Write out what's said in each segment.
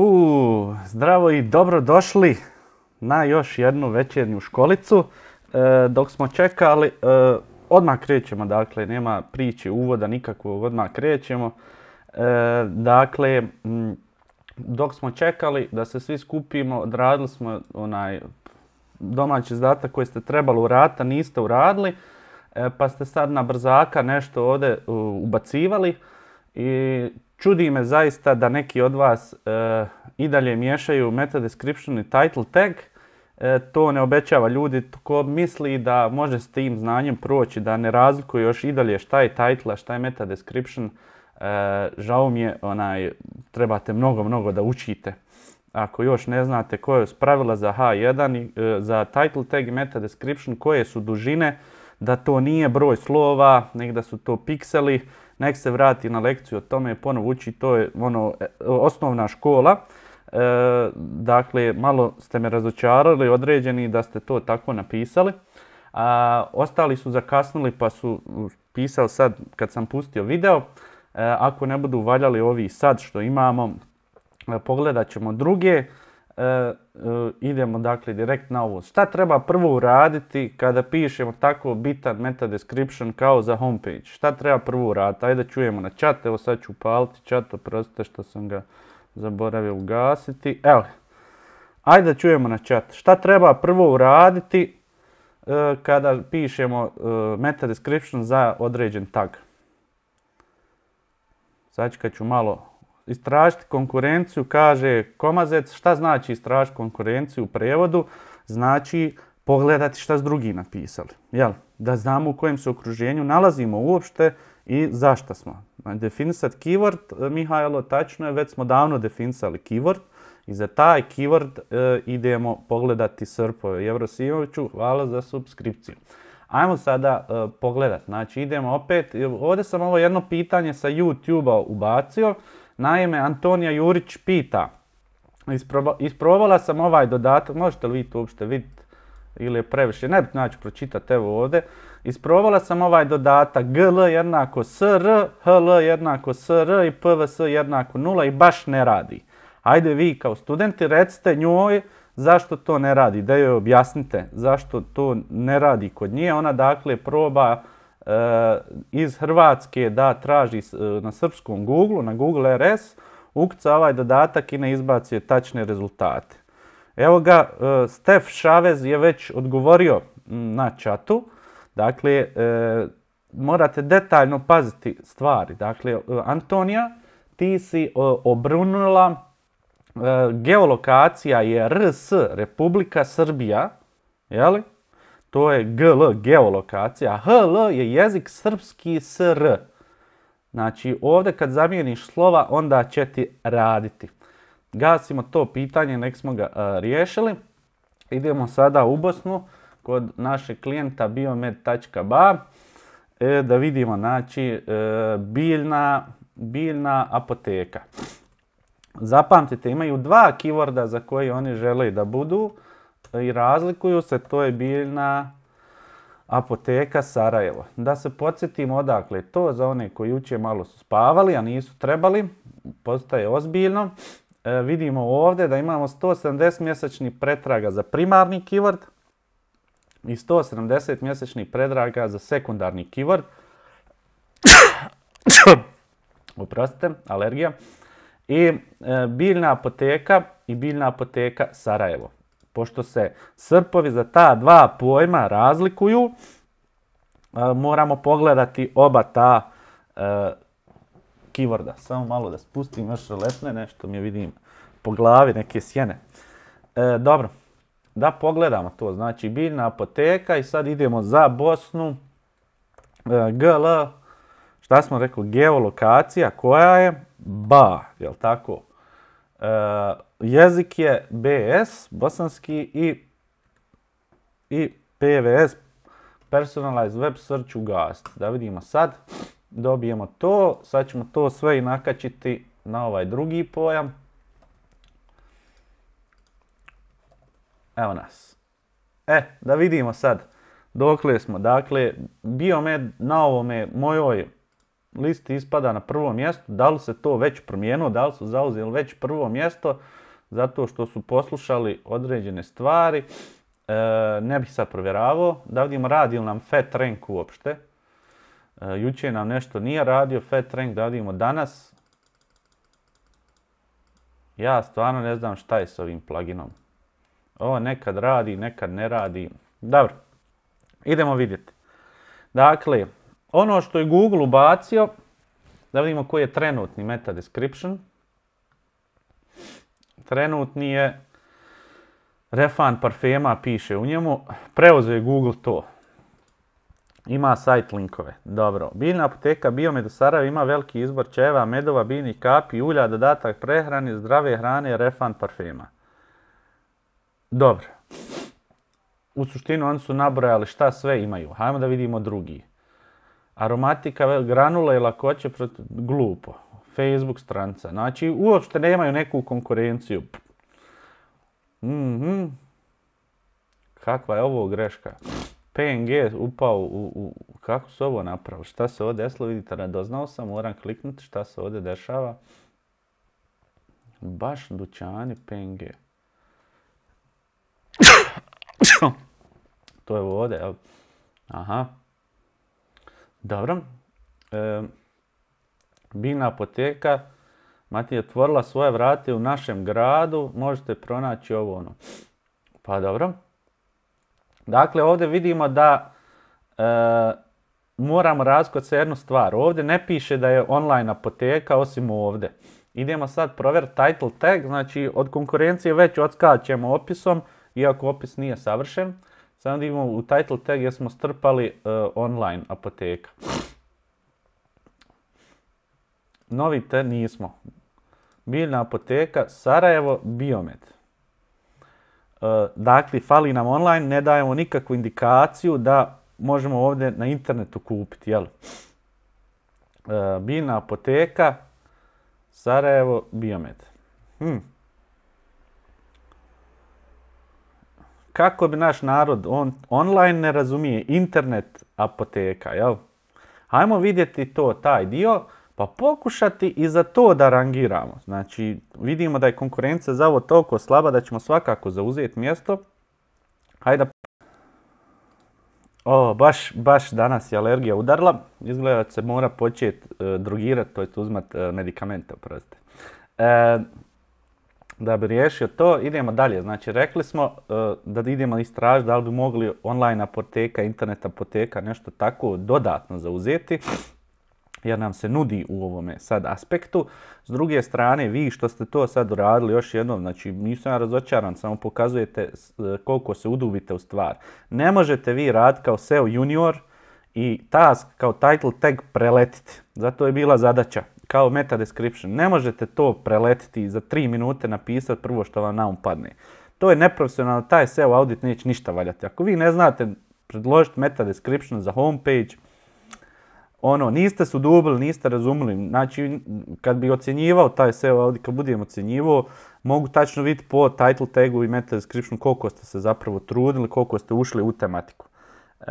U, zdravo i dobro došli na još jednu večernju školicu. E, dok smo čekali, e, odmah krećemo, dakle, nema priče, uvoda nikakvog, odmah krećemo. E, dakle, dok smo čekali da se svi skupimo, odradili smo onaj domaći zadatak koji ste trebali u a niste uradili, pa ste sad na brzaka nešto ovdje ubacivali i Čudi me zaista da neki od vas e, i dalje miješaju meta description i title tag. E, to ne obećava ljudi tko misli da može s tim znanjem proći, da ne razlikuje još i dalje šta je title, a šta je meta description. E, žao mi je, onaj, trebate mnogo, mnogo da učite. Ako još ne znate koje su pravila za H1, za title tag i meta description, koje su dužine, da to nije broj slova, nego da su to pikseli, nek se vrati na lekciju o tome, ponovo uči, to je ono, e, osnovna škola. E, dakle, malo ste me razočarali određeni da ste to tako napisali. A, ostali su zakasnili pa su pisali sad kad sam pustio video. E, ako ne budu valjali ovi sad što imamo, pogledat ćemo druge. E, e, idemo dakle direkt na ovo. Šta treba prvo uraditi kada pišemo tako bitan meta description kao za homepage? Šta treba prvo uraditi? Ajde da čujemo na chat, evo sad ću upaliti chat, oprostite što sam ga zaboravio ugasiti. Evo, ajde da čujemo na chat. Šta treba prvo uraditi e, kada pišemo meta description za određen tag? Sad ću malo istražiti konkurenciju, kaže Komazec, šta znači istražiti konkurenciju u prevodu? Znači pogledati šta su drugi napisali. Jel? Da znamo u kojem se okruženju nalazimo uopšte i zašto smo. Definisati keyword, e, Mihajlo, tačno je, već smo davno definisali keyword. I za taj keyword e, idemo pogledati srpove. Simoviću, hvala za subskripciju. Ajmo sada pogledati, pogledat. Znači idemo opet, ovdje sam ovo jedno pitanje sa YouTube-a ubacio. Naime, Antonija Jurić pita, isprobala sam ovaj dodatak, možete li vi to uopšte vidjeti ili je previše, Ne, ja ću pročitati evo ovdje. Isprobala sam ovaj dodatak GL jednako SR, HL jednako SR i PVS jednako 0 i baš ne radi. Ajde vi kao studenti recite njoj zašto to ne radi, da joj objasnite zašto to ne radi kod nje. Ona dakle proba Eh, iz Hrvatske da traži eh, na srpskom Google, na Google RS, ukca ovaj dodatak i ne izbaci tačne rezultate. Evo ga, eh, Stef Šavez je već odgovorio mm, na čatu. Dakle, morate detaljno paziti stvari. Dakle, Antonija, ti si obrunula geolokacija je RS, Republika Srbija, jeli? To je GL, geolokacija. HL je jezik srpski SR. Znači ovdje kad zamijeniš slova onda će ti raditi. Gasimo to pitanje, nek smo ga e, riješili. Idemo sada u Bosnu kod našeg klijenta biomed.ba e, da vidimo znači e, biljna, biljna apoteka. Zapamtite, imaju dva keyworda za koje oni žele da budu i razlikuju se, to je biljna apoteka Sarajevo. Da se podsjetimo odakle to za one koji uče malo su spavali, a nisu trebali, postaje ozbiljno. E, vidimo ovdje da imamo 170 mjesečni pretraga za primarni keyword i 170 mjesečni pretraga za sekundarni keyword. Oprostite, alergija. I e, biljna apoteka i biljna apoteka Sarajevo. Pošto se srpovi za ta dva pojma razlikuju, e, moramo pogledati oba ta e, kivorda. Samo malo da spustim još letne, nešto mi vidim po glavi, neke sjene. E, dobro, da pogledamo to. Znači, biljna apoteka i sad idemo za Bosnu. GL, šta smo rekli, geolokacija koja je? Ba, jel tako? Eh, jezik je BS, bosanski, i, PVS, Personalized Web Search Gast. Da vidimo sad, dobijemo to, sad ćemo to sve i nakačiti na ovaj drugi pojam. Evo nas. E, da vidimo sad dokle smo. Dakle, bio na ovome mojoj listi ispada na prvo mjesto. Da li se to već promijenilo, da li su zauzeli već prvo mjesto zato što su poslušali određene stvari. E, ne bih sad provjeravao da vidimo radi li nam fat rank uopšte. E, nam nešto nije radio fet rank, da vidimo danas. Ja stvarno ne znam šta je s ovim pluginom. Ovo nekad radi, nekad ne radi. Dobro, idemo vidjeti. Dakle, ono što je Google ubacio, da vidimo koji je trenutni meta description. Trenutni je refan parfema piše u njemu, preuzeo je Google to. Ima sajt linkove. Dobro. Biljna apoteka Biomed u Sarajevo ima veliki izbor čeva, medova, biljnih kapi, ulja, dodatak prehrani, zdrave hrane, refan parfema. Dobro. U suštinu oni su nabrojali šta sve imaju. Hajmo da vidimo drugi aromatika granula i lakoće protiv glupo. Facebook stranca. Znači, uopšte nemaju neku konkurenciju. Mhm. Kakva je ovo greška? PNG upao u, Kako su ovo napravo? Šta se ovo desilo? Vidite, ne doznao sam, moram kliknuti šta se ovdje dešava. Baš dućani PNG. To je ovdje, Aha. Dobro. E, apoteka Mati je otvorila svoje vrate u našem gradu, možete pronaći ovo ono. Pa dobro. Dakle, ovdje vidimo da e, moramo razkot se jednu stvar. Ovdje ne piše da je online apoteka osim ovdje. Idemo sad provjeriti title tag, znači od konkurencije već odskačemo opisom, iako opis nije savršen. Samo da imamo u title tag gdje smo strpali eh, online apoteka. Novi te nismo. Biljna apoteka Sarajevo Biomet. Eh, dakle, fali nam online, ne dajemo nikakvu indikaciju da možemo ovdje na internetu kupiti. Jel? Eh, biljna apoteka Sarajevo Biomet. Hmm. kako bi naš narod, on online ne razumije, internet apoteka, jel? Hajmo vidjeti to, taj dio, pa pokušati i za to da rangiramo. Znači, vidimo da je konkurencija za ovo toliko slaba da ćemo svakako zauzeti mjesto. Hajde o, baš, baš danas je alergija udarla. Izgleda da se mora početi e, drugirati, to je uzmat e, medikamente, oprostite. E, da bi riješio to, idemo dalje. Znači, rekli smo uh, da idemo istražiti da li bi mogli online apoteka, internet apoteka, nešto tako dodatno zauzeti, jer nam se nudi u ovome sad aspektu. S druge strane, vi što ste to sad uradili još jednom, znači nisam ja razočaran, samo pokazujete e, koliko se udubite u stvar. Ne možete vi rad kao SEO junior i task kao title tag preletiti. Zato je bila zadaća kao meta description. Ne možete to preletiti za tri minute napisati prvo što vam naum padne. To je neprofesionalno, taj SEO audit neće ništa valjati. Ako vi ne znate predložiti meta description za homepage, ono, niste su dubili, niste razumili. Znači, kad bi ocjenjivao taj SEO audit, kad budem ocjenjivao, mogu tačno vidjeti po title tagu i meta description koliko ste se zapravo trudili, koliko ste ušli u tematiku. E,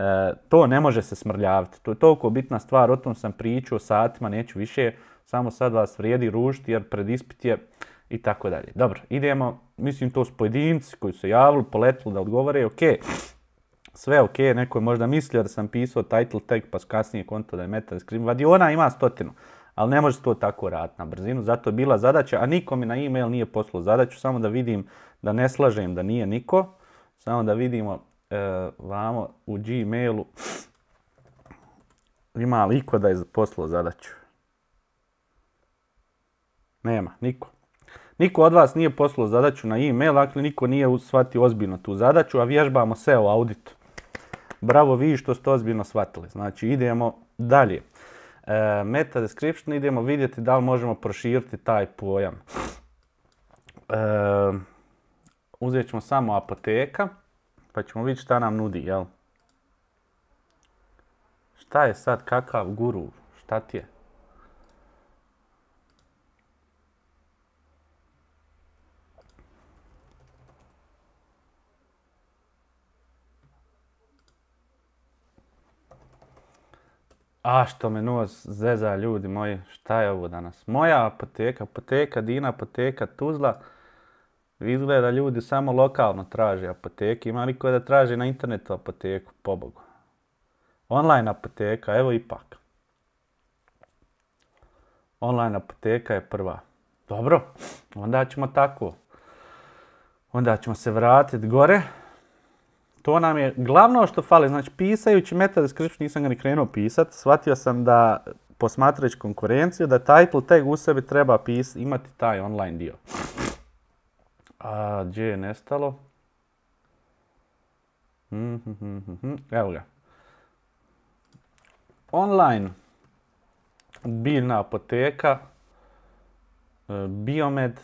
to ne može se smrljavati. To je toliko bitna stvar, o tom sam pričao satima, neću više samo sad vas vrijedi ružiti jer pred ispit je i tako dalje. Dobro, idemo, mislim to su pojedinci koji su javili, poletili da odgovore, ok, sve ok, neko je možda mislio da sam pisao title tag pa kasnije konto da je meta screen, ona ima stotinu, ali ne može to tako raditi na brzinu, zato je bila zadaća, a niko mi na e-mail nije poslao zadaću, samo da vidim, da ne slažem da nije niko, samo da vidimo e, vamo u Gmailu ima li da je poslao zadaću. Nema, niko. Niko od vas nije poslao zadaću na e-mail, dakle niko nije shvatio ozbiljno tu zadaću, a vježbamo SEO auditu. Bravo vi što ste ozbiljno shvatili. Znači idemo dalje. E, meta description idemo vidjeti da li možemo proširiti taj pojam. E, uzet ćemo samo apoteka, pa ćemo vidjeti šta nam nudi, jel? Šta je sad, kakav guru, šta ti je? A što me nos zeza ljudi moji, šta je ovo danas? Moja apoteka, apoteka Dina, apoteka Tuzla. Izgleda ljudi samo lokalno traže apoteke, ima li da traži na internetu apoteku, pobogu. Online apoteka, evo ipak. Online apoteka je prva. Dobro, onda ćemo tako. Onda ćemo se vratiti gore. To nam je glavno što fali. Znači, pisajući meta description nisam ga ni krenuo pisat. Shvatio sam da, posmatrajući konkurenciju, da title tag u sebi treba pis, imati taj online dio. A, gdje je nestalo? Mhm, mhm, mhm, evo ga. Online biljna apoteka, e, biomed,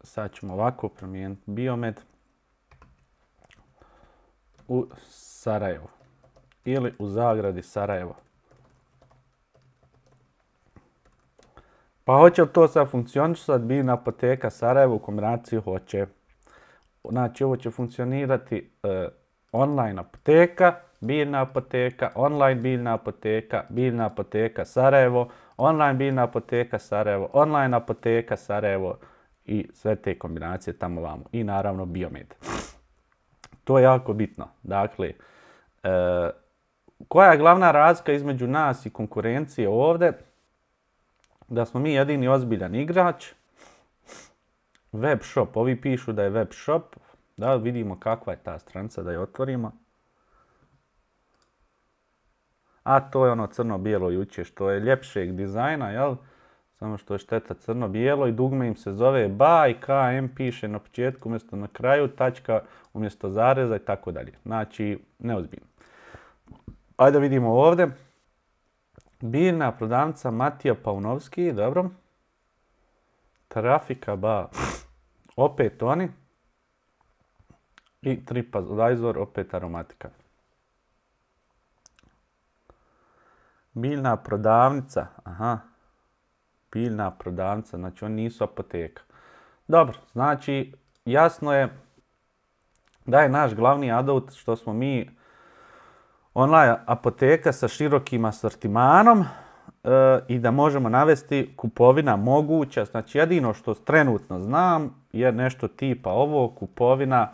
sad ćemo ovako promijeniti, biomed, u Sarajevo Ili u zagradi Sarajevo. Pa hoće li to sad funkcionisati biljna apoteka Sarajevo u kombinaciji hoće. Znači ovo će funkcionirati e, online apoteka, biljna apoteka, online biljna apoteka, biljna apoteka Sarajevo, online biljna apoteka Sarajevo, online apoteka Sarajevo i sve te kombinacije tamo vamo. I naravno Biomed. To je jako bitno. Dakle, e, koja je glavna razlika između nas i konkurencije ovdje? Da smo mi jedini ozbiljan igrač. Web shop, ovi pišu da je web shop. Da vidimo kakva je ta stranca, da je otvorimo. A to je ono crno-bijelo juče što je ljepšeg dizajna, jel? Samo što je šteta crno-bijelo i dugme im se zove i KM piše na početku umjesto na kraju, tačka umjesto zareza i tako dalje. Znači, neozbiljno. Ajde vidimo ovdje. Biljna prodavnica Matija Paunovski, dobro. Trafika ba, opet oni. I TripAdvisor, opet aromatika. Biljna prodavnica, aha, Piljna, prodavnica, znači oni nisu apoteka. Dobro, znači jasno je da je naš glavni adult što smo mi online apoteka sa širokim asortimanom e, i da možemo navesti kupovina moguća. Znači jedino što trenutno znam je nešto tipa ovo, kupovina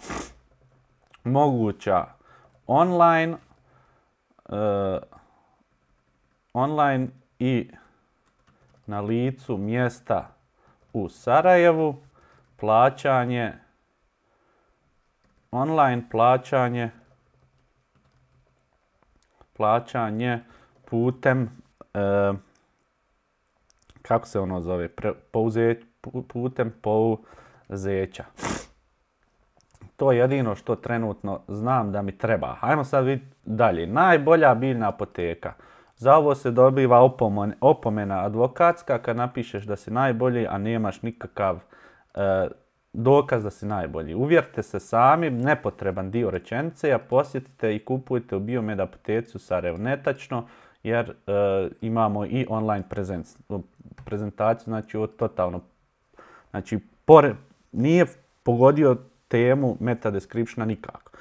moguća online, e, online i na licu mjesta u Sarajevu, plaćanje, online plaćanje, plaćanje putem, e, kako se ono zove, Pre, putem pouzeća. To je jedino što trenutno znam da mi treba. Hajmo sad vidjeti dalje. Najbolja biljna apoteka. Za ovo se dobiva opomena advokatska kad napišeš da si najbolji, a nemaš nikakav e, dokaz da si najbolji. Uvjerite se sami, nepotreban dio rečenice, a posjetite i kupujte u Biomed apotecu Sarajevo jer e, imamo i online prezentaciju, znači ovo totalno, znači nije pogodio temu meta descriptiona nikako.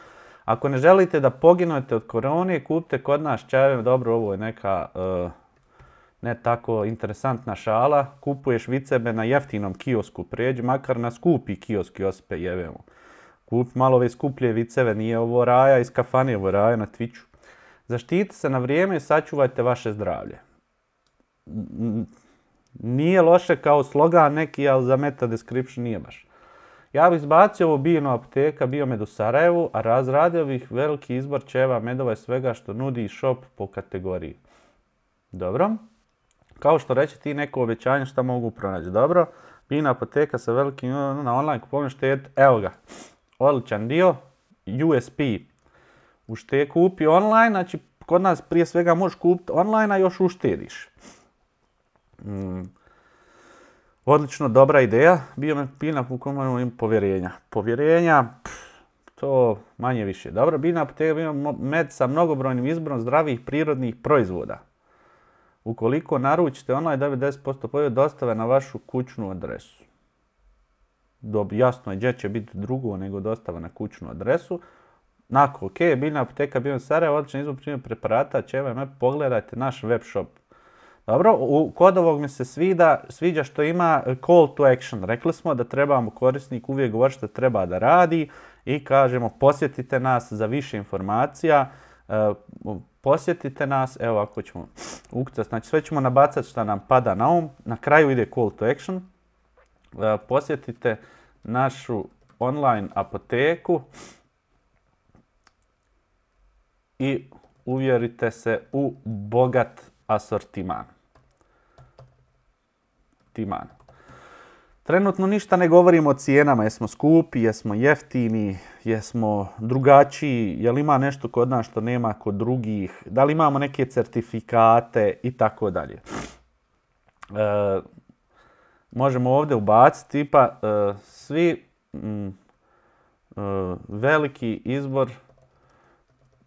Ako ne želite da poginete od korone, kupite kod nas čajeve. Dobro, ovo je neka e, ne tako interesantna šala. Kupuješ vicebe na jeftinom kiosku. Pređi makar na skupi kioski ospe, jevemo. Kup malo ove skuplje viceve. Nije ovo raja iz kafane, ovo raja na Twitchu. Zaštite se na vrijeme i sačuvajte vaše zdravlje. Nije loše kao slogan neki, ali za meta description nije baš. Ja bih izbacio ovu bijenu apteka Biomed u Sarajevu, a razradio bih veliki izbor čeva, medova i svega što nudi shop po kategoriji. Dobro. Kao što reći ti neko obećanje šta mogu pronaći. Dobro. Bina apoteka sa velikim ono, na online kupovnim štet. Evo ga. Odličan dio. USP. U šteku kupi online, znači kod nas prije svega možeš kupiti online, a još uštediš. Mm. Odlično, dobra ideja. pinap u kojem imam povjerenja. Povjerenja, to manje više. Dobro, Bina apoteka ima med sa mnogobrojnim izborom zdravih prirodnih proizvoda. Ukoliko naručite onaj 90% 10% dostave na vašu kućnu adresu. Dob, jasno je, gdje će biti drugo nego dostava na kućnu adresu. Nakon, ok, biljna apoteka Bion sara, odličan izbor primjer preparata, će vam ovaj pogledajte naš web shop dobro, u kod ovog mi se svida, sviđa što ima call to action. Rekli smo da trebamo korisnik uvijek govoriti što treba da radi i kažemo posjetite nas za više informacija, e, posjetite nas, evo ako ćemo ukcati, znači sve ćemo nabacati što nam pada na um, na kraju ide call to action, e, posjetite našu online apoteku i uvjerite se u bogat asortiman. Timan, Trenutno ništa ne govorimo o cijenama, jesmo skupi, jesmo jeftini, jesmo drugačiji, jel ima nešto kod nas što nema kod drugih, da li imamo neke certifikate i tako dalje. E, možemo ovdje ubaciti pa e, svi mm, e, veliki izbor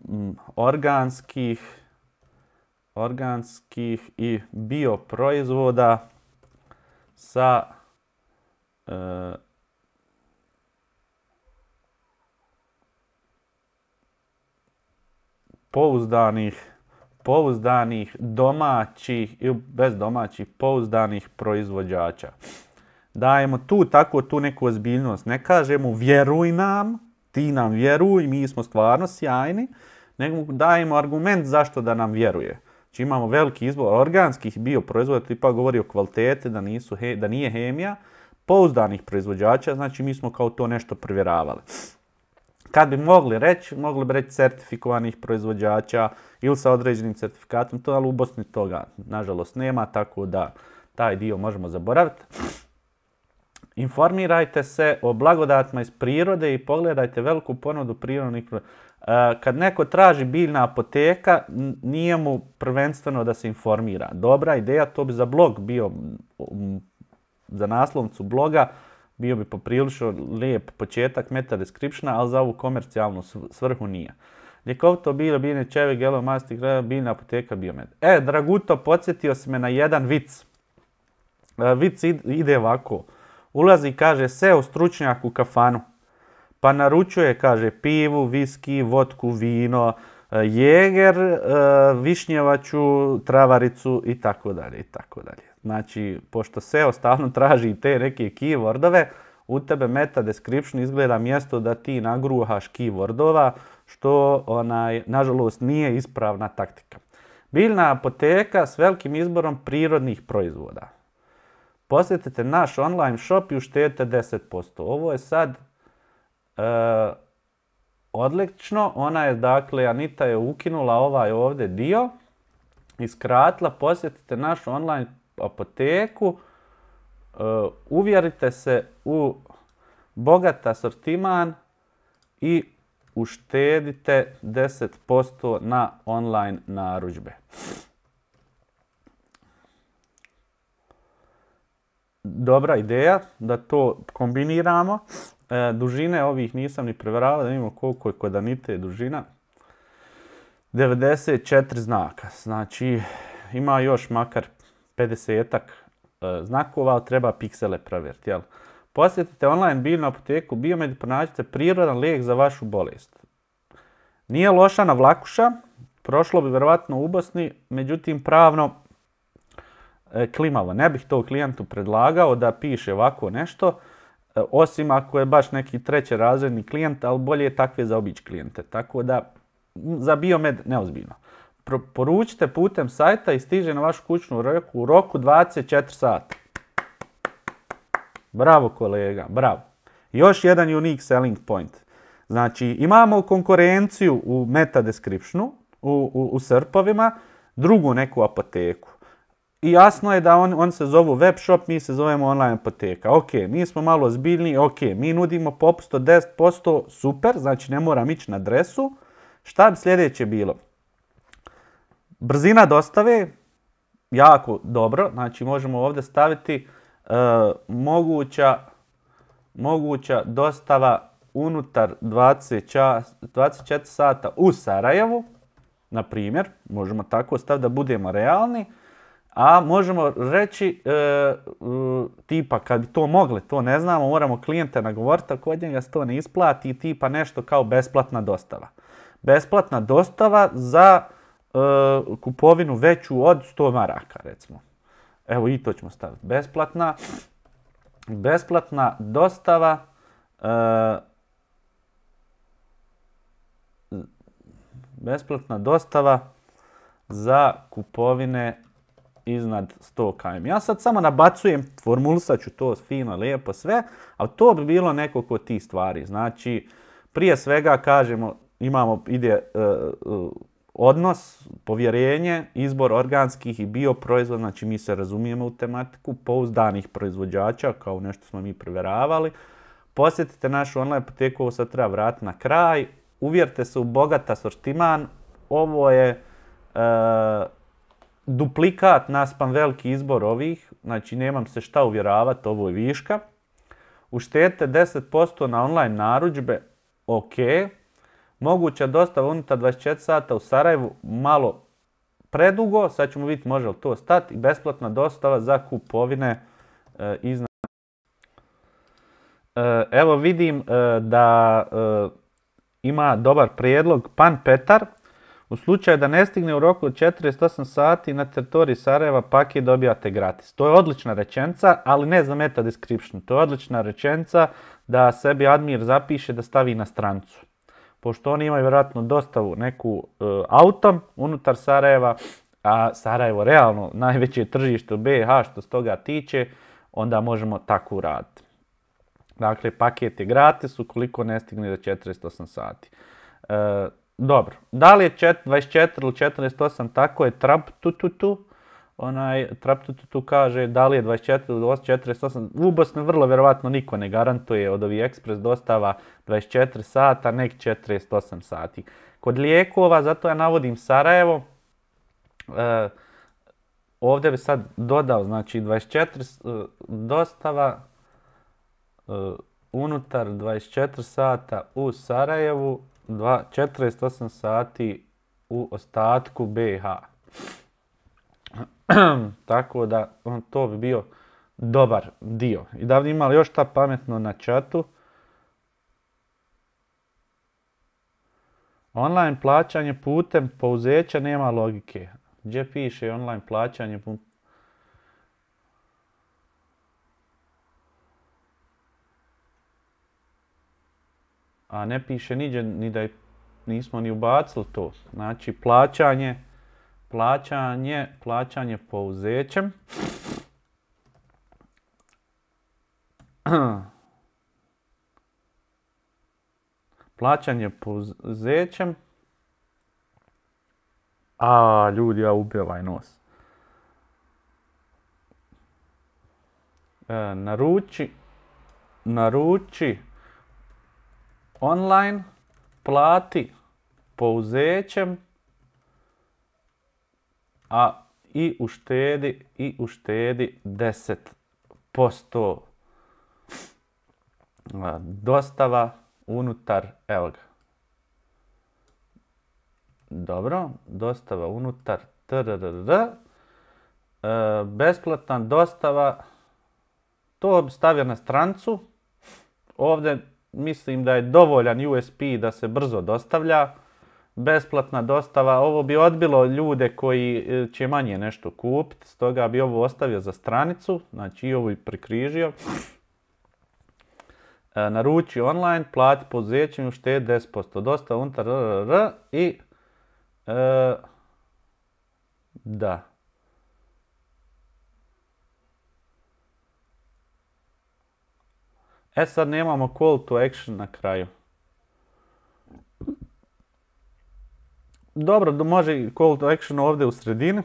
mm, organskih, organskih i bioproizvoda sa e, pouzdanih pouzdanih domaćih ili bez domaćih pouzdanih proizvođača. Dajemo tu tako tu neku ozbiljnost. Ne kažemo vjeruj nam, ti nam vjeruj, mi smo stvarno sjajni, nego dajemo argument zašto da nam vjeruje. Znači imamo veliki izbor organskih bioproizvoda, to ipak govori o kvaliteti, da, da nije hemija, pouzdanih proizvođača, znači mi smo kao to nešto provjeravali. Kad bi mogli reći, mogli bi reći certifikovanih proizvođača ili sa određenim certifikatom, to, ali u Bosni toga nažalost nema, tako da taj dio možemo zaboraviti. Informirajte se o blagodatima iz prirode i pogledajte veliku ponudu prirodnih Eh, kad neko traži biljna apoteka, nije mu prvenstveno da se informira. Dobra ideja, to bi za blog bio, za naslovcu bloga, bio bi poprilično lijep početak meta descriptiona, ali za ovu komercijalnu svrhu nije. Ljekovito bilo biljne čeve, gelo, masti, biljna apoteka, biomed. E, Draguto, podsjetio si me na jedan vic. Eh, vic ide ovako. Ulazi i kaže, seo stručnjak u kafanu. Pa naručuje, kaže, pivu, viski, vodku, vino, e, jeger, e, višnjevaču, travaricu i tako dalje i tako dalje. Znači, pošto se stalno traži te neke keywordove, u tebe meta description izgleda mjesto da ti nagruhaš keywordova, što onaj, nažalost nije ispravna taktika. Biljna apoteka s velikim izborom prirodnih proizvoda. Posjetite naš online shop i uštedite 10%. Ovo je sad E, odlično, ona je dakle, Anita je ukinula ovaj ovdje dio iskratila, posjetite našu online apoteku, e, uvjerite se u bogat asortiman i uštedite 10% na online narudžbe Dobra ideja da to kombiniramo. E, dužine ovih nisam ni preveravao da imamo koliko je kodanite dužina. 94 znaka, znači ima još makar 50-ak e, znakova, ali treba piksele provjeriti. Jel? Posjetite online biljnu apoteku Biomed i pronađite prirodan lijek za vašu bolest. Nije loša na vlakuša, prošlo bi vjerojatno u Bosni, međutim pravno e, klimavo. Ne bih to klijentu predlagao da piše ovako nešto, E, osim ako je baš neki treći razredni klijent, ali bolje je takve obič klijente. Tako da, za biomed neozbiljno. Poručite putem sajta i stiže na vašu kućnu roku u roku 24 sata. Bravo kolega, bravo. Još jedan unique selling point. Znači, imamo konkurenciju u meta descriptionu, u, u srpovima, drugu neku apoteku. I jasno je da on, se zovu web shop, mi se zovemo online apoteka. Ok, mi smo malo zbiljni, ok, mi nudimo popust 10%, super, znači ne moram ići na dresu. Šta bi sljedeće bilo? Brzina dostave, jako dobro, znači možemo ovdje staviti e, moguća, dostava unutar 24 sata u Sarajevu, na primjer, možemo tako staviti da budemo realni a možemo reći e, tipa kad bi to mogli, to ne znamo, moramo klijente nagovoriti, ako od njega se to ne isplati, tipa nešto kao besplatna dostava. Besplatna dostava za e, kupovinu veću od 100 maraka, recimo. Evo i to ćemo staviti. Besplatna, besplatna dostava e, besplatna dostava za kupovine iznad 100 km. Ja sad samo nabacujem, formulisat ću to fino, lijepo, sve, ali to bi bilo neko tih stvari. Znači, prije svega kažemo, imamo, ide e, e, odnos, povjerenje, izbor organskih i bioproizvoda, znači mi se razumijemo u tematiku, pouzdanih proizvođača, kao nešto smo mi provjeravali. Posjetite našu online apoteku, ovo sad treba vratiti na kraj. Uvjerite se u bogata sortiman, ovo je... E, duplikat naspam veliki izbor ovih, znači nemam se šta uvjeravati, ovo je viška. Uštete 10% na online narudžbe, ok. Moguća dostava unutar 24 sata u Sarajevu, malo predugo, sad ćemo vidjeti može li to stati, i besplatna dostava za kupovine eh, iznad. Eh, evo vidim eh, da ima dobar prijedlog Pan Petar, u slučaju da ne stigne u roku od 48 sati na teritoriji Sarajeva paket dobijate gratis. To je odlična rečenca, ali ne za meta description. To je odlična rečenca da sebi Admir zapiše da stavi na strancu. Pošto oni imaju vjerojatno dostavu neku e, autom unutar Sarajeva, a Sarajevo realno najveće tržište u BiH što s toga tiče, onda možemo tako uraditi. Dakle, paket je gratis ukoliko ne stigne za 48 sati. E, dobro, da li je 24 ili 48, tako je trap tu tu tu. Onaj trap tu tu tu kaže da li je 24 ili 48. U Bosni vrlo vjerovatno niko ne garantuje od ovih ekspres dostava 24 sata, nek 48 sati. Kod lijekova, zato ja navodim Sarajevo, e, ovdje bi sad dodao, znači 24 e, dostava e, unutar 24 sata u Sarajevu, 48 sati u ostatku BH. Tako da on, to bi bio dobar dio. I da bi imali još šta pametno na čatu. Online plaćanje putem pouzeća nema logike. Gdje piše online plaćanje a ne piše niđe ni da nismo ni ubacili to. Znači plaćanje, plaćanje, plaćanje pouzećem. plaćanje uzećem. A, ljudi, ja ubio ovaj nos. E, naruči, naruči, online plati pouzećem a i uštedi i uštedi 10% dostava unutar evo ga. Dobro, dostava unutar trrr. E, besplatan dostava to stavio na strancu. Ovdje mislim da je dovoljan USP da se brzo dostavlja. Besplatna dostava, ovo bi odbilo ljude koji e, će manje nešto kupiti, stoga bi ovo ostavio za stranicu, znači i ovo i prikrižio. E, naruči online, plati poduzeću, štede 10%, dostava unutar rrr, i e, da. E sad nemamo call to action na kraju. Dobro, može call to action ovdje u sredini,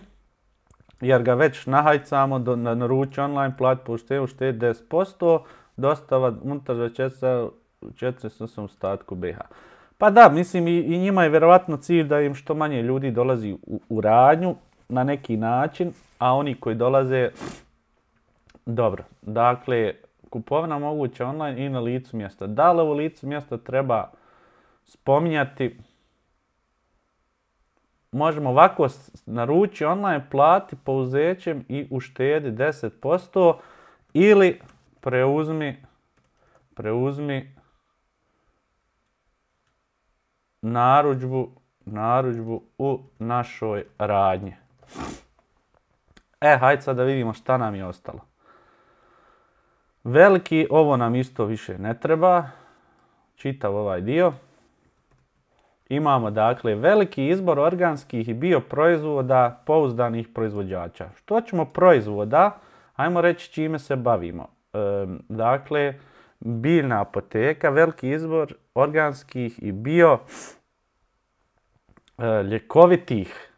jer ga već nahajcamo, na, naruči online, plati po števu da 10%, dostava unutar 48 statku BH. Pa da, mislim i, njima je vjerovatno cilj da im što manje ljudi dolazi u radnju na neki način, a oni koji dolaze, dobro, dakle, kupovina moguća online i na licu mjesta. Da li u licu mjesta treba spominjati? Možemo ovako naruči online, plati pouzećem i uštedi 10% ili preuzmi, preuzmi narudžbu, u našoj radnji. E, hajde sad da vidimo šta nam je ostalo. Veliki, ovo nam isto više ne treba. Čitav ovaj dio. Imamo dakle veliki izbor organskih i bioproizvoda pouzdanih proizvođača. Što ćemo proizvoda? Ajmo reći čime se bavimo. dakle, biljna apoteka, veliki izbor organskih i bio e, ljekovitih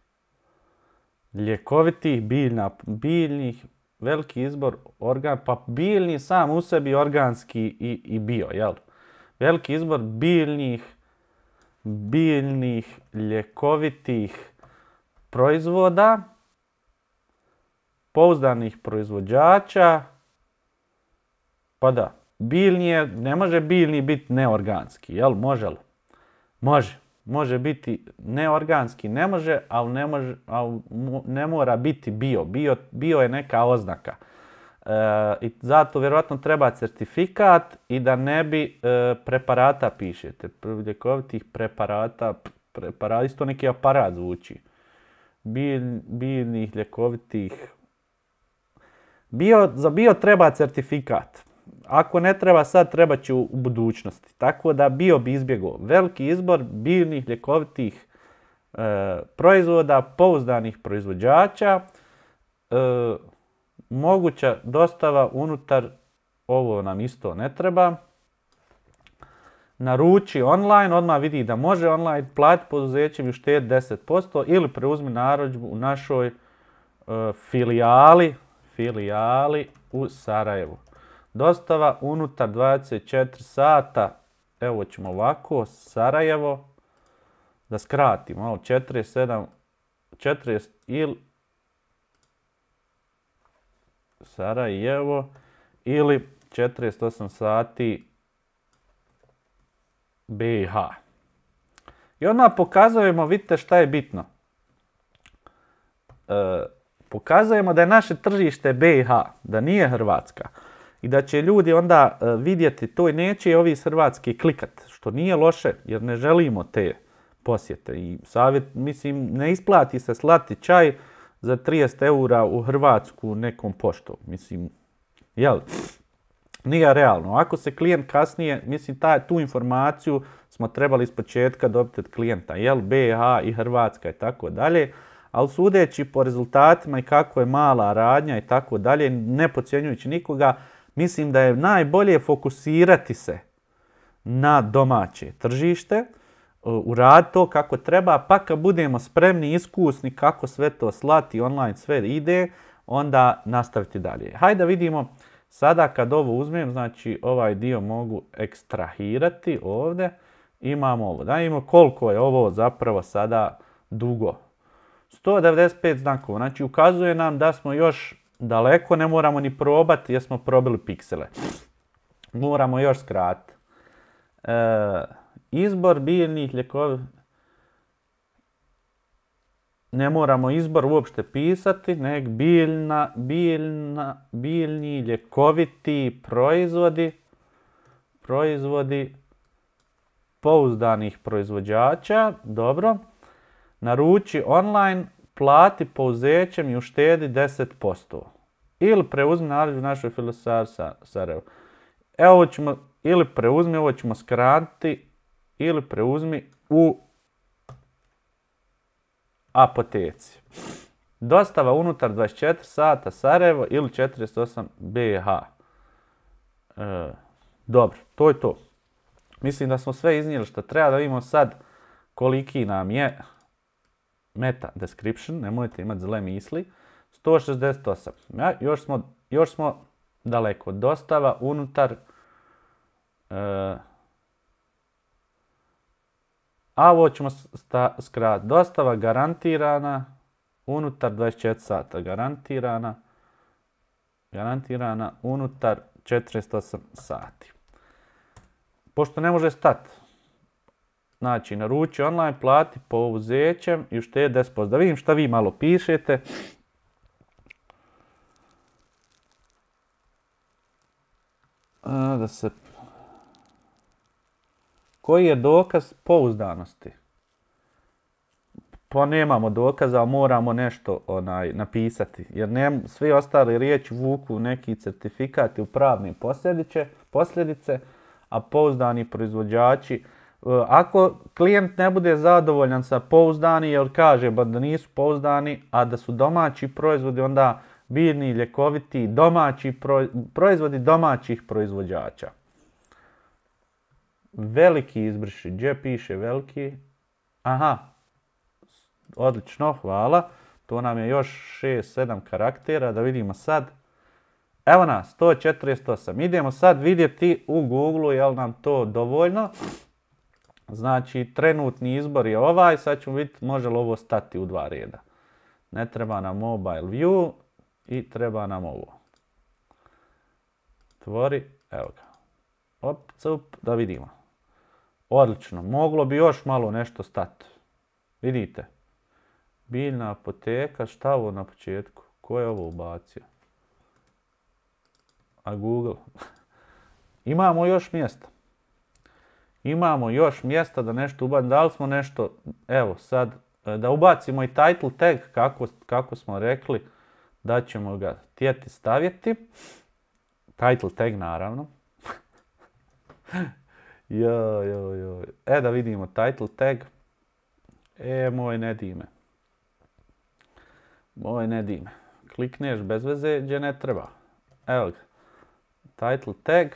biljnih veliki izbor organ, pa biljni sam u sebi organski i, i bio, jel? Veliki izbor biljnih, biljnih, ljekovitih proizvoda, pouzdanih proizvođača, pa da, biljni je, ne može biljni biti neorganski, jel? Može li? Može može biti neorganski, ne može, ali ne, može, ne mora biti bio. bio. Bio je neka oznaka. E, I zato vjerojatno treba certifikat i da ne bi e, preparata pišete. Ljekovitih preparata, prepara, isto neki aparat zvuči. Bil, biljnih, ljekovitih. Bio, za bio treba certifikat. Ako ne treba sad, treba će u budućnosti. Tako da bio bi izbjegao veliki izbor biljnih ljekovitih e, proizvoda, pouzdanih proizvođača, e, moguća dostava unutar, ovo nam isto ne treba, naruči online, odmah vidi da može online, plati poduzećem i štedi 10% ili preuzmi narođbu u našoj e, filijali, filijali u Sarajevu. Dostava unutar 24 sata. Evo ćemo ovako, Sarajevo. Da skratimo, malo 47, 40 ili Sarajevo ili 48 sati BiH. I onda pokazujemo, vidite šta je bitno. E, pokazujemo da je naše tržište BiH, da nije Hrvatska i da će ljudi onda e, vidjeti to i neće ovi iz Hrvatske klikat, što nije loše jer ne želimo te posjete. I savjet, mislim, ne isplati se slati čaj za 30 eura u Hrvatsku nekom poštom. Mislim, jel, nije realno. Ako se klijent kasnije, mislim, tu informaciju smo trebali iz početka dobiti od klijenta, jel, BH i Hrvatska i tako dalje, ali sudeći po rezultatima i kako je mala radnja i tako dalje, ne pocijenjujući nikoga, Mislim da je najbolje fokusirati se na domaće tržište, e, U to kako treba, pa kad budemo spremni, iskusni kako sve to slati, online sve ide, onda nastaviti dalje. Hajde da vidimo sada kad ovo uzmem, znači ovaj dio mogu ekstrahirati ovdje, imamo ovo. Da imamo koliko je ovo zapravo sada dugo. 195 znakova, znači ukazuje nam da smo još daleko, ne moramo ni probati jer smo probili piksele. Moramo još skratiti. E, izbor biljnih ljekovi... Ne moramo izbor uopšte pisati, nek biljna, biljna, biljni ljekoviti proizvodi, proizvodi pouzdanih proizvođača, dobro, naruči online plati pouzećem i uštedi 10%. Ili preuzmi narod našoj sa Sarajevo. Evo ćemo, ili preuzmi, ovo ćemo skratiti, ili preuzmi u apoteci. Dostava unutar 24 sata Sarajevo ili 48 BH. E, dobro, to je to. Mislim da smo sve iznijeli što treba da vidimo sad koliki nam je meta description, nemojte imati zle misli, 168. Ja, još, smo, još smo daleko. Dostava unutar e, a ovo ćemo skrat. Dostava garantirana unutar 24 sata. Garantirana, garantirana unutar 48 sati. Pošto ne može stati, Znači, naruči online, plati po uzećem i uštedi 10%. Da vidim šta vi malo pišete. da se... Koji je dokaz pouzdanosti? Pa nemamo dokaza, moramo nešto onaj, napisati. Jer svi ostali riječi vuku neki certifikati u pravne posljedice, posljedice, a pouzdani proizvođači E, ako klijent ne bude zadovoljan sa pouzdani, jer kaže da nisu pouzdani, a da su domaći proizvodi, onda birni, ljekoviti, domaći proizvodi domaćih proizvođača. Veliki izbriši gdje piše veliki? Aha, odlično, hvala. To nam je još 6-7 karaktera, da vidimo sad. Evo nas, 148. Idemo sad vidjeti u Google je li nam to dovoljno. Znači, trenutni izbor je ovaj, sad ćemo vidjeti može li ovo stati u dva reda. Ne treba nam mobile view i treba nam ovo. Tvori, evo ga. Op, cup, da vidimo. Odlično, moglo bi još malo nešto stati. Vidite. Biljna apoteka, šta ovo na početku? Ko je ovo ubacio? A Google. Imamo još mjesta imamo još mjesta da nešto ubacimo, da smo nešto, evo sad, e, da ubacimo i title tag kako, smo rekli da ćemo ga tijeti staviti. Title tag naravno. jo, E da vidimo title tag. E, moj ne dime. Moj ne dime. Klikneš bez veze gdje ne treba. Evo ga. Title tag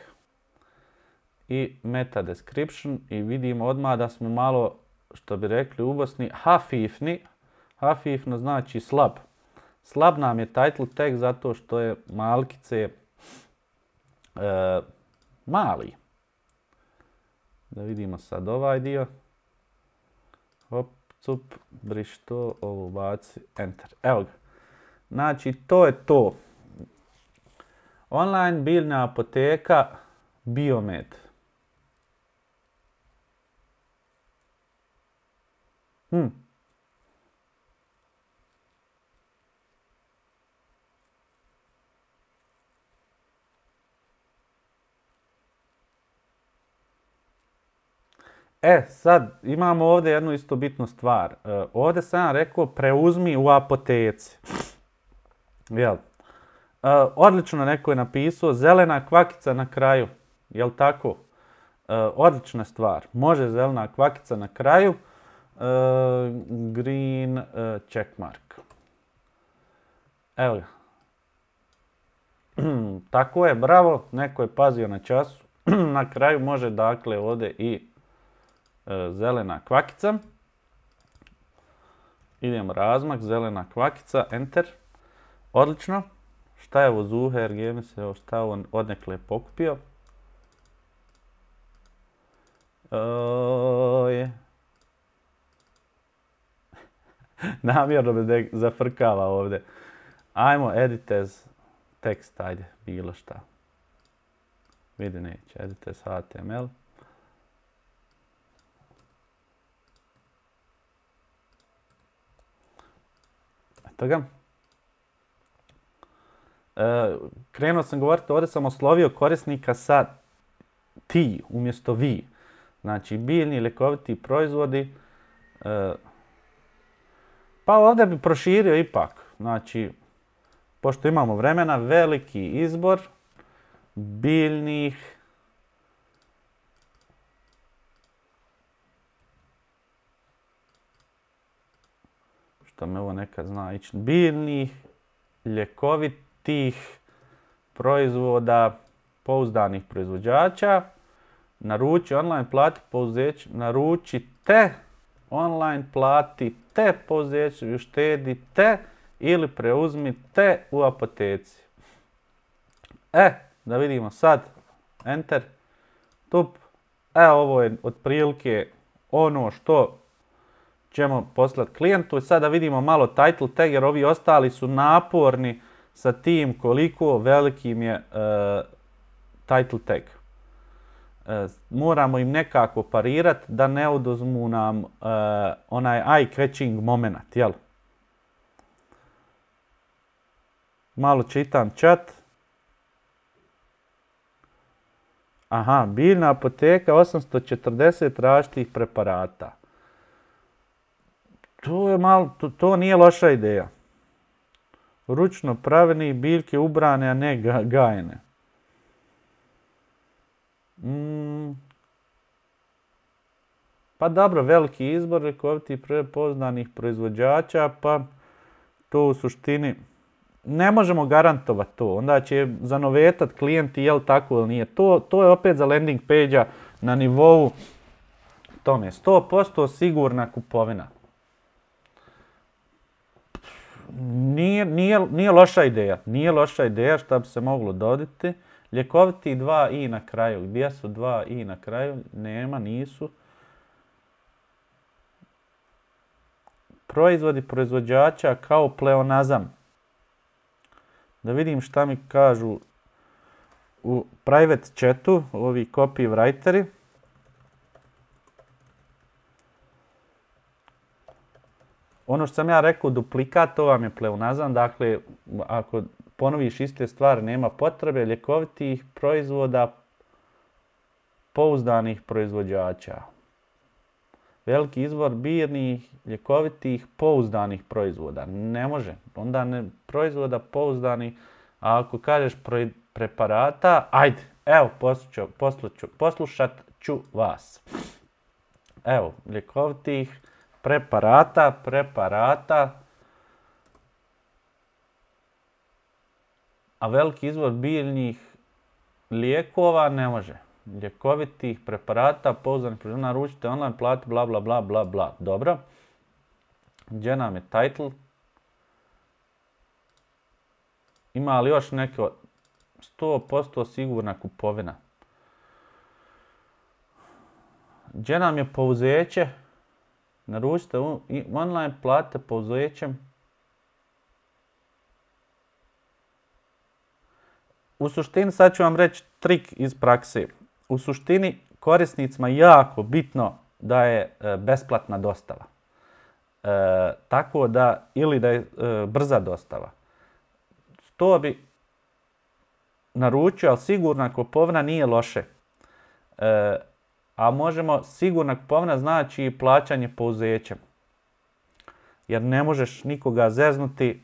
i meta description i vidimo odmah da smo malo, što bi rekli u Bosni, hafifni. Hafifno znači slab. Slab nam je title tag zato što je malkice e, mali. Da vidimo sad ovaj dio. Hop, cup, briš ovo baci, enter. Evo ga. Znači, to je to. Online biljna apoteka Biomed. Hm. E, sad imamo ovdje jednu isto bitnu stvar. E, ovdje sam ja rekao preuzmi u apoteci. E, odlično neko je napisao, zelena kvakica na kraju. Jel tako? E, odlična stvar. Može zelena kvakica na kraju. Eh, green eh, check mark. Evo ga. Tako je, bravo, neko je pazio na času. na kraju može dakle ode i eh, zelena kvakica. Idem razmak, zelena kvakica, enter. Odlično. Šta je ovo Zuhe, mi se šta odnekle pokupio. je. Namjerno me zafrkava ovdje. Ajmo, edit as tekst, ajde, bilo šta. Vidi neće, edit as HTML. Eto ga. E, krenuo sam govoriti, ovdje sam oslovio korisnika sa ti umjesto vi. Znači, biljni ljekoviti proizvodi, e, pa ovdje bi proširio ipak. Znači, pošto imamo vremena, veliki izbor biljnih što me ovo nekad zna ići, biljnih, ljekovitih proizvoda pouzdanih proizvođača. Naruči online, plati pouzeć naručite online, plati te i štedite ili preuzmite u apoteci. E, da vidimo sad, enter, tup, e ovo je otprilike ono što ćemo poslati klijentu. I sad da vidimo malo title tag jer ovi ostali su naporni sa tim koliko velikim je e, title tag. E, moramo im nekako parirati da ne oduzmu nam e, onaj eye-catching moment, jel? Malo čitam chat. Aha, biljna apoteka, 840 različitih preparata. To, je malo, to, nije loša ideja. Ručno praveni biljke ubrane, a ne gajene. Mm. Pa dobro, veliki izbor rekoviti prepoznanih proizvođača, pa to u suštini ne možemo garantovati to. Onda će zanovetat klijenti jel tako ili nije. To, je opet za landing page na nivou tome. 100% sigurna kupovina. Nije, nije loša ideja. Nije loša ideja šta bi se moglo doditi. Ljekoviti dva i na kraju. Gdje su dva i na kraju? Nema, nisu. Proizvodi proizvođača kao pleonazam. Da vidim šta mi kažu u private chatu, ovi copywriteri. Ono što sam ja rekao, duplikat, to vam je pleonazam. Dakle, ako ponoviš iste stvari, nema potrebe ljekovitih proizvoda pouzdanih proizvođača. Veliki izvor birnih, ljekovitih, pouzdanih proizvoda. Ne može. Onda ne, proizvoda pouzdanih, a ako kažeš preparata, ajde, evo, poslušat ću vas. Evo, ljekovitih preparata, preparata, a veliki izvor biljnih lijekova ne može. Ljekovitih preparata, pouzdani proizvoda, naručite online, plati, bla, bla, bla, bla, bla. Dobro. Gdje nam je title? Ima li još neke 100% sigurna kupovina? Gdje nam je pouzeće? Naručite online, plate pouzećem. u suštini, sad ću vam reći trik iz praksi. U suštini, korisnicima jako bitno da je e, besplatna dostava. E, tako da, ili da je e, brza dostava. To bi naručio, ali sigurna kupovna nije loše. a možemo, sigurna kupovna znači i plaćanje pouzećem. Jer ne možeš nikoga zeznuti,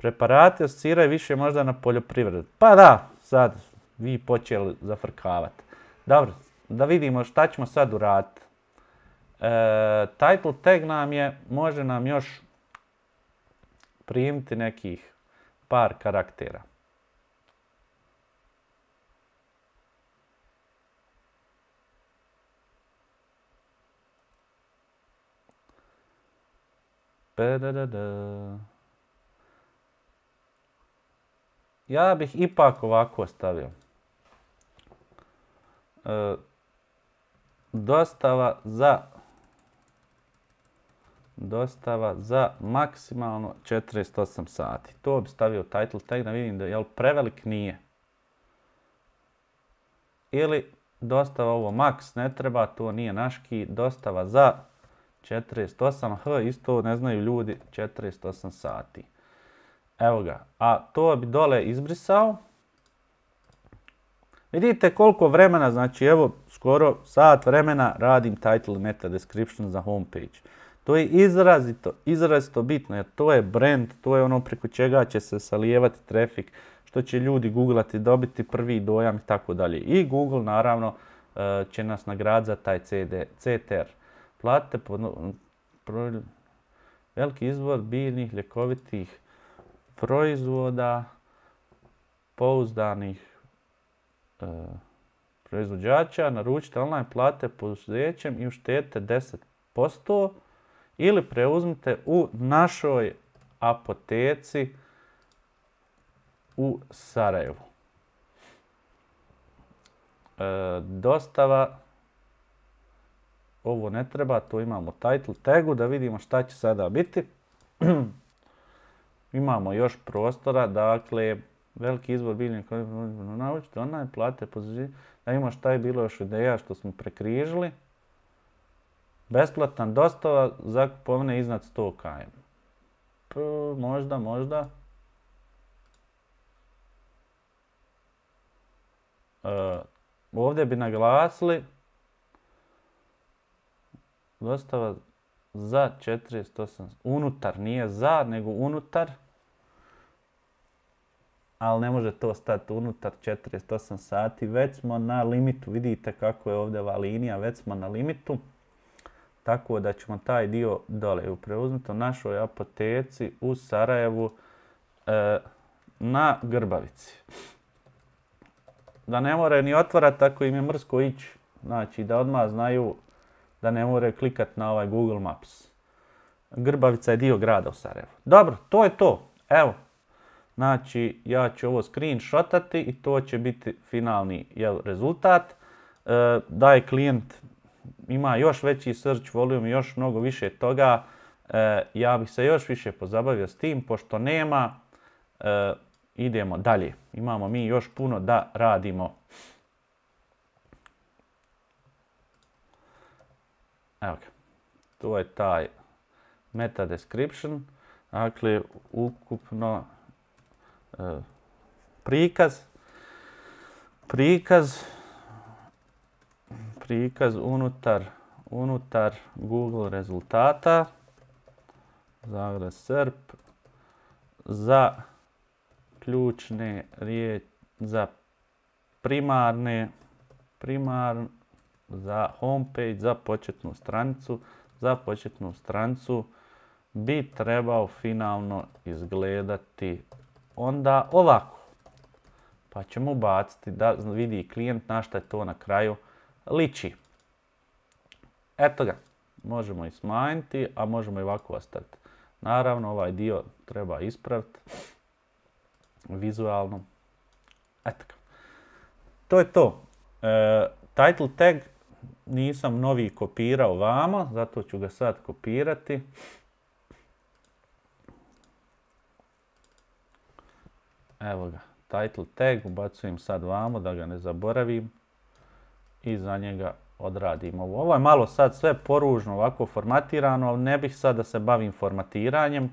Preparati osciraju više možda na poljoprivredu. Pa da, sad vi počeli zafrkavati. Dobro, da vidimo šta ćemo sad uraditi. E, title tag nam je, može nam još primiti nekih par karaktera. Da, da, da, da. Ja bih ipak ovako stavio. E, dostava za dostava za maksimalno 48 sati. To bi stavio title tag da vidim da je prevelik nije. Ili dostava ovo max ne treba, to nije naški, dostava za 48h, isto ne znaju ljudi 48 sati. Evo ga, a to bi dole izbrisao. Vidite koliko vremena, znači evo skoro sat vremena radim title meta description za homepage. To je izrazito, izrazito bitno jer to je brand, to je ono preko čega će se salijevati trafik, što će ljudi googlati, dobiti prvi dojam i tako dalje. I Google naravno e, će nas nagrad za taj CTR. Platite veliki izbor biljnih, ljekovitih, proizvoda pouzdanih e, proizvođača naručite online plate poduzećem i uštedite 10% ili preuzmite u našoj apoteci u Sarajevu. E, dostava, ovo ne treba, tu imamo title tagu da vidimo šta će sada biti. Imamo još prostora, dakle, veliki izbor biljnih koji naučite, onaj plate pozivu, da ima šta je bilo još ideja što smo prekrižili. Besplatan dostava za kupovne iznad 100 km. Možda, možda. E, ovdje bi naglasili dostava za 48, unutar, nije za, nego unutar, ali ne može to stati unutar 48 sati, već smo na limitu, vidite kako je ovdje ova linija, već smo na limitu, tako da ćemo taj dio dole u našoj apoteci u Sarajevu e, na Grbavici. Da ne more ni otvarati ako im je mrsko ići, znači da odmah znaju da ne more klikati na ovaj Google Maps. Grbavica je dio grada u Sarajevu. Dobro, to je to. Evo. Znači, ja ću ovo screenshotati i to će biti finalni jel, rezultat. E, da je klijent ima još veći search volume, još mnogo više toga. E, ja bih se još više pozabavio s tim, pošto nema. E, idemo dalje. Imamo mi još puno da radimo. Evo ga. Tu je taj meta description. Dakle, ukupno e, prikaz. Prikaz. Prikaz unutar, unutar Google rezultata. zagra Srp. Za ključne riječi, za primarne, primarne za homepage, za početnu stranicu, za početnu stranicu bi trebao finalno izgledati onda ovako. Pa ćemo baciti da vidi klijent na što je to na kraju liči. Eto ga, možemo i smanjiti, a možemo i ovako ostati. Naravno, ovaj dio treba ispraviti vizualno. Eto ga. To je to. E, title tag nisam novi kopirao vamo, zato ću ga sad kopirati. Evo ga, title tag, ubacujem sad vamo da ga ne zaboravim i za njega odradim ovo. Ovo je malo sad sve poružno ovako formatirano, ali ne bih sad da se bavim formatiranjem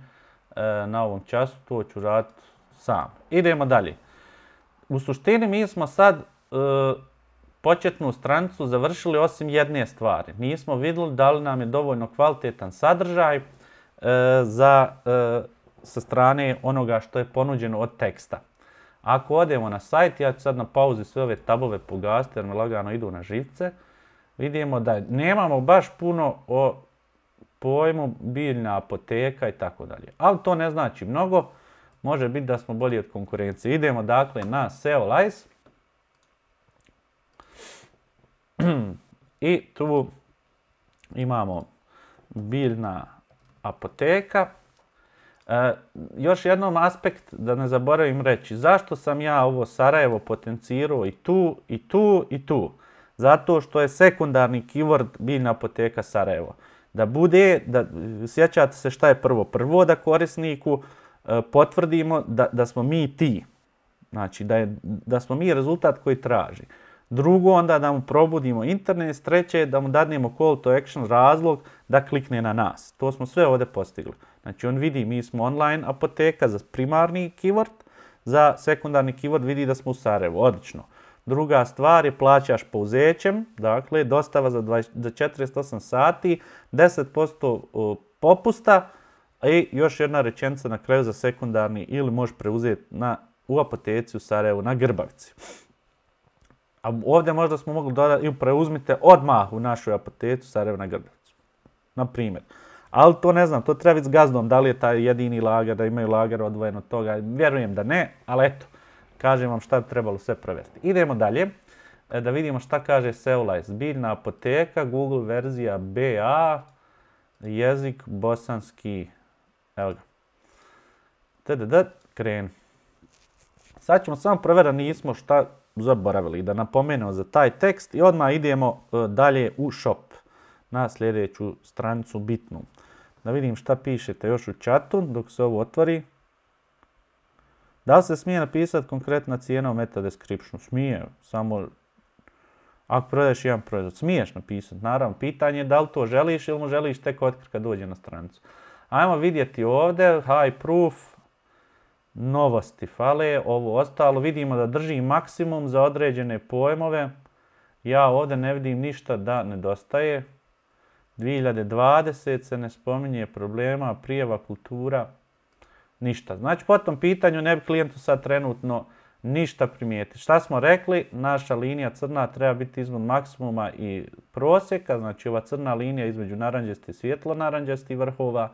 e, na ovom času, to ću raditi sam. Idemo dalje. U suštini mi smo sad e, početnu stranicu završili osim jedne stvari. Nismo vidjeli da li nam je dovoljno kvalitetan sadržaj e, za, e, sa strane onoga što je ponuđeno od teksta. Ako odemo na sajt, ja ću sad na pauzi sve ove tabove pogasti jer me lagano idu na živce, vidimo da nemamo baš puno o pojmu biljna apoteka i tako dalje. Ali to ne znači mnogo, može biti da smo bolji od konkurencije. Idemo dakle na SEO Lice. I tu imamo biljna apoteka. E, još jednom aspekt, da ne zaboravim reći, zašto sam ja ovo Sarajevo potencirao i tu, i tu, i tu? Zato što je sekundarni keyword biljna apoteka Sarajevo. Da bude, da sjećate se šta je prvo. Prvo da korisniku e, potvrdimo da, smo mi ti. Znači da smo mi rezultat koji traži. Drugo, onda da mu probudimo internet. Treće, da mu dadnemo call to action razlog da klikne na nas. To smo sve ovdje postigli. Znači on vidi mi smo online apoteka za primarni keyword, za sekundarni keyword vidi da smo u Sarajevu. Odlično. Druga stvar je plaćaš pouzećem, dakle dostava za, 48 sati, 10% popusta i još jedna rečenica na kraju za sekundarni ili možeš preuzeti na, u apoteci u Sarajevu na grbavci. A ovdje možda smo mogli dodati i preuzmite odmah u našoj apotecu Sarajevo na Na primjer. Ali to ne znam, to treba biti s gazdom, da li je taj jedini lager, da imaju lager odvojen od toga. Vjerujem da ne, ali eto, kažem vam šta bi trebalo sve provjeriti. Idemo dalje, e, da vidimo šta kaže Seulaj. Zbiljna apoteka, Google verzija BA, jezik bosanski, evo ga. Tdd, kren. Sad ćemo samo provjeriti, nismo šta zaboravili da napomenemo za taj tekst i odmah idemo e, dalje u shop na sljedeću stranicu bitnu. Da vidim šta pišete još u čatu dok se ovo otvori. Da li se smije napisati konkretna cijena u meta descriptionu? Smije, samo ako prodaješ jedan proizvod, smiješ napisati. Naravno, pitanje je da li to želiš ili mu želiš tek otkrit kad dođe na stranicu. Ajmo vidjeti ovdje, high proof, novosti fale, ovo ostalo. Vidimo da drži maksimum za određene pojmove. Ja ovdje ne vidim ništa da nedostaje. 2020 se ne spominje problema, prijeva, kultura, ništa. Znači po tom pitanju ne bi klijentu sad trenutno ništa primijeti. Šta smo rekli? Naša linija crna treba biti između maksimuma i prosjeka, znači ova crna linija između naranđasti i svjetlo naranđasti vrhova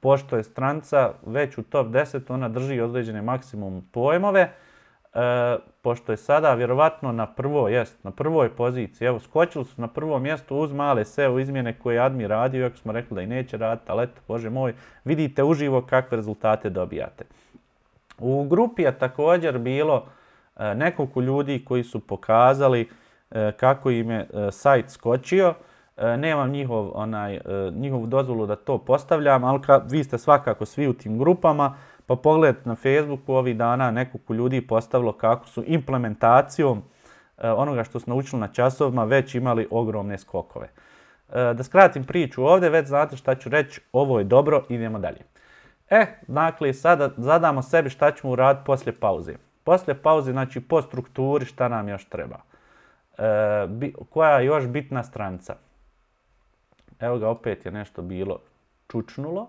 pošto je stranca već u top 10, ona drži određene maksimum pojmove, e, pošto je sada vjerovatno na prvo, jest, na prvoj poziciji, evo, skočili su na prvo mjesto uz male SEO izmjene koje je Admi radio, iako smo rekli da i neće raditi, ali eto, bože moj, vidite uživo kakve rezultate dobijate. U grupi je također bilo e, nekoliko ljudi koji su pokazali e, kako im je sajt skočio, E, nemam njihov, onaj, e, njihovu dozvolu da to postavljam, ali vi ste svakako svi u tim grupama, pa pogledajte na Facebooku ovih dana nekoliko ljudi postavilo kako su implementacijom e, onoga što su naučili na časovima već imali ogromne skokove. Da skratim priču ovdje, već znate šta ću reći, ovo je dobro, idemo dalje. E, dakle, sada zadamo sebi šta ćemo uraditi poslije pauze. Poslije pauze, znači po strukturi šta nam još treba. koja je još bitna stranca? Evo ga, opet je nešto bilo čučnulo.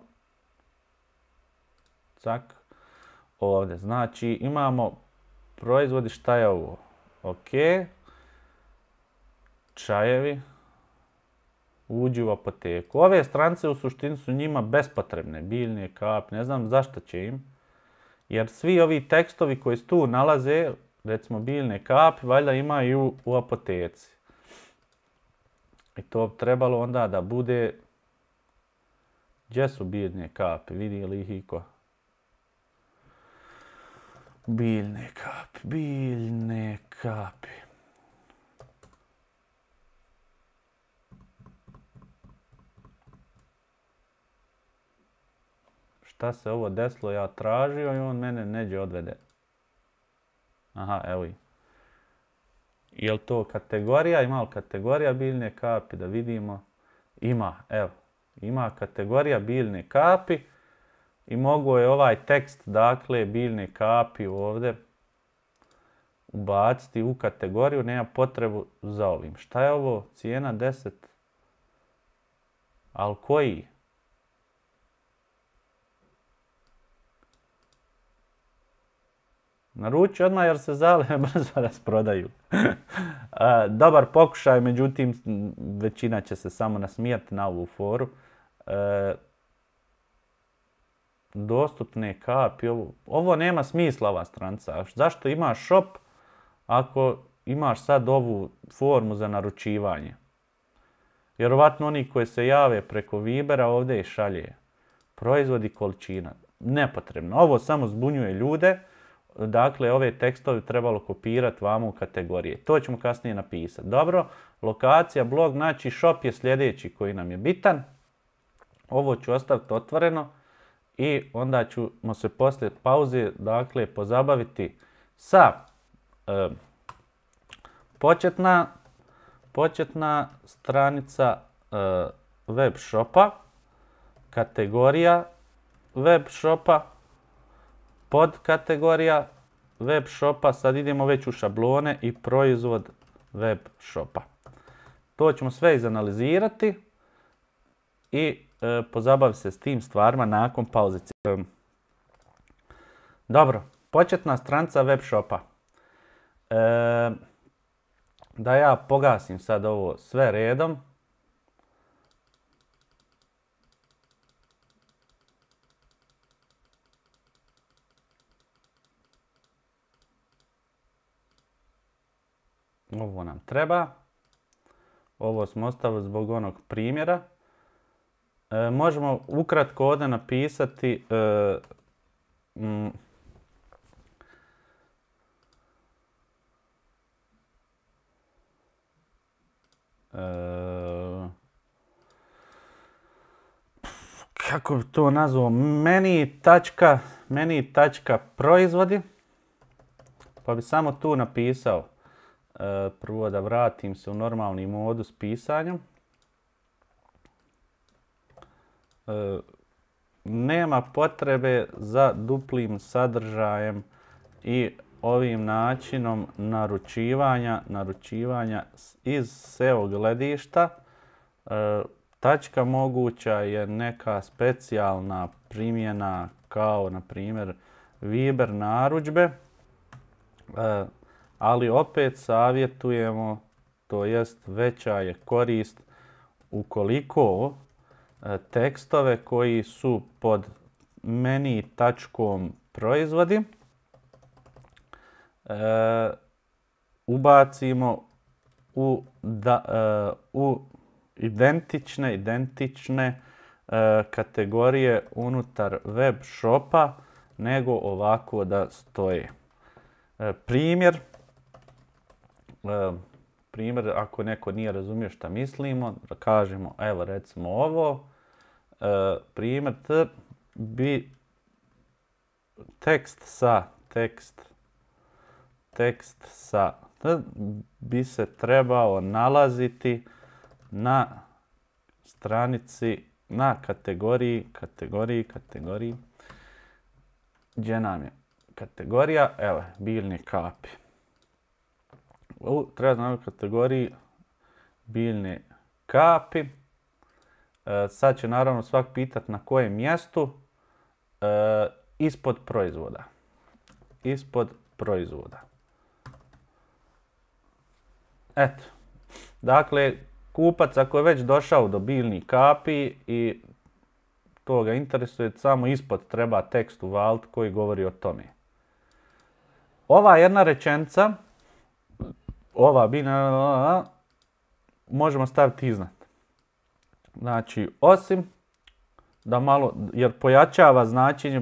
Cak. Ovdje. Znači, imamo proizvodi. Šta je ovo? Ok. Čajevi. Uđi u apoteku. Ove strance u suštini su njima bespotrebne. Biljne, kap, ne znam zašto će im. Jer svi ovi tekstovi koji se tu nalaze, recimo biljne kapi, valjda imaju u apoteci. I to bi trebalo onda da bude... Gdje su biljne kapi? Vidi li ih iko? Biljne kapi, biljne kapi. Šta se ovo desilo? Ja tražio i on mene neđe odvede. Aha, evo i. Je li to kategorija, ima li kategorija biljne kapi, da vidimo. Ima, evo, ima kategorija biljne kapi i mogu je ovaj tekst, dakle, biljne kapi ovdje ubaciti u kategoriju, nema potrebu za ovim. Šta je ovo? Cijena 10, ali koji? Naruči odmah jer se zalihe brzo rasprodaju. Dobar pokušaj, međutim većina će se samo nasmijati na ovu foru. E, dostupne kapi, ovo, ovo nema smisla ova stranca. Zašto imaš shop ako imaš sad ovu formu za naručivanje? Vjerovatno oni koji se jave preko Vibera ovdje i šalje. Proizvodi količina. Nepotrebno. Ovo samo zbunjuje ljude dakle, ove tekstove trebalo kopirati vamo u kategorije. To ćemo kasnije napisati. Dobro, lokacija, blog, znači shop je sljedeći koji nam je bitan. Ovo ću ostaviti otvoreno i onda ćemo se poslije pauze, dakle, pozabaviti sa e, početna, početna stranica e, web shopa, kategorija web shopa, kategorija web shopa, sad idemo već u šablone i proizvod web shopa. To ćemo sve izanalizirati i e, pozabavi se s tim stvarima nakon pauzice. Dobro, početna stranca web shopa. E, da ja pogasim sad ovo sve redom. Ovo nam treba. Ovo smo ostavili zbog onog primjera. E, možemo ukratko ovdje napisati e, e, kako bi to nazvao, meni tačka proizvodi, pa bi samo tu napisao Eh, prvo da vratim se u normalni modus pisanja. Eh, nema potrebe za duplim sadržajem i ovim načinom naručivanja, naručivanja iz SEO gledišta. Eh, tačka moguća je neka specijalna primjena kao na primjer Viber narudžbe ali opet savjetujemo, to jest veća je korist ukoliko e, tekstove koji su pod meni tačkom proizvodi e, ubacimo u, e, u identične, identične kategorije unutar web shopa nego ovako da stoje. Primjer, E, primjer, ako neko nije razumio šta mislimo, da kažemo, evo recimo ovo, e, primjer t bi tekst sa, tekst, tekst sa t bi se trebao nalaziti na stranici, na kategoriji, kategoriji, kategoriji, gdje nam je kategorija, evo, biljni kapi treba da u kategoriji biljne kapi. E, sad će naravno svak pitat na kojem mjestu. E, ispod proizvoda. Ispod proizvoda. Eto. Dakle, kupac ako je već došao do biljnih kapi i to ga interesuje, samo ispod treba tekst VALT koji govori o tome. Ova jedna rečenca ova bina možemo staviti iznad. Znači, osim da malo, jer pojačava značenje,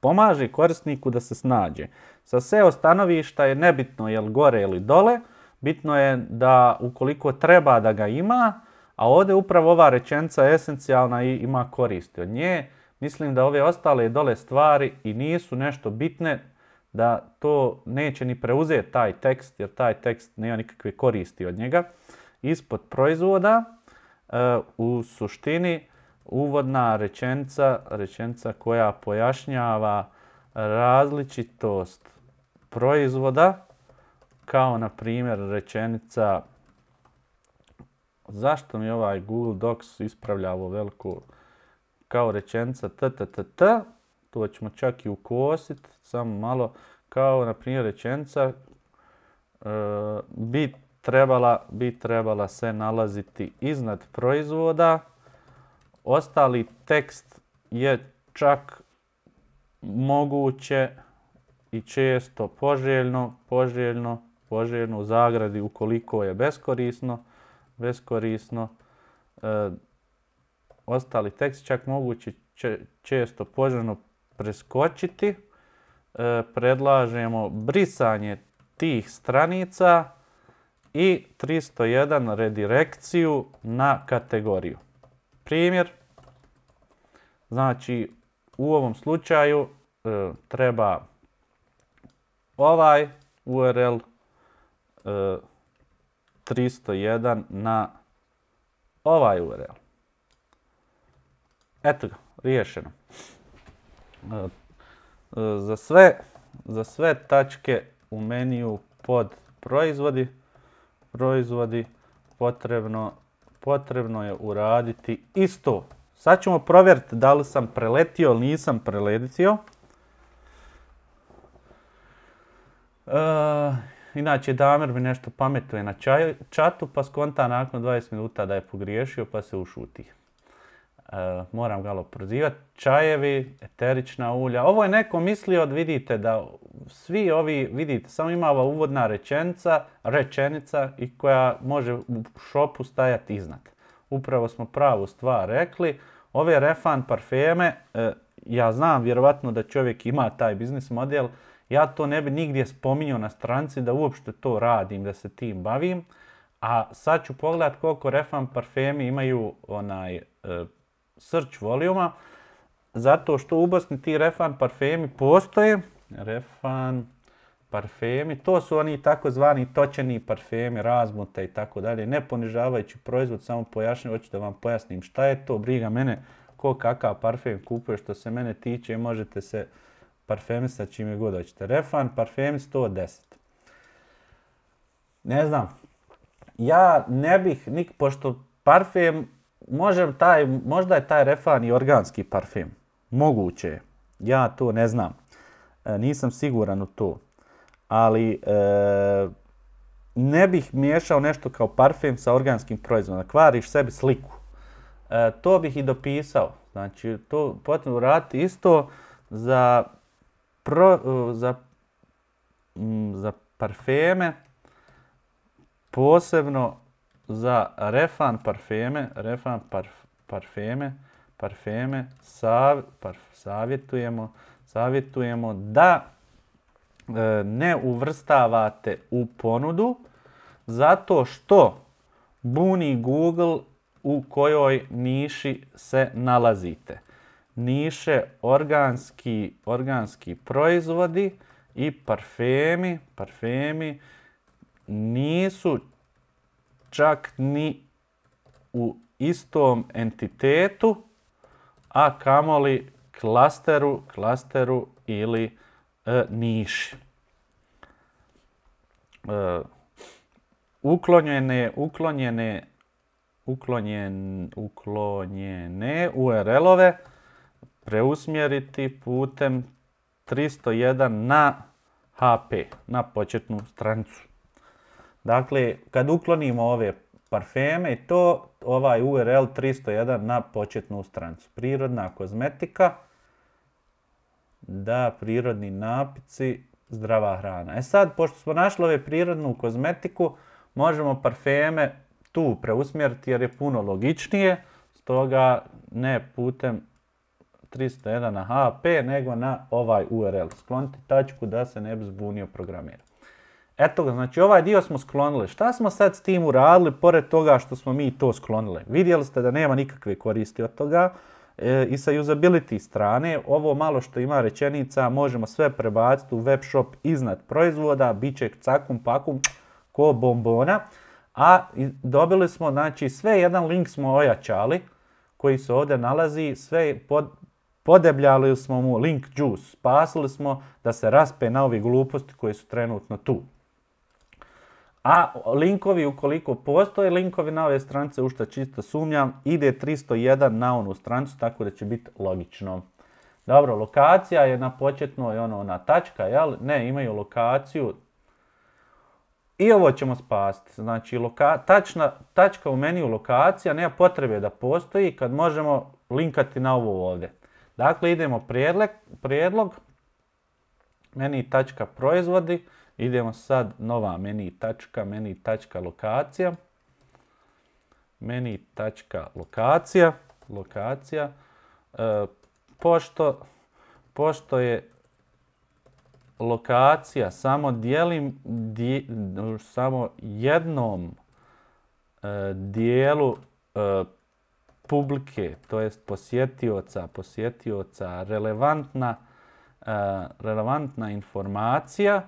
pomaže korisniku da se snađe. Sa SEO stanovišta je nebitno je li gore ili dole, bitno je da ukoliko treba da ga ima, a ovdje upravo ova rečenica je esencijalna i ima koristi od nje. Mislim da ove ostale dole stvari i nisu nešto bitne, da to neće ni preuzeti taj tekst, jer taj tekst nema nikakve koristi od njega. Ispod proizvoda eh, u suštini uvodna rečenica, rečenica koja pojašnjava različitost proizvoda, kao na primjer rečenica zašto mi ovaj Google Docs ispravlja ovo veliko kao rečenica t, t, t, t to ćemo čak i ukositi, samo malo, kao na primjer rečenica e, bi trebala, bi trebala se nalaziti iznad proizvoda, ostali tekst je čak moguće i često poželjno, poželjno, poželjno u zagradi ukoliko je beskorisno, beskorisno, e, ostali tekst čak moguće često poželjno, preskočiti. E, predlažemo brisanje tih stranica i 301 redirekciju na kategoriju. Primjer, znači u ovom slučaju e, treba ovaj URL er 301 e, na ovaj URL. Er Eto ga, riješeno. E, e, za sve, za sve tačke u meniju pod proizvodi, proizvodi potrebno, potrebno je uraditi isto. Sad ćemo provjeriti da li sam preletio ili nisam preletio. E, inače, Damir mi nešto pametuje na čaju, čatu, pa skonta nakon 20 minuta da je pogriješio, pa se ušuti. Eh, moram ga prozivati, čajevi, eterična ulja. Ovo je neko mislio, vidite da svi ovi, vidite, samo ima ova uvodna rečenica, rečenica i koja može u šopu stajati iznad. Upravo smo pravu stvar rekli. Ove refan parfeme, eh, ja znam vjerovatno da čovjek ima taj biznis model, ja to ne bi nigdje spominjao na stranci da uopšte to radim, da se tim bavim. A sad ću pogledat koliko refan parfemi imaju onaj eh, srč volijuma, zato što u ti refan parfemi postoje, refan parfemi, to su oni takozvani točeni parfemi, razmuta i tako dalje, ne ponižavajući proizvod, samo pojašnjam, hoću da vam pojasnim šta je to, briga mene ko kakav parfem kupuje, što se mene tiče, možete se parfemi sa čime god hoćete. Refan parfem 110. Ne znam, ja ne bih, nik, pošto parfem može taj, možda je taj refan i organski parfem. Moguće je. Ja to ne znam. E, nisam siguran u to. Ali e, ne bih miješao nešto kao parfem sa organskim proizvodom. Kvariš sebi sliku. E, to bih i dopisao. Znači, to potrebno raditi isto za, pro, za, za parfeme, posebno za Refan parfeme, Refan parfeme, parfeme, savjetujemo, savjetujemo da e, ne uvrstavate u ponudu zato što buni Google u kojoj niši se nalazite. Niše organski, organski proizvodi i parfemi, parfemi nisu čak ni u istom entitetu, a kamoli klasteru, klasteru ili e, niši. E, uklonjene, uklonjene, uklonjen, uklonjene URL-ove preusmjeriti putem 301 na HP, na početnu stranicu. Dakle, kad uklonimo ove parfeme i to, ovaj URL 301 na početnu stranicu. Prirodna kozmetika, da, prirodni napici, zdrava hrana. E sad, pošto smo našli ove prirodnu kozmetiku, možemo parfeme tu preusmjeriti jer je puno logičnije, stoga ne putem 301 na HP, nego na ovaj URL. Skloniti tačku da se ne bi zbunio programirati. Eto ga, znači ovaj dio smo sklonili. Šta smo sad s tim uradili pored toga što smo mi to sklonili? Vidjeli ste da nema nikakve koristi od toga e, i sa usability strane ovo malo što ima rečenica možemo sve prebaciti u web shop iznad proizvoda, bit će cakum pakum ko bombona. A dobili smo, znači sve jedan link smo ojačali koji se ovdje nalazi, sve pod, podebljali smo mu link juice, spasili smo da se raspe na ovi gluposti koje su trenutno tu. A linkovi, ukoliko postoje linkovi na ove strance, u što čisto sumnjam, ide 301 na onu strancu, tako da će biti logično. Dobro, lokacija je na početnoj ono, ona tačka, jel? Ne, imaju lokaciju. I ovo ćemo spasiti. Znači, tačka u meniju lokacija nema potrebe da postoji kad možemo linkati na ovo ovdje. Dakle, idemo prijedlog, prijedlog meni tačka proizvodi. Idemo sad, nova meni tačka, meni tačka lokacija. Meni tačka lokacija. Lokacija. E, pošto, pošto je lokacija, samo dijelim samo jednom e, dijelu e, publike, to jest posjetioca, posjetioca relevantna, relevantna informacija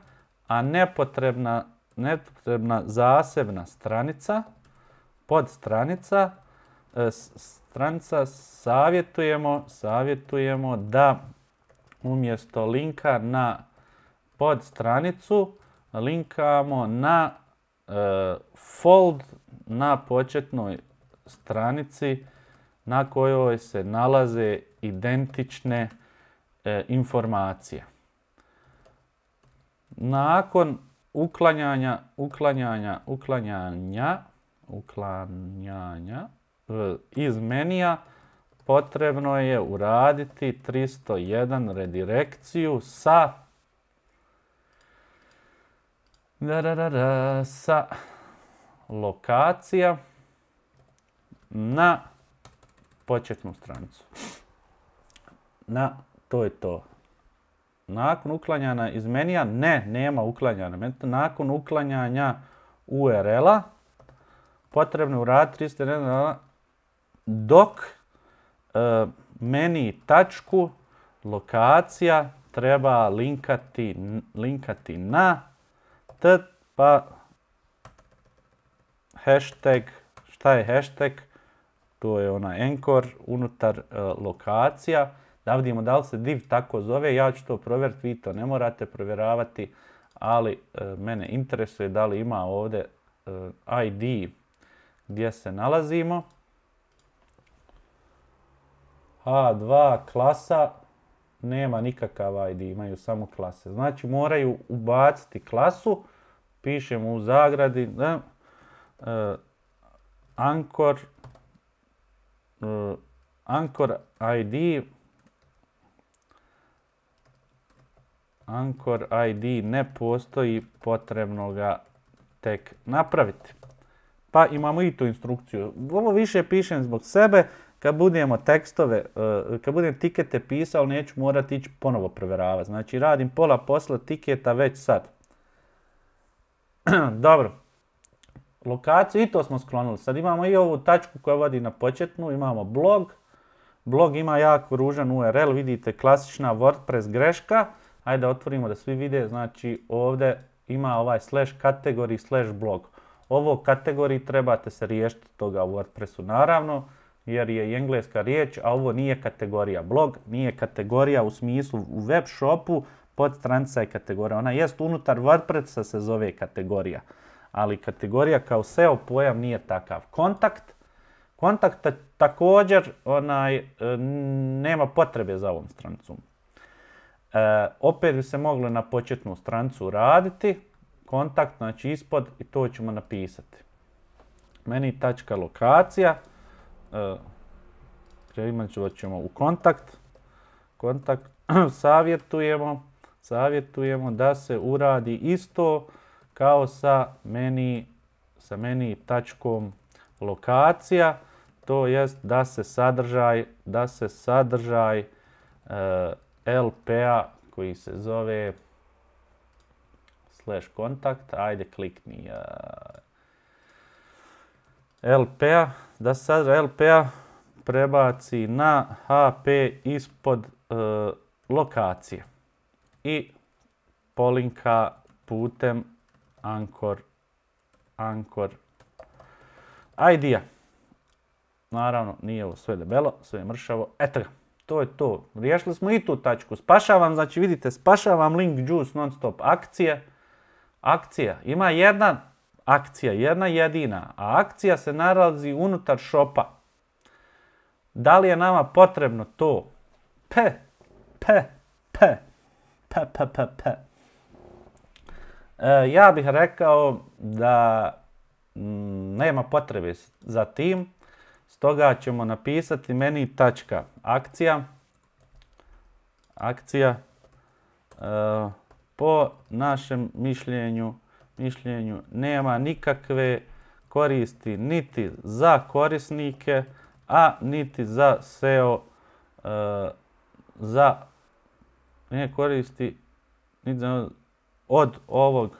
a nepotrebna, zasebna stranica, pod e, stranica savjetujemo, savjetujemo da umjesto linka na podstranicu linkamo na e, fold na početnoj stranici na kojoj se nalaze identične e, informacije nakon uklanjanja, uklanjanja, uklanjanja, uklanjanja e, iz menija potrebno je uraditi 301 redirekciju sa sa lokacija na početnu stranicu. Na, to je to nakon uklanjanja iz menija, ne, nema uklanjanja. Nakon uklanjanja URL-a, er potrebno je uraditi dok e, meni tačku lokacija treba linkati, na t pa hashtag, šta je hashtag, to je ona enkor unutar e, lokacija da vidimo da li se div tako zove, ja ću to provjeriti, vi to ne morate provjeravati, ali e, mene interesuje da li ima ovdje e, ID gdje se nalazimo. A2 klasa, nema nikakav ID, imaju samo klase. Znači moraju ubaciti klasu, pišemo u zagradi, da, e, Anchor, Anchor ID Anchor ID ne postoji, potrebno ga tek napraviti. Pa imamo i tu instrukciju. Ovo više pišem zbog sebe, kad budemo tekstove, e, kad budem tikete pisao, neću morati ići ponovo provjeravati. Znači radim pola posla tiketa već sad. Dobro. Lokaciju i to smo sklonili. Sad imamo i ovu tačku koja vodi na početnu, imamo blog. Blog ima jako ružan URL, vidite klasična WordPress greška. Ajde da otvorimo da svi vide, znači ovdje ima ovaj slash kategori slash blog. Ovo kategoriji trebate se riješiti toga u WordPressu naravno, jer je engleska riječ, a ovo nije kategorija. Blog nije kategorija u smislu u web shopu, pod stranca je kategorija. Ona jest unutar WordPressa se zove kategorija, ali kategorija kao SEO pojam nije takav. Kontakt, kontakt također onaj, e, nema potrebe za ovom stranicom. E, opet bi se mogle na početnu strancu raditi, kontakt, znači ispod i to ćemo napisati. Meni tačka lokacija, e, ćemo u kontakt, kontakt, savjetujemo, savjetujemo da se uradi isto kao sa meni, sa meni tačkom lokacija, to jest da se sadržaj, da se sadržaj e, LPA koji se zove slash kontakt, ajde klikni LPA, da se sad LPA prebaci na HP ispod e, lokacije i polinka putem Anchor, Anchor ID-a. Naravno, nije ovo sve debelo, sve je mršavo, eto ga to je to. Riješili smo i tu tačku. Spašavam, znači vidite, spašavam Link Juice non stop. Akcije, akcija. Ima jedna akcija, jedna jedina. A akcija se nalazi unutar šopa. Da li je nama potrebno to? Pe, pe, P, pe, pe, e, ja bih rekao da mm, nema potrebe za tim Stoga ćemo napisati meni tačka akcija, akcija e, po našem mišljenju, mišljenju nema nikakve koristi niti za korisnike, a niti za SEO, e, za ne koristi od ovog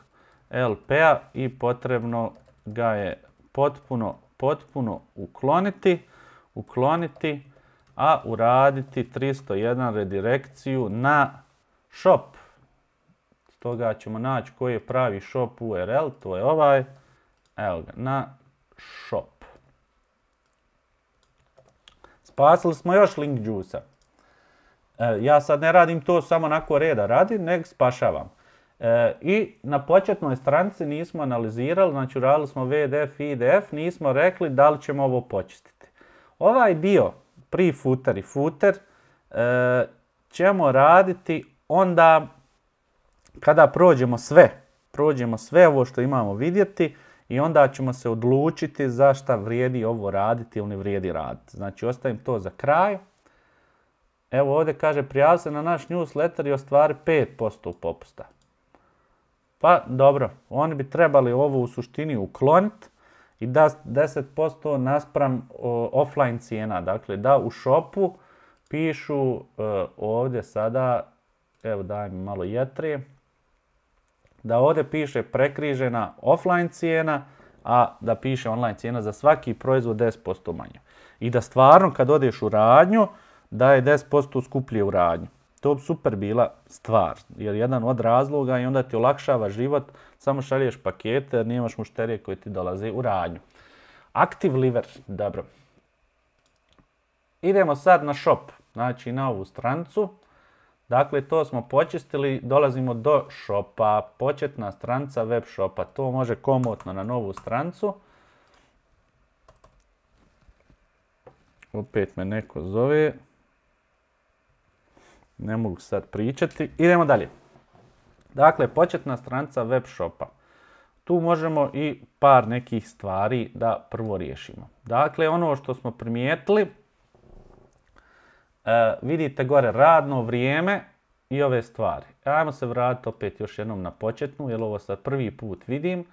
LP-a i potrebno ga je potpuno potpuno ukloniti, ukloniti, a uraditi 301 redirekciju na shop. Stoga ćemo naći koji je pravi shop URL, er to je ovaj. Evo ga, na shop. Spasili smo još link džusa. E, ja sad ne radim to samo onako reda radi, nek spašavam. E, I na početnoj stranici nismo analizirali, znači uradili smo VDF i IDF, nismo rekli da li ćemo ovo počistiti. Ovaj dio pri footer i footer e, ćemo raditi onda kada prođemo sve, prođemo sve ovo što imamo vidjeti i onda ćemo se odlučiti za šta vrijedi ovo raditi ili ne vrijedi raditi. Znači ostavim to za kraj. Evo ovdje kaže prijavi se na naš newsletter i ostvari 5% popusta. Pa dobro, oni bi trebali ovo u suštini ukloniti i da 10% naspram offline cijena. Dakle, da u shopu pišu e, ovdje sada, evo daj mi malo jetrije, da ovdje piše prekrižena offline cijena, a da piše online cijena za svaki proizvod 10% manje. I da stvarno kad odeš u radnju, da je 10% skuplje u radnju. To je super bila stvar, jer jedan od razloga i onda ti olakšava život, samo šalješ pakete jer nemaš mušterije koji ti dolaze u radnju. Active liver, dobro. Idemo sad na shop, znači na ovu strancu. Dakle, to smo počistili, dolazimo do shopa, početna stranca web shopa. To može komotno na novu strancu. Opet me neko zove. Ne mogu sad pričati. Idemo dalje. Dakle, početna stranica web shopa. Tu možemo i par nekih stvari da prvo riješimo. Dakle, ono što smo primijetili, e, vidite gore radno vrijeme i ove stvari. Ajmo se vratiti opet još jednom na početnu, jer ovo sad prvi put vidim.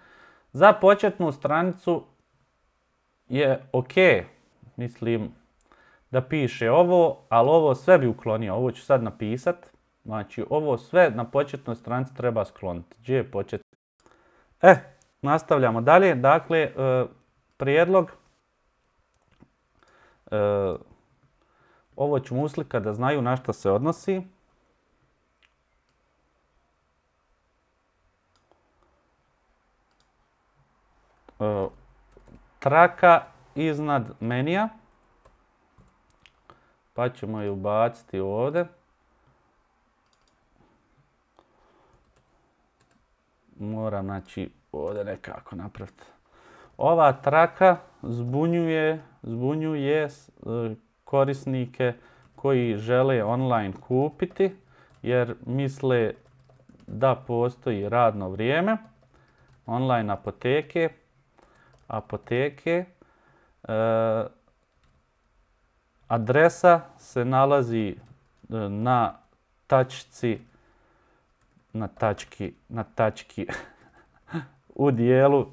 Za početnu stranicu je ok, mislim da piše ovo, ali ovo sve bi uklonio, ovo ću sad napisat. Znači ovo sve na početnoj stranici treba skloniti. Gdje je počet? E, nastavljamo dalje. Dakle, e, prijedlog. E, ovo ću uslikati da znaju na što se odnosi. E, traka iznad menija pa ćemo ju baciti ovdje. Moram, znači, ovdje nekako napraviti. Ova traka zbunjuje, zbunjuje e, korisnike koji žele online kupiti jer misle da postoji radno vrijeme online apoteke apoteke e, Adresa se nalazi e, na tačci, na tački, na tački, u dijelu,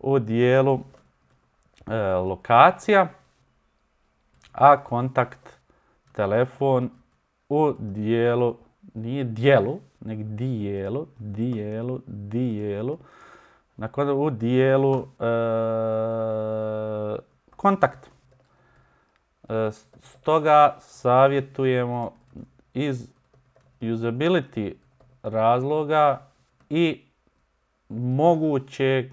u dijelu e, lokacija, a kontakt telefon u dijelu, nije dijelu, nek dijelu, dijelu, dijelu, u dijelu e, kontakt. E, stoga savjetujemo iz usability razloga i mogućeg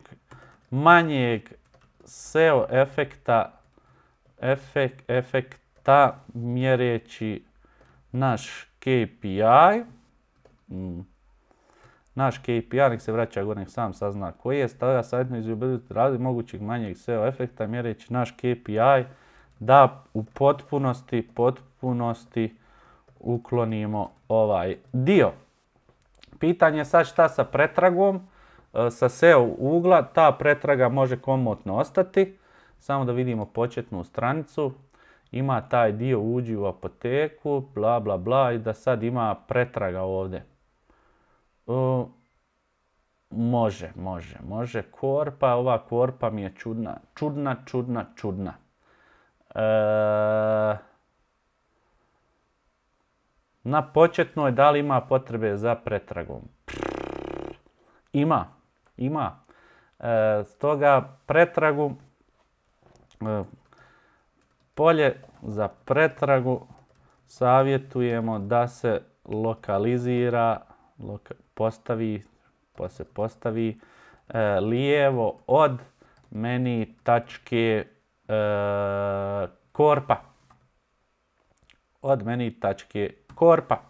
manjeg SEO efekta, efekta mjereći naš KPI. Mm. Naš KPI, nek se vraća gore, nek sam sazna koji je. stavlja savjetno iz usability mogućeg manjeg SEO efekta mjereći naš KPI da u potpunosti, potpunosti uklonimo ovaj dio. Pitanje sad šta sa pretragom, e, sa SEO ugla, ta pretraga može komotno ostati. Samo da vidimo početnu stranicu, ima taj dio uđi u apoteku, bla bla bla i da sad ima pretraga ovdje. E, može, može, može korpa, ova korpa mi je čudna, čudna, čudna, čudna. E, na početnoj da li ima potrebe za pretragom? Ima, ima. E, stoga pretragu, e, polje za pretragu savjetujemo da se lokalizira, postavi, se postavi lijevo od meni tačke Eh, korpa. Od meni tačke korpa.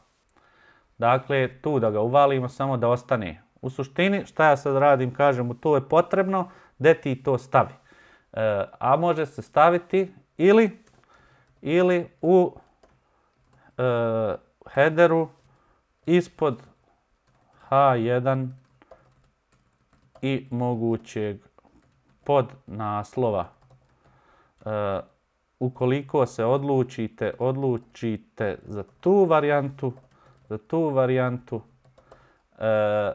Dakle, tu da ga uvalimo samo da ostane. U suštini, šta ja sad radim, kažem mu, to je potrebno, gdje ti to stavi. Eh, a može se staviti ili, ili u eh, headeru ispod H1 i mogućeg naslova Eh, ukoliko se odlučite, odlučite za tu varijantu, za tu varijantu, eh,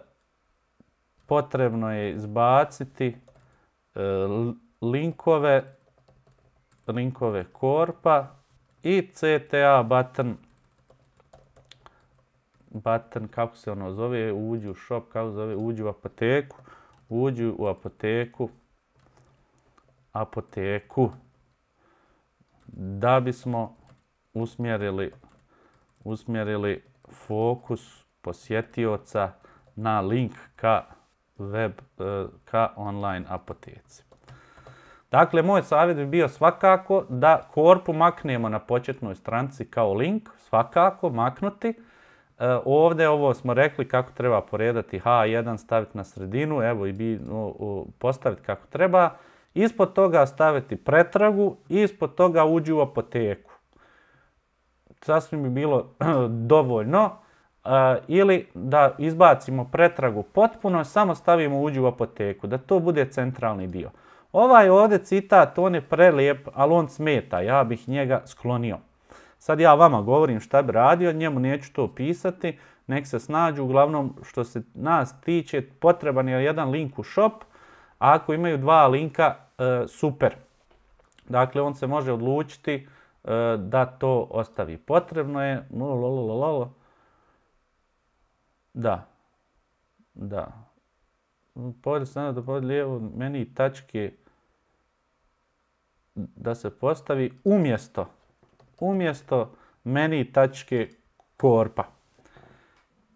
potrebno je izbaciti eh, linkove, linkove korpa i CTA button, button, kako se ono zove, uđi u shop, kako zove, uđi u apoteku, uđi u apoteku, apoteku da bismo usmjerili, usmjerili fokus posjetioca na link ka web, e, ka online apoteci. Dakle, moj savjet bi bio svakako da korpu maknemo na početnoj stranci kao link, svakako maknuti. E, ovdje ovo smo rekli kako treba poredati H1, staviti na sredinu, evo i bi, postaviti kako treba. Ispod toga staviti pretragu i ispod toga uđi u apoteku. Sasvim bi bilo dovoljno. E, ili da izbacimo pretragu potpuno, samo stavimo uđi u apoteku, da to bude centralni dio. Ovaj ovdje citat, on je prelijep, ali on smeta, ja bih njega sklonio. Sad ja vama govorim šta bi radio, njemu neću to pisati, nek se snađu, uglavnom što se nas tiče, potreban je jedan link u shop, ako imaju dva linka, e, super. Dakle, on se može odlučiti e, da to ostavi. Potrebno je... da, Da. Da. se strana do lijevo, meni tačke da se postavi umjesto, umjesto meni tačke korpa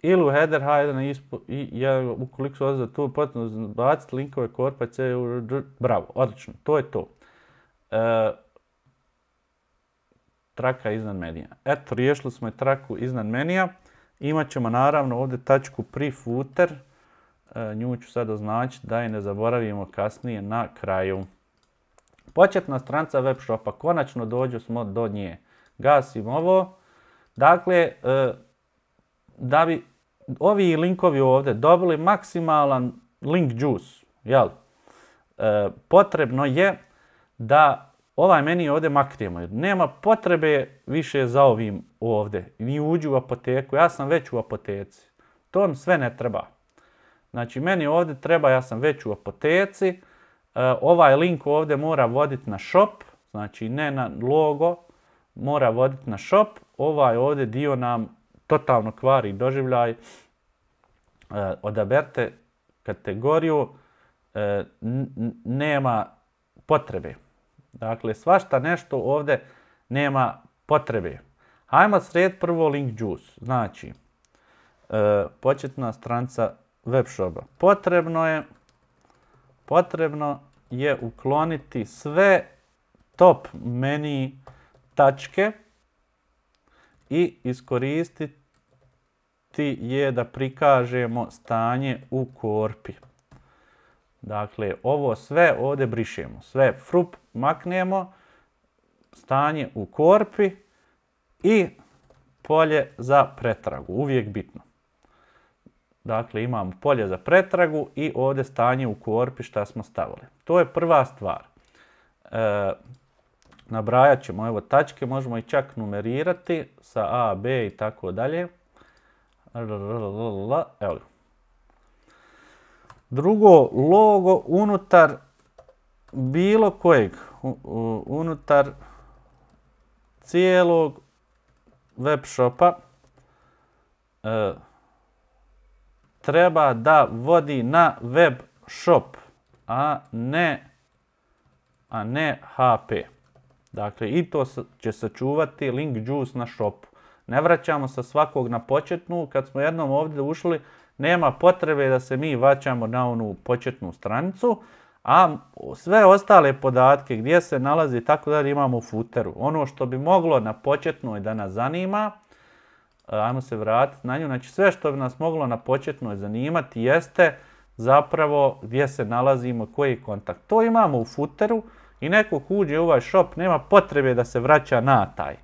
ili u header H1 i ja, ukoliko su za tu potrebno baciti linkove korpa C, bravo, odlično, to je to. E, traka iznad menija. Eto, riješili smo je traku iznad menija. Imaćemo naravno ovdje tačku pri footer. E, nju ću sad označiti da je ne zaboravimo kasnije na kraju. Početna stranca web shopa, konačno dođu smo do nje. Gasim ovo. Dakle, e, da bi ovi linkovi ovdje dobili maksimalan link juice, jel? E, potrebno je da ovaj meni ovdje makrijemo. nema potrebe više za ovim ovdje. Ni uđu u apoteku, ja sam već u apoteci. To mi sve ne treba. Znači, meni ovdje treba, ja sam već u apoteci. E, ovaj link ovdje mora voditi na shop, znači ne na logo, mora voditi na shop. Ovaj ovdje dio nam totalno kvari doživljaj. E, odaberte kategoriju e, nema potrebe. Dakle, svašta nešto ovdje nema potrebe. Hajmo sred prvo link juice. Znači, e, početna stranca web shopa. Potrebno je, potrebno je ukloniti sve top meni tačke i iskoristiti je da prikažemo stanje u korpi. Dakle, ovo sve ovdje brišemo. Sve frup maknemo, stanje u korpi i polje za pretragu. Uvijek bitno. Dakle, imamo polje za pretragu i ovdje stanje u korpi što smo stavili. To je prva stvar. E, nabrajat ćemo evo tačke, možemo i čak numerirati sa A, B i tako dalje. Evo ga. Drugo, logo unutar bilo kojeg, unutar cijelog web shopa e, treba da vodi na web shop, a ne, a ne HP. Dakle, i to će sačuvati link juice na shopu ne vraćamo sa svakog na početnu. Kad smo jednom ovdje ušli, nema potrebe da se mi vraćamo na onu početnu stranicu, a sve ostale podatke gdje se nalazi tako da imamo u futeru. Ono što bi moglo na početnoj da nas zanima, e, ajmo se vratiti na nju, znači sve što bi nas moglo na početnoj zanimati jeste zapravo gdje se nalazimo, koji je kontakt. To imamo u futeru i neko kuđe u ovaj shop, nema potrebe da se vraća na taj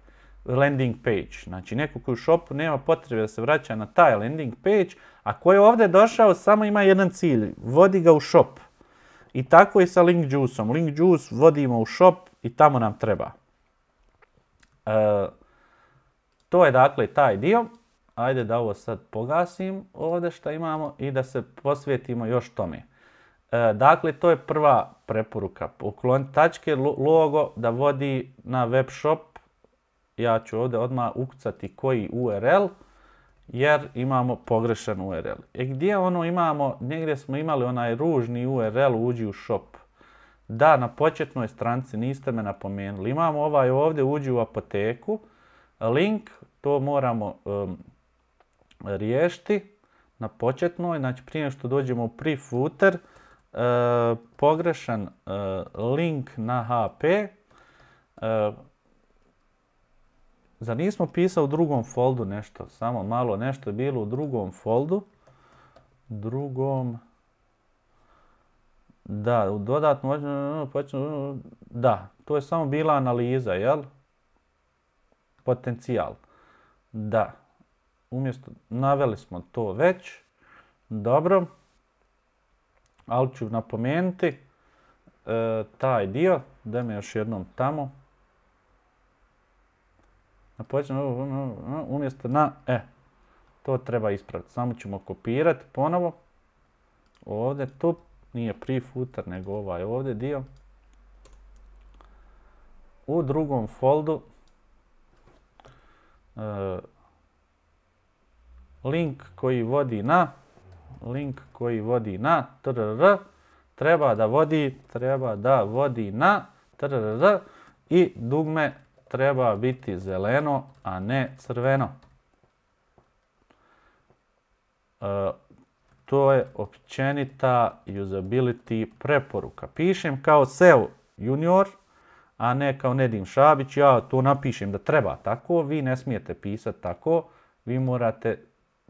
landing page. Znači neko koji u shopu nema potrebe da se vraća na taj landing page, a koji je ovdje došao samo ima jedan cilj, vodi ga u shop. I tako je sa link juice-om. Link juice vodimo u shop i tamo nam treba. E, to je dakle taj dio. Ajde da ovo sad pogasim ovdje što imamo i da se posvetimo još tome. E, dakle, to je prva preporuka. Uklon tačke, logo da vodi na web shop ja ću ovdje odmah ukucati koji URL, jer imamo pogrešan URL. E gdje ono imamo, negdje smo imali onaj ružni URL uđi u shop. Da, na početnoj stranci niste me napomenuli. Imamo ovaj ovdje uđi u apoteku, link, to moramo riješiti na početnoj, znači prije što dođemo u pre pogrešan e, link na HP, e, Zar nismo pisao u drugom foldu nešto? Samo malo nešto je bilo u drugom foldu. Drugom... Da, u dodatno... Ono, ono, da, to je samo bila analiza, jel? Potencijal. Da. Umjesto, naveli smo to već. Dobro. Ali ću napomenuti e, taj dio. Da me još jednom tamo na početku, umjesto na e. To treba ispraviti. Samo ćemo kopirati ponovo. Ovdje tu nije pri footer, nego ovaj ovdje dio. U drugom foldu e, link koji vodi na link koji vodi na trr treba da vodi treba da vodi na trr i dugme treba biti zeleno, a ne crveno. E, to je općenita usability preporuka. Pišem kao SEO junior, a ne kao Nedim Šabić. Ja to napišem da treba tako, vi ne smijete pisati tako. Vi morate,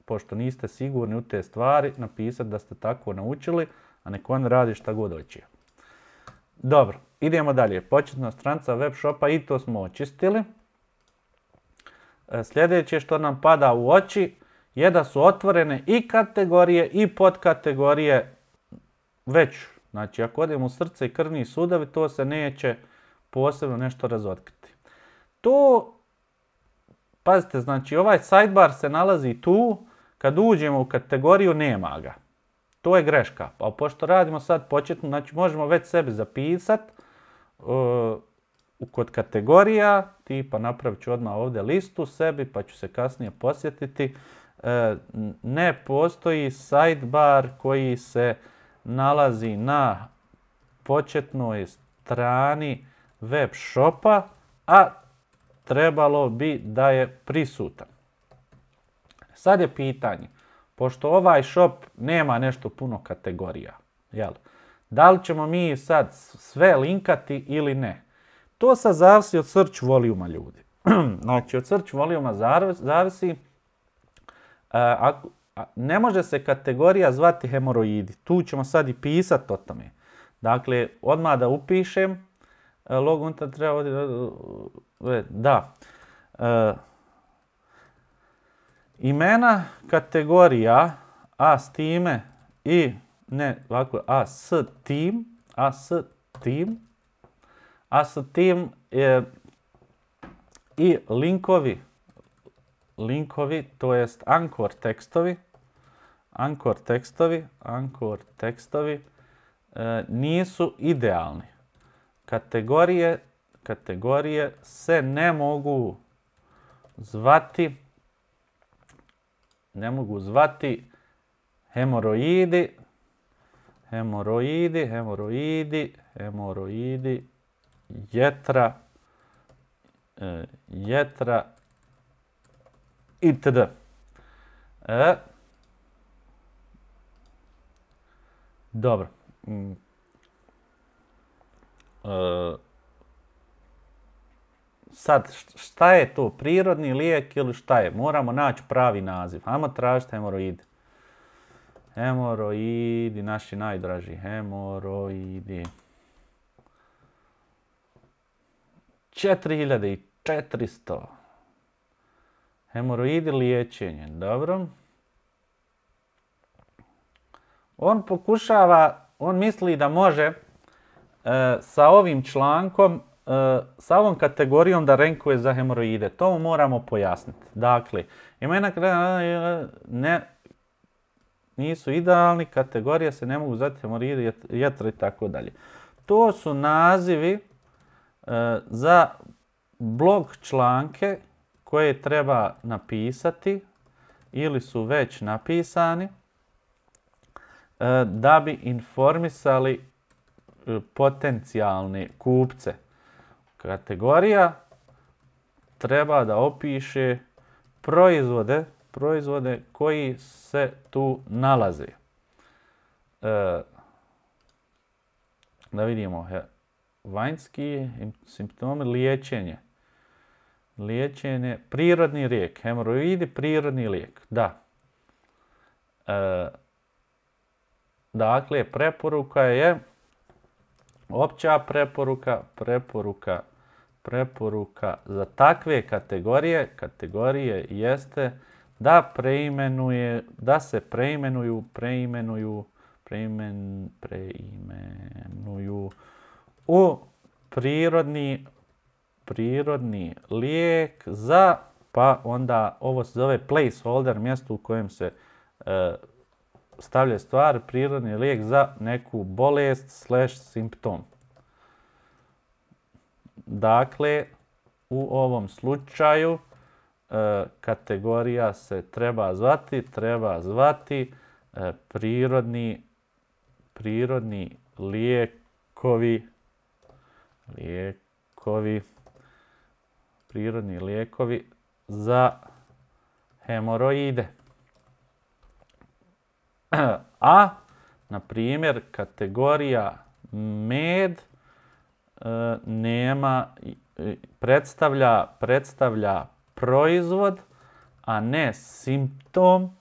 pošto niste sigurni u te stvari, napisati da ste tako naučili, a neko on radi šta god hoće. Dobro, Idemo dalje. Početna stranca web shopa i to smo očistili. E, sljedeće što nam pada u oči je da su otvorene i kategorije i podkategorije već. Znači ako odemo u srce i krvni sudovi to se neće posebno nešto razotkriti. To, pazite, znači ovaj sidebar se nalazi tu, kad uđemo u kategoriju nema ga. To je greška. Pa pošto radimo sad početno, znači možemo već sebi zapisati E, kod kategorija, tipa napravit ću odmah ovdje listu sebi pa ću se kasnije posjetiti, e, ne postoji sidebar koji se nalazi na početnoj strani web shopa, a trebalo bi da je prisutan. Sad je pitanje, pošto ovaj shop nema nešto puno kategorija, jel? Da li ćemo mi sad sve linkati ili ne? To sad zavisi od srč volijuma ljudi. znači od srč volijuma zavisi. E, ne može se kategorija zvati hemoroidi. Tu ćemo sad i pisati o tome. Dakle, odmah da upišem. E, log treba ovdje... Da. E, imena kategorija, a s time i ne, ovako, a s tim, a s tim, a s tim je i linkovi, linkovi, to jest ankor tekstovi, ankor tekstovi, ankor tekstovi e, nisu idealni. Kategorije, kategorije se ne mogu zvati ne mogu zvati hemoroidi hemoroidi, hemoroidi, hemoroidi, jetra, e, jetra, itd. E, dobro. Mm. E, sad, šta je to? Prirodni lijek ili šta je? Moramo naći pravi naziv. Hajmo tražiti hemoroidi. Hemoroidi, naši najdraži hemoroidi. 4400. Hemoroidi liječenje, dobro. On pokušava, on misli da može e, sa ovim člankom, e, sa ovom kategorijom da renkuje za hemoroide. To mu moramo pojasniti. Dakle, imena ne, nisu idealni, kategorije se ne mogu zvati hemoroidi, jetra i tako dalje. To su nazivi e, za blog članke koje treba napisati ili su već napisani e, da bi informisali e, potencijalne kupce. Kategorija treba da opiše proizvode proizvode koji se tu nalaze. E, da vidimo, vanjski simptomi liječenje. Liječenje, prirodni lijek, hemoroidi, prirodni lijek, da. E, dakle, preporuka je, opća preporuka, preporuka, preporuka za takve kategorije, kategorije jeste da preimenuje, da se preimenuju, preimenuju, preimen, preimenuju u prirodni, prirodni lijek za, pa onda ovo se zove placeholder, mjesto u kojem se e, stavlja stvar, prirodni lijek za neku bolest slash simptom. Dakle, u ovom slučaju E, kategorija se treba zvati, treba zvati e, prirodni, prirodni lijekovi, lijekovi, prirodni lijekovi za hemoroide. A, na primjer, kategorija med e, nema, predstavlja, predstavlja proizvod, a ne simptom,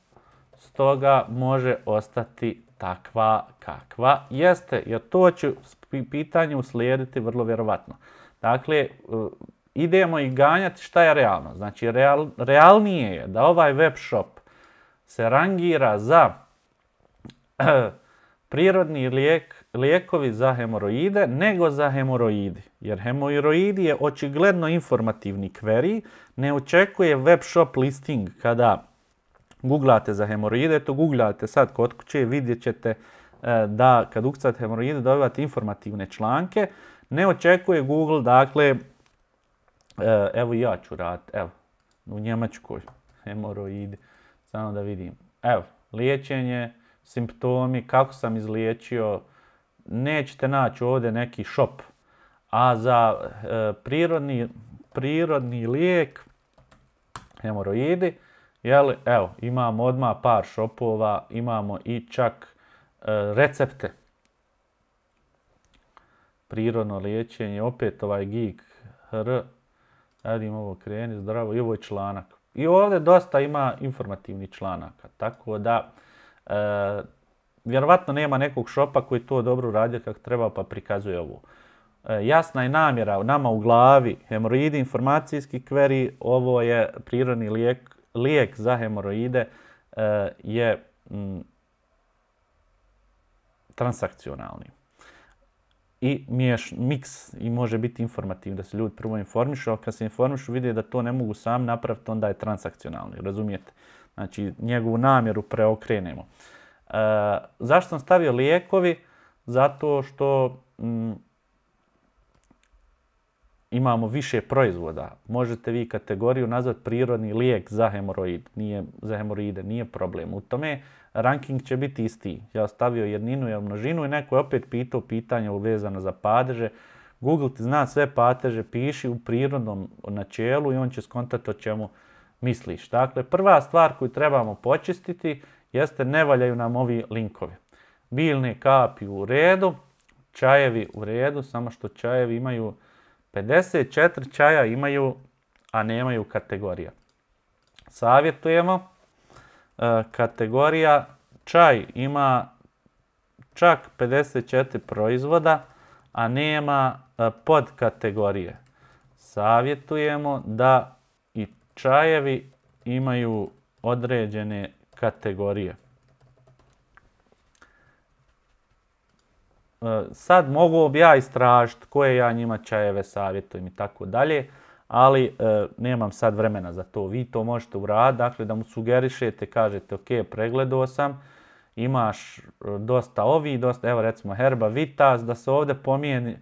stoga može ostati takva kakva jeste, jer to ću pitanje uslijediti vrlo vjerovatno. Dakle, e, idemo i ganjati šta je realno. Znači, realnije je da ovaj web shop se rangira za e, prirodni lijek lijekovi za hemoroide nego za hemoroidi. Jer hemoroidi je očigledno informativni kveri, ne očekuje web shop listing kada googlate za hemoroide, to googlate sad kod kuće i vidjet ćete e, da kad ukucate hemoroide dobivate informativne članke. Ne očekuje Google, dakle, e, evo ja ću raditi, evo, u Njemačkoj, hemoroidi, samo da vidim, evo, liječenje, simptomi, kako sam izliječio nećete naći ovdje neki šop. A za e, prirodni, lijek, hemoroidi, jeli, evo, imamo odmah par šopova. imamo i čak e, recepte. Prirodno liječenje, opet ovaj gig, hr, radim ovo kreni, zdravo, i ovo je članak. I ovdje dosta ima informativnih članaka, tako da e, vjerovatno nema nekog šopa koji to dobro radi kako treba pa prikazuje ovo. E, jasna je namjera nama u glavi, hemoroidi, informacijski kveri, ovo je prirodni lijek, lijek za hemoroide, e, je mm, transakcionalni i miješ, miks i može biti informativ da se ljudi prvo informišu, a kad se informišu vide da to ne mogu sam napraviti, onda je transakcionalni, razumijete? Znači njegovu namjeru preokrenemo. E, zašto sam stavio lijekovi? Zato što mm, imamo više proizvoda. Možete vi kategoriju nazvati prirodni lijek za hemoroid. Nije, za hemoroide nije problem. U tome ranking će biti isti. Ja stavio jedninu i množinu i neko je opet pitao pitanje uvezano za padeže. Google ti zna sve pateže, piši u prirodnom načelu i on će skontati o čemu misliš. Dakle, prva stvar koju trebamo počistiti jeste ne valjaju nam ovi linkovi. Bilne kapi u redu, čajevi u redu, samo što čajevi imaju 54 čaja imaju, a nemaju kategorija. Savjetujemo, e, kategorija čaj ima čak 54 proizvoda, a nema e, podkategorije. Savjetujemo da i čajevi imaju određene kategorije. E, sad mogu bi ja istražiti koje ja njima čajeve savjetujem i tako dalje, ali e, nemam sad vremena za to. Vi to možete uraditi, dakle da mu sugerišete, kažete ok, pregledao sam, imaš e, dosta ovi, dosta, evo recimo herba vitas, da se ovdje pomijeni,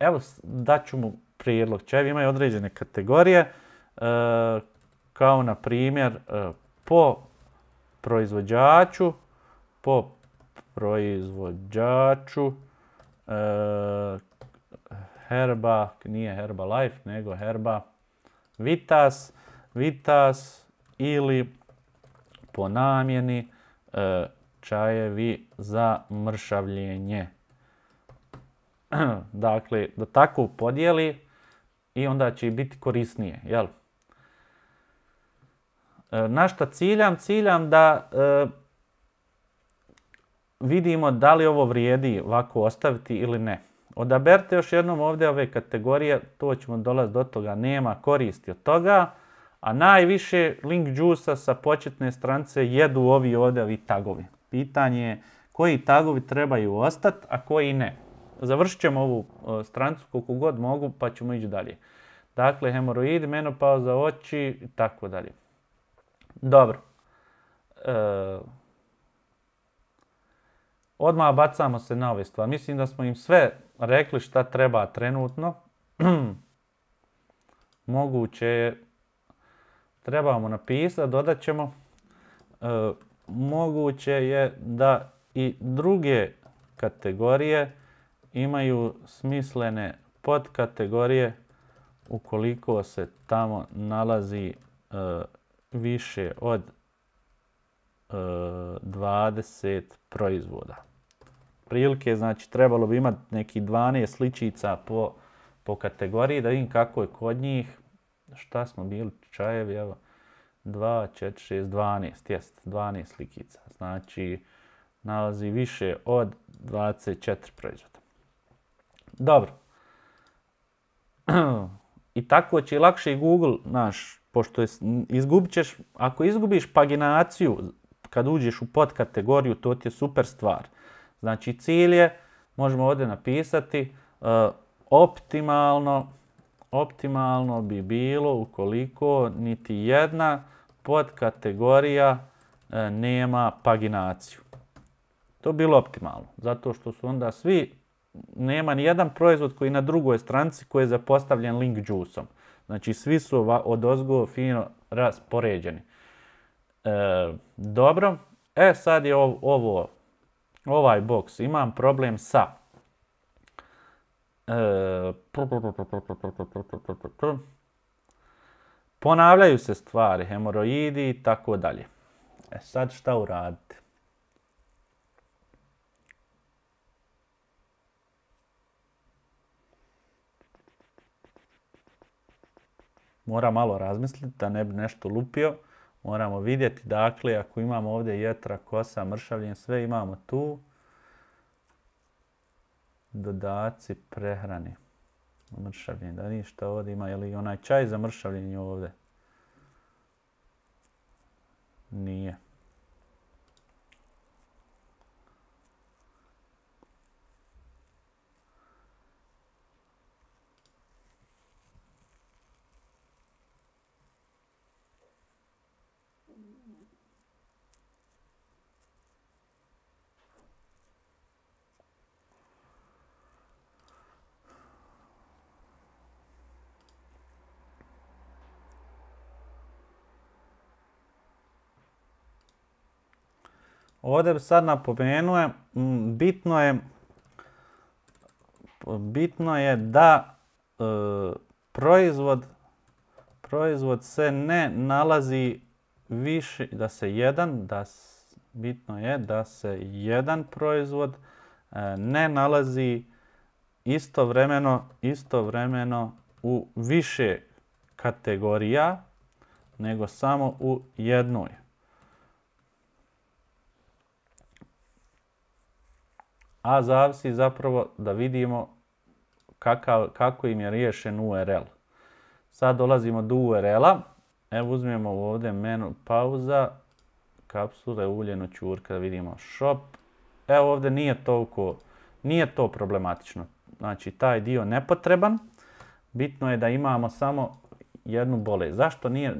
evo daću mu prijedlog čajeva, imaju određene kategorije, kao na primjer e, po proizvođaču, po proizvođaču e, Herba, nije Herba Life, nego Herba Vitas, Vitas ili po namjeni e, čajevi za mršavljenje. dakle, da tako podijeli i onda će biti korisnije, jel? E, na što ciljam? Ciljam da e, vidimo da li ovo vrijedi ovako ostaviti ili ne. Odaberte još jednom ovdje ove kategorije, to ćemo dolaziti do toga, nema koristi od toga. A najviše link juice sa početne strance jedu ovi ovdje ovi tagovi. Pitanje je koji tagovi trebaju ostati, a koji ne. Završit ćemo ovu e, strancu koliko god mogu pa ćemo ići dalje. Dakle, hemoroidi, menopauza, oči i tako dalje. Dobro. E, odmah bacamo se na ove stvari. Mislim da smo im sve rekli šta treba trenutno. Moguće je, trebamo napisati, dodat ćemo, e, moguće je da i druge kategorije imaju smislene podkategorije ukoliko se tamo nalazi e, više od 20 eh, proizvoda. Prilike, znači, trebalo bi imati neki 12 sličica po, kategoriji, da vidim kako je kod njih, šta smo bili, čajevi, evo, 2, 4, 6, 12, jest, 12 slikica. Znači, nalazi više od 24 proizvoda. Dobro. I tako će lakše Google, naš, pošto je, ako izgubiš paginaciju kad uđeš u podkategoriju, to ti je super stvar. Znači cilj je, možemo ovdje napisati, e, optimalno, optimalno bi bilo ukoliko niti jedna podkategorija e, nema paginaciju. To bi bilo optimalno, zato što su onda svi, nema ni jedan proizvod koji je na drugoj stranci koji je zapostavljen link juice-om. Znači svi su od fino raspoređeni. E, dobro, e sad je ovo, ovaj boks, imam problem sa. E, ponavljaju se stvari, hemoroidi i tako dalje. E sad šta uraditi? mora malo razmisliti da ne bi nešto lupio. Moramo vidjeti, dakle, ako imamo ovdje jetra, kosa, mršavljen, sve imamo tu. Dodaci prehrani. Mršavljen, da ništa ovdje ima, je li onaj čaj za mršavljenje ovdje? Nije. ovdje bi sad napomenuo, bitno je, bitno je da e, proizvod, proizvod se ne nalazi više, da se jedan, da bitno je da se jedan proizvod e, ne nalazi istovremeno, istovremeno u više kategorija, nego samo u jednoj. a zavisi zapravo da vidimo kako im je riješen URL. Sad dolazimo do URL-a. Evo uzmijemo ovdje menu pauza, kapsule, uljeno čurka, da vidimo shop. Evo ovdje nije toliko, nije to problematično. Znači taj dio nepotreban. Bitno je da imamo samo jednu bolest. Zašto nije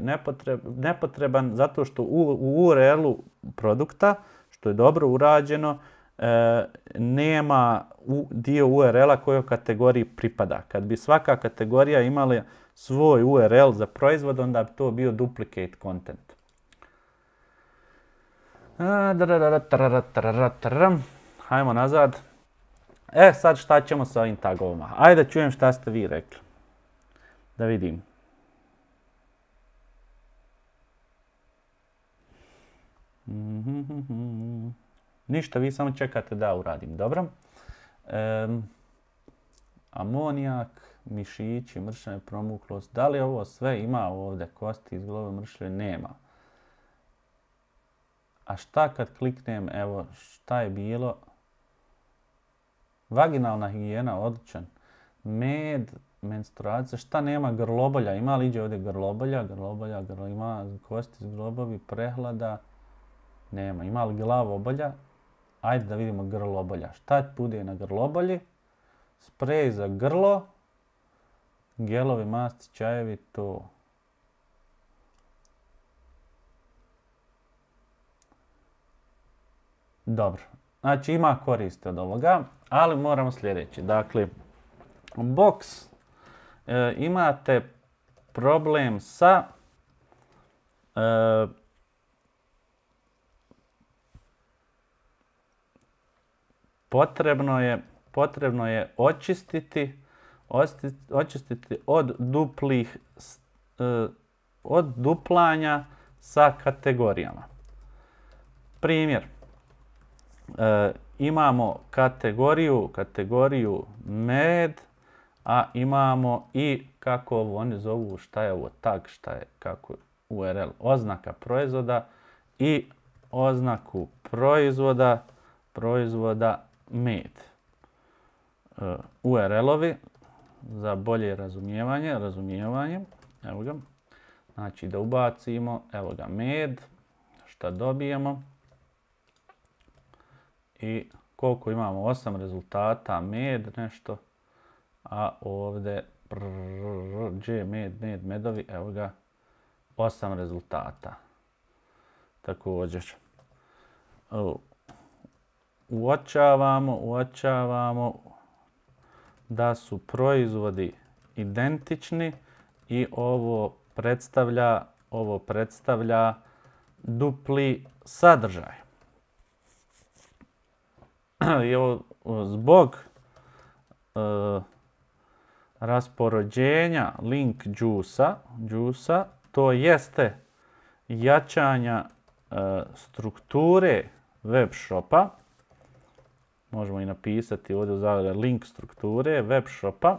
nepotreban? Zato što u, u URL-u produkta, što je dobro urađeno, E, nema dio URL-a kojoj kategoriji pripada. Kad bi svaka kategorija imala svoj URL za proizvod, onda bi to bio duplicate content. Hajmo nazad. E, sad šta ćemo sa ovim tagovima? Ajde čujem šta ste vi rekli. Da vidim. mm Ništa, vi samo čekate da uradim. Dobro. amonijak, mišići, mršave promuklost. Da li ovo sve ima ovdje? Kosti iz nema. A šta kad kliknem, evo, šta je bilo? Vaginalna higijena, odličan. Med, menstruacija, šta nema grlobolja? Ima li iđe ovdje grlobolja? Grlobolja, grlo, ima kosti iz globovi, prehlada. Nema. Ima li glavobolja? Ajde da vidimo grlobolja. Šta bude na grlobolji? Sprej za grlo. Gelovi, masti, čajevi, to. Dobro. Znači ima koriste od ovoga, ali moramo sljedeći. Dakle, box e, imate problem sa e, potrebno je, potrebno je očistiti, očistiti od duplih, e, od duplanja sa kategorijama. Primjer, e, imamo kategoriju, kategoriju med, a imamo i kako ovo oni zovu, šta je ovo tag, šta je, kako URL, er oznaka proizvoda i oznaku proizvoda, proizvoda med. E, URL-ovi za bolje razumijevanje, razumijevanje, evo ga. Znači da ubacimo, evo ga, med, šta dobijemo. I koliko imamo, Osam rezultata, med, nešto. A ovdje, gdje med, med, medovi, evo ga, Osam rezultata. Također uočavamo, uočavamo da su proizvodi identični i ovo predstavlja, ovo predstavlja dupli sadržaj. I ovo zbog e, rasporođenja link džusa, to jeste jačanja e, strukture web shopa, možemo i napisati ovdje u link strukture web shopa,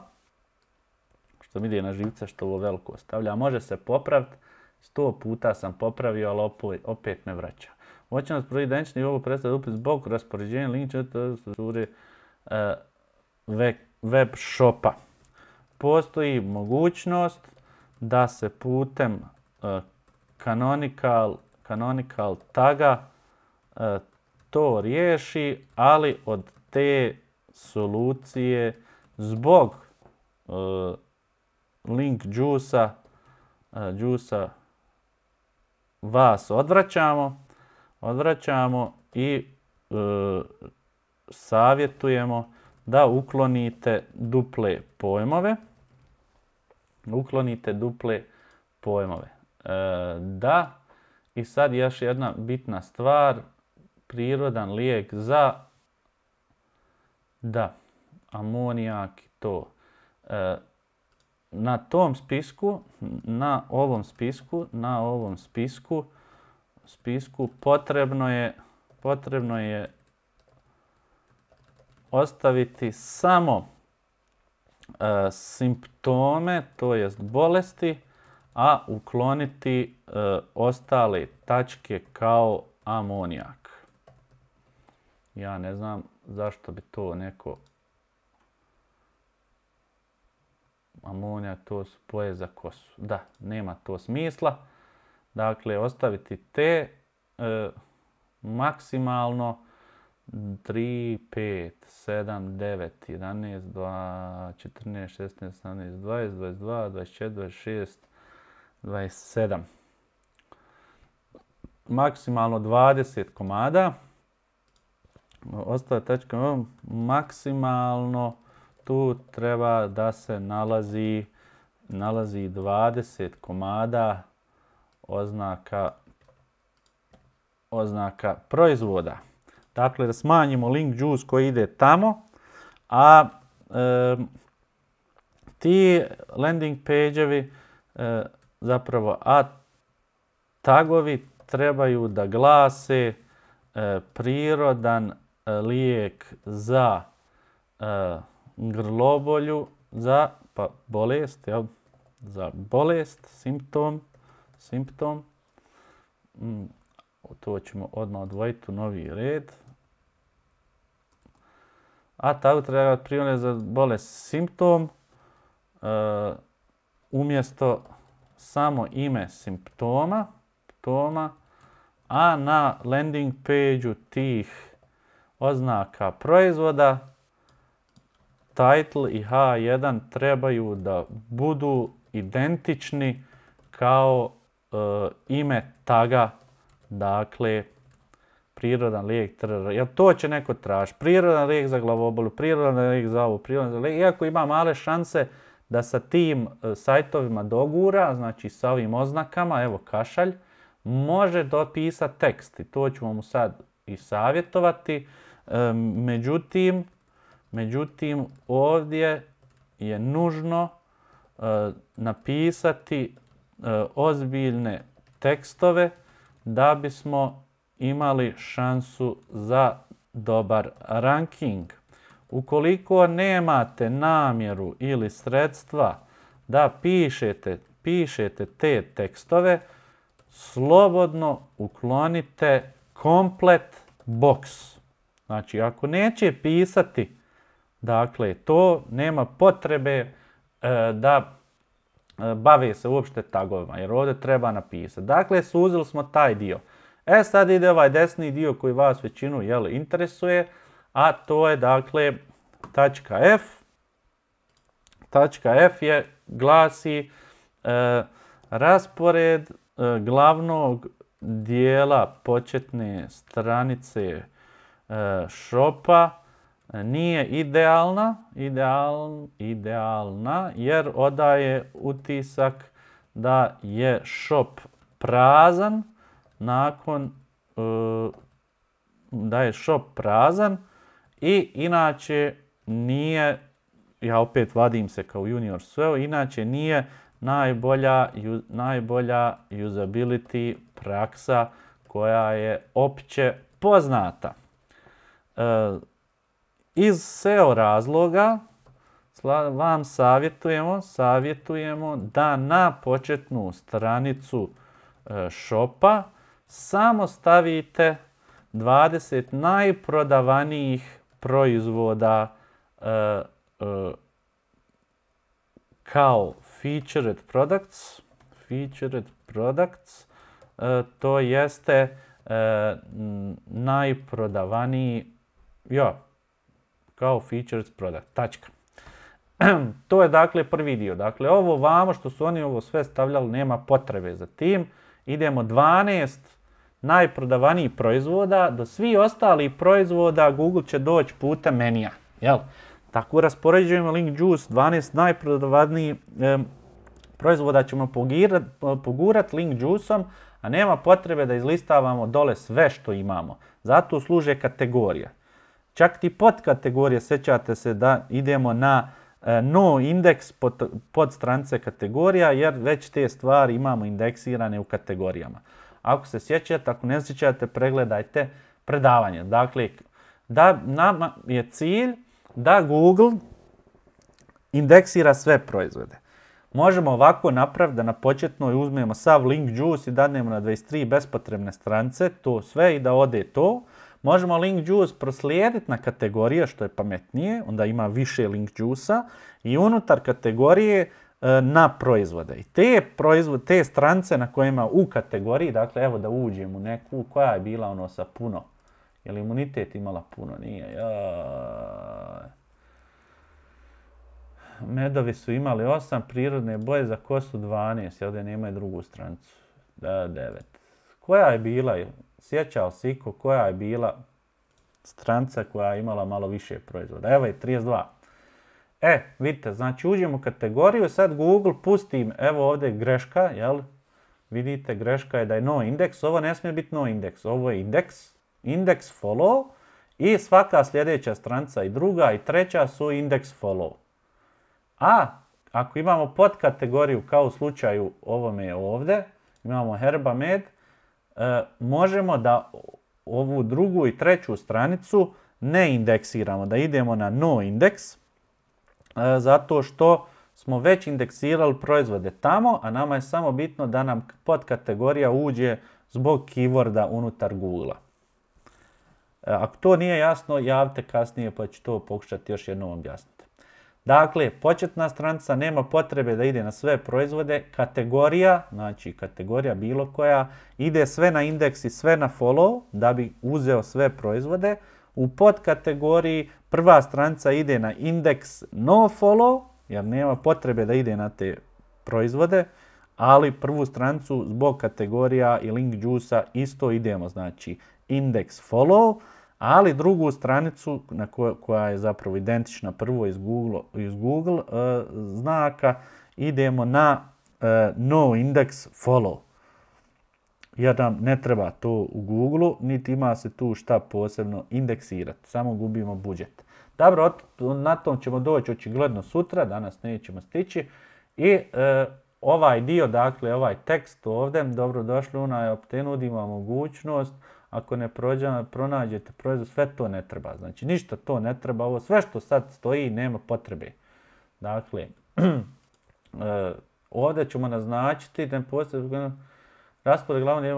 što mi ide na živce što ovo veliko ostavlja. Može se popraviti, sto puta sam popravio, ali opet, me vraća. Hoće nas denčni ovo predstavlja upis zbog raspoređenja link strukture e, web shopa. Postoji mogućnost da se putem e, canonical, canonical taga e, to riješi, ali od te solucije zbog e, link džusa, e, džusa vas odvraćamo, odvraćamo i e, savjetujemo da uklonite duple pojmove. Uklonite duple pojmove. da, i sad još jedna bitna stvar, prirodan lijek za, da, amonijak i to. E, na tom spisku, na ovom spisku, na ovom spisku, spisku potrebno je, potrebno je ostaviti samo e, simptome, to jest bolesti, a ukloniti e, ostale tačke kao amonijak. Ja ne znam zašto bi to neko... Amonija, to su poje za kosu. Da, nema to smisla. Dakle, ostaviti te e, maksimalno 3, 5, 7, 9, 11, 12, 14, 16, 17, 20, 22, 24, 26, 27. Maksimalno 20 komada ostaje maksimalno tu treba da se nalazi, nalazi 20 komada oznaka, oznaka proizvoda. Dakle, da smanjimo link juice koji ide tamo, a ti landing page-evi, e, zapravo a tagovi trebaju da glase e, prirodan Eh, lijek za eh, grlobolju, za pa bolest, za bolest, simptom, simptom. Mm, to ćemo odmah odvojiti u novi red. A tako treba prijavljati za bolest simptom, eh, umjesto samo ime simptoma, a na landing page tih oznaka proizvoda, title i H1 trebaju da budu identični kao e, ime taga, dakle, prirodan lijek, jer to će neko traži, prirodan lijek za glavobolu, prirodan lijek za ovu, prirodan lijek, iako ima male šanse da sa tim e, sajtovima dogura, znači sa ovim oznakama, evo kašalj, može dopisati tekst i to ću vam sad i savjetovati. Međutim, međutim ovdje je nužno e, napisati e, ozbiljne tekstove da bismo imali šansu za dobar ranking. Ukoliko nemate namjeru ili sredstva da pišete, pišete te tekstove, slobodno uklonite komplet box. Znači, ako neće pisati, dakle, to nema potrebe e, da e, bave se uopšte tagovima, jer ovdje treba napisati. Dakle, suzili smo taj dio. E, sad ide ovaj desni dio koji vas većinu jel, interesuje, a to je, dakle, tačka F. Tačka F je, glasi, e, raspored glavnog dijela početne stranice E, šopa e, nije idealna, ideal, idealna jer odaje utisak da je šop prazan nakon e, da je šop prazan i inače nije, ja opet vadim se kao junior sve inače nije najbolja, najbolja usability praksa koja je opće poznata. E, iz SEO razloga vam savjetujemo, savjetujemo da na početnu stranicu shopa e, samo stavite 20 najprodavanijih proizvoda e, kao featured products, featured products, to jeste najprodavaniji ja, kao features product, tačka. to je dakle prvi dio. Dakle, ovo vamo što su oni ovo sve stavljali nema potrebe za tim. Idemo 12 najprodavanijih proizvoda, do svi ostali proizvoda Google će doći puta menija. Jel? Tako raspoređujemo Link Juice, 12 najprodavanijih proizvoda ćemo pogurati pogurat Link Juice-om, a nema potrebe da izlistavamo dole sve što imamo. Zato služe kategorija. Čak ti pod kategorije, sećate se da idemo na e, no indeks pod, strance kategorija, jer već te stvari imamo indeksirane u kategorijama. Ako se sjećate, ako ne sjećate, pregledajte predavanje. Dakle, da nama je cilj da Google indeksira sve proizvode. Možemo ovako napraviti da na početnoj uzmemo sav link juice i dadnemo na 23 bespotrebne strance, to sve i da ode to. Možemo link juice proslijediti na kategorije što je pametnije, onda ima više link juice i unutar kategorije e, na proizvode. I te, proizvode, te strance na kojima u kategoriji, dakle evo da uđem u neku koja je bila ono sa puno, je li imunitet imala puno, nije, Medovi su imali 8, prirodne boje za kosu 12, ovdje nemaju drugu strancu, da, 9. Koja je bila, sjećao se koja je bila stranca koja je imala malo više proizvoda. Evo je 32. E, vidite, znači uđem u kategoriju, sad Google pustim, evo ovdje je greška, jel? Vidite, greška je da je no indeks, ovo ne smije biti no indeks, ovo je indeks, indeks follow i svaka sljedeća stranca i druga i treća su indeks follow. A, ako imamo podkategoriju kao u slučaju ovome ovdje, imamo herba med, E, možemo da ovu drugu i treću stranicu ne indeksiramo, da idemo na no indeks, e, zato što smo već indeksirali proizvode tamo, a nama je samo bitno da nam podkategorija uđe zbog keyworda unutar Google-a. E, ako to nije jasno, javite kasnije pa ću to pokušati još jednom objasniti. Dakle, početna stranica nema potrebe da ide na sve proizvode. Kategorija, znači kategorija bilo koja, ide sve na indeks i sve na follow da bi uzeo sve proizvode. U podkategoriji prva stranica ide na indeks no follow, jer nema potrebe da ide na te proizvode, ali prvu strancu zbog kategorija i link juice isto idemo, znači indeks follow ali drugu stranicu na koja, koja je zapravo identična prvo iz Google, iz Google e, znaka idemo na e, no index follow. Jer nam ne treba to u Google, niti ima se tu šta posebno indeksirati, samo gubimo budžet. Dobro, na tom ćemo doći očigledno sutra, danas nećemo stići. I e, ovaj dio, dakle ovaj tekst ovdje, dobrodošli, ona je optenudima mogućnost ako ne pronađete proizvod, sve to ne treba. Znači ništa to ne treba, ovo sve što sad stoji nema potrebe. Dakle, e, ovdje ćemo naznačiti da postoji raspored glavne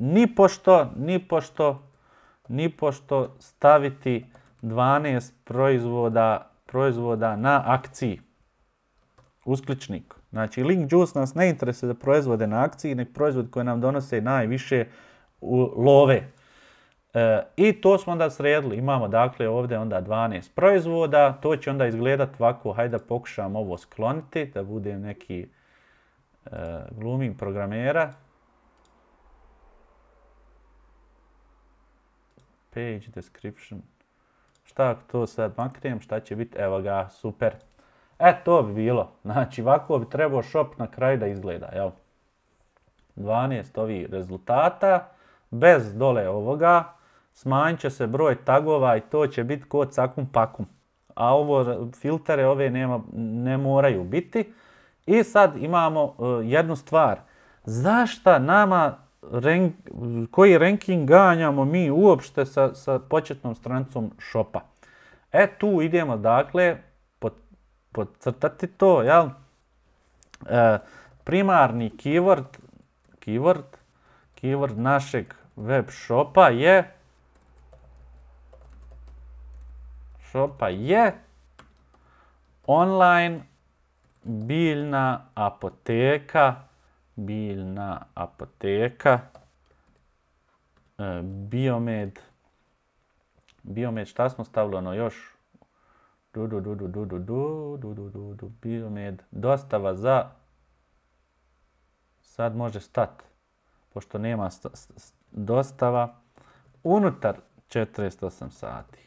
ni pošto, ni pošto, ni pošto staviti 12 proizvoda, proizvoda na akciji. Uskličnik. Znači, Link Juice nas ne interesuje da proizvode na akciji, nek proizvod koji nam donose najviše u love. E, I to smo onda sredili. Imamo dakle ovdje onda 12 proizvoda. To će onda izgledati ovako. Hajde da pokušam ovo skloniti, da budem neki e, glumim programera. Page description. Šta to sad maknem, šta će biti? Evo ga, super. E, to bi bilo. Znači, ovako bi trebao šop na kraju da izgleda, jel? 12 ovih rezultata. Bez dole ovoga smanjit će se broj tagova i to će biti kod sakum pakum. A ovo filtere ove nema, ne moraju biti. I sad imamo e, jednu stvar. Zašta nama, koji ranking ganjamo mi uopšte sa, sa početnom strancom shopa? E tu idemo dakle podcrtati to, jel? E, primarni keyword, keyword, keyword našeg web shopa je shopa je online biljna apoteka, biljna apoteka, e, biomed, biomed, šta smo stavili ono još? Du, du, du, du, du, du, du, du, du, du, du, biomed. Dostava za... Sad može stat, pošto nema dostava. Unutar 48 sati.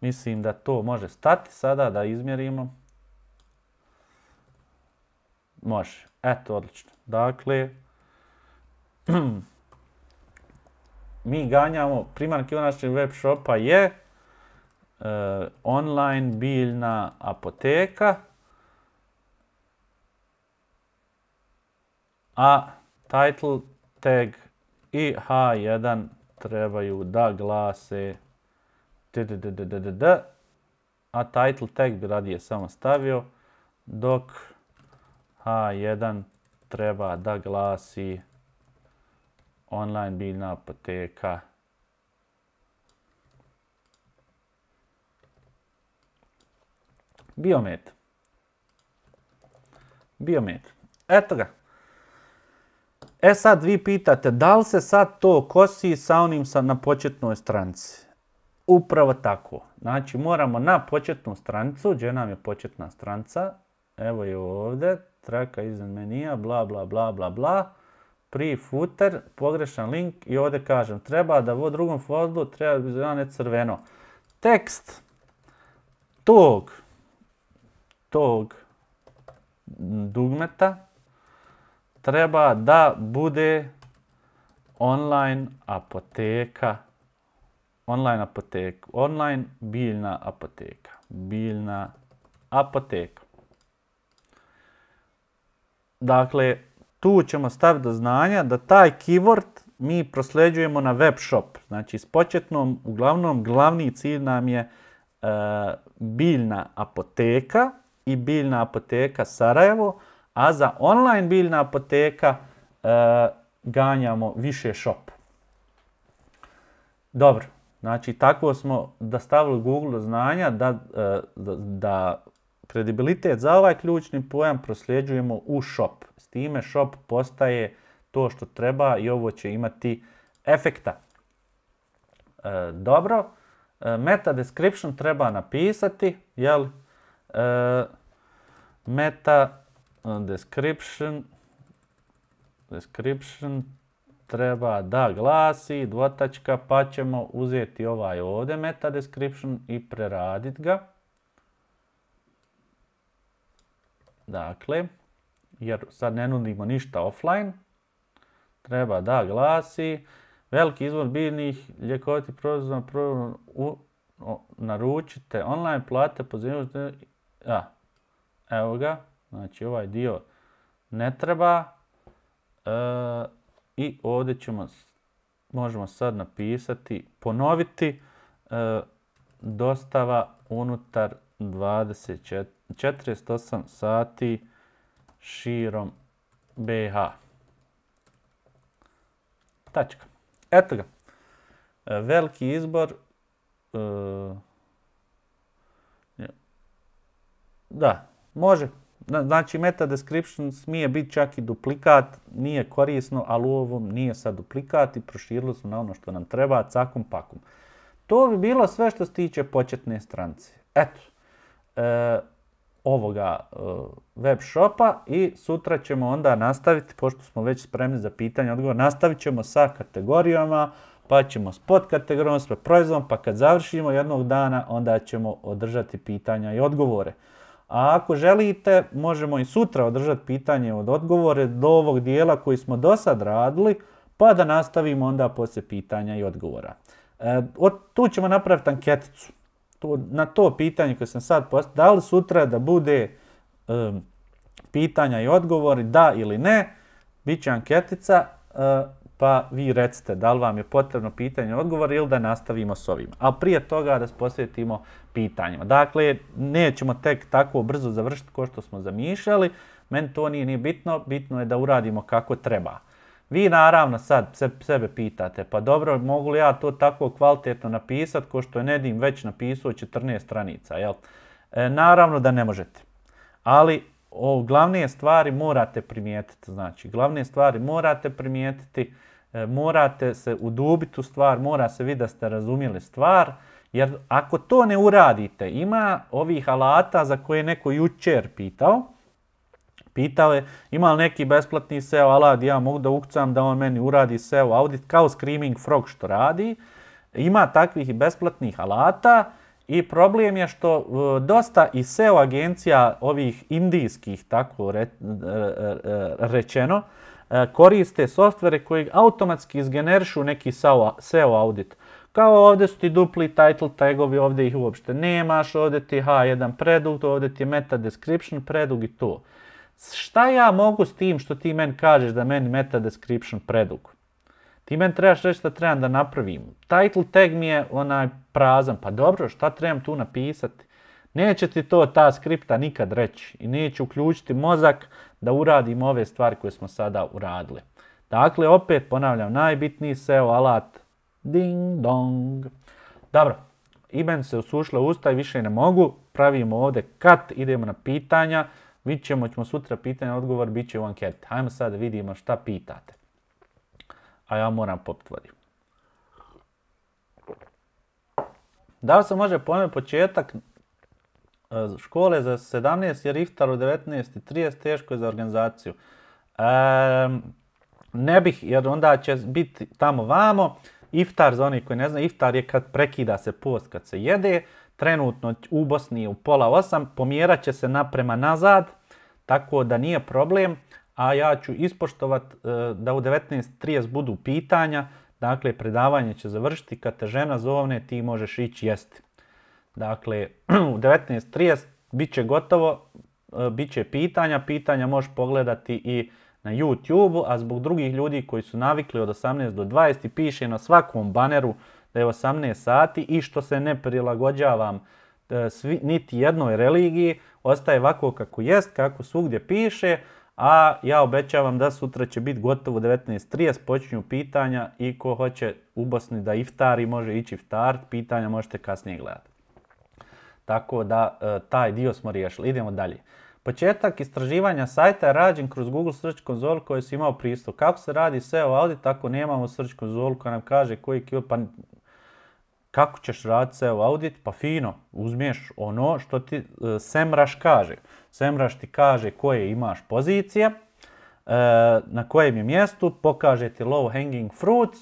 Mislim da to može stati sada, da izmjerimo. Može. Eto, odlično. Dakle, mi ganjamo, u našem web shopa je Eh, online biljna apoteka. A title tag i H1 trebaju da glase a title tag bi radije samo stavio, dok H1 treba da glasi online biljna apoteka. Biomet. Biomet. Eto ga. E sad vi pitate, da li se sad to kosi sa onim sa, na početnoj stranci? Upravo tako. Znači moramo na početnu strancu, gdje nam je početna stranca, evo je ovdje, traka iznad menija, bla bla bla bla bla, pri footer, pogrešan link i ovdje kažem, treba da u drugom foldu treba biti crveno. Tekst tog tog dugmeta treba da bude online apoteka. Online apoteka. Online biljna apoteka. Biljna apoteka. Dakle, tu ćemo staviti do znanja da taj keyword mi prosljeđujemo na web shop. Znači, s početnom, uglavnom, glavni cilj nam je bilna e, biljna apoteka, i biljna apoteka Sarajevo, a za online biljna apoteka e, ganjamo više shop. Dobro, znači tako smo da stavili Google znanja e, da, kredibilitet za ovaj ključni pojam prosljeđujemo u shop. S time shop postaje to što treba i ovo će imati efekta. E, dobro, meta description treba napisati, jel? Eh, meta eh, description description treba da glasi dvotačka pa ćemo uzeti ovaj ovdje meta description i preradit ga. Dakle, jer sad ne nudimo ništa offline, treba da glasi veliki izvor biljnih ljekovitih proizvoda naručite online, plate, pozivite da, evo ga, znači ovaj dio ne treba. E, I ovdje ćemo, možemo sad napisati, ponoviti e, dostava unutar 24, 48 sati širom BH. Tačka. Eto ga. E, veliki izbor. E, Da, može. Znači, meta description smije biti čak i duplikat, nije korisno, ali u ovom nije sad duplikat i proširilo su na ono što nam treba, cakom pakum. To bi bilo sve što se tiče početne stranice. Eto, e, ovoga e, web shopa i sutra ćemo onda nastaviti, pošto smo već spremni za pitanje odgovor, nastavit ćemo sa kategorijama, pa ćemo s podkategorijom, s proizvodom, pa kad završimo jednog dana, onda ćemo održati pitanja i odgovore. A ako želite, možemo i sutra održati pitanje od odgovore do ovog dijela koji smo do sad radili, pa da nastavimo onda poslije pitanja i odgovora. E, tu ćemo napraviti anketicu. na to pitanje koje sam sad postavio, da li sutra da bude pitanja i odgovori, da ili ne, bit će anketica. E, pa vi recite da li vam je potrebno pitanje odgovor ili da nastavimo s ovim. A prije toga da se posvetimo pitanjima. Dakle, nećemo tek tako brzo završiti kao što smo zamišljali. Meni to nije ni bitno, bitno je da uradimo kako treba. Vi naravno sad sebe pitate, pa dobro, mogu li ja to tako kvalitetno napisati ko što je Nedim već napisao 14 stranica, jel? E, naravno da ne možete. Ali o, glavne stvari morate primijetiti, znači glavne stvari morate primijetiti E, morate se udubiti u stvar, mora se vidjeti da ste razumjeli stvar, jer ako to ne uradite, ima ovih alata za koje je neko jučer pitao, pitao je ima li neki besplatni SEO alat, ja mogu da ukcam da on meni uradi SEO audit, kao Screaming Frog što radi, ima takvih besplatnih alata, i problem je što e, dosta i SEO agencija ovih indijskih, tako e, rečeno, E, koriste softvere koji automatski izgenerišu neki SEO audit. Kao ovdje su ti dupli title tagovi, ovdje ih uopšte nemaš, ovdje ti H1 predug, ovdje ti meta description predug i to. Šta ja mogu s tim što ti meni kažeš da meni meta description predug? Ti meni trebaš reći šta trebam da napravim. Title tag mi je onaj prazan, pa dobro, šta trebam tu napisati? Neće ti to ta skripta nikad reći i neće uključiti mozak da uradimo ove stvari koje smo sada uradili. Dakle, opet ponavljam, najbitniji SEO alat. Ding dong. Dobro, imen se usušlo usta i više ne mogu. Pravimo ovdje kad idemo na pitanja. Vidjet ćemo, ćemo sutra pitanje, odgovor bit će u anketi. Hajmo sad vidimo šta pitate. A ja moram potvrditi Da li se može pojme početak škole za 17 jer iftar u 19.30 teško je za organizaciju. ne bih, jer onda će biti tamo vamo. Iftar, za onih koji ne znaju, iftar je kad prekida se post, kad se jede. Trenutno u Bosni je u pola osam, pomjerat će se naprema nazad, tako da nije problem. A ja ću ispoštovat e, da u 19.30 budu pitanja, dakle predavanje će završiti, kad te žena zovne ti možeš ići jesti. Dakle, u 19.30 bit će gotovo, e, bit će pitanja, pitanja možeš pogledati i na YouTube, a zbog drugih ljudi koji su navikli od 18 do 20 piše na svakom baneru da je 18 sati i što se ne prilagođavam e, niti jednoj religiji, ostaje ovako kako jest, kako svugdje piše, a ja obećavam da sutra će biti gotovo 19.30, počinju pitanja i ko hoće u Bosni da iftari može ići iftar, pitanja možete kasnije gledati. Tako da e, taj dio smo riješili. Idemo dalje. Početak istraživanja sajta je rađen kroz Google Search Console koji si imao pristup. Kako se radi SEO audit tako nemamo Search Console koja nam kaže koji pa kako ćeš raditi SEO audit? Pa fino, uzmiješ ono što ti e, Semraš kaže. Semraš ti kaže koje imaš pozicije, e, na kojem je mjestu, pokaže ti low hanging fruits,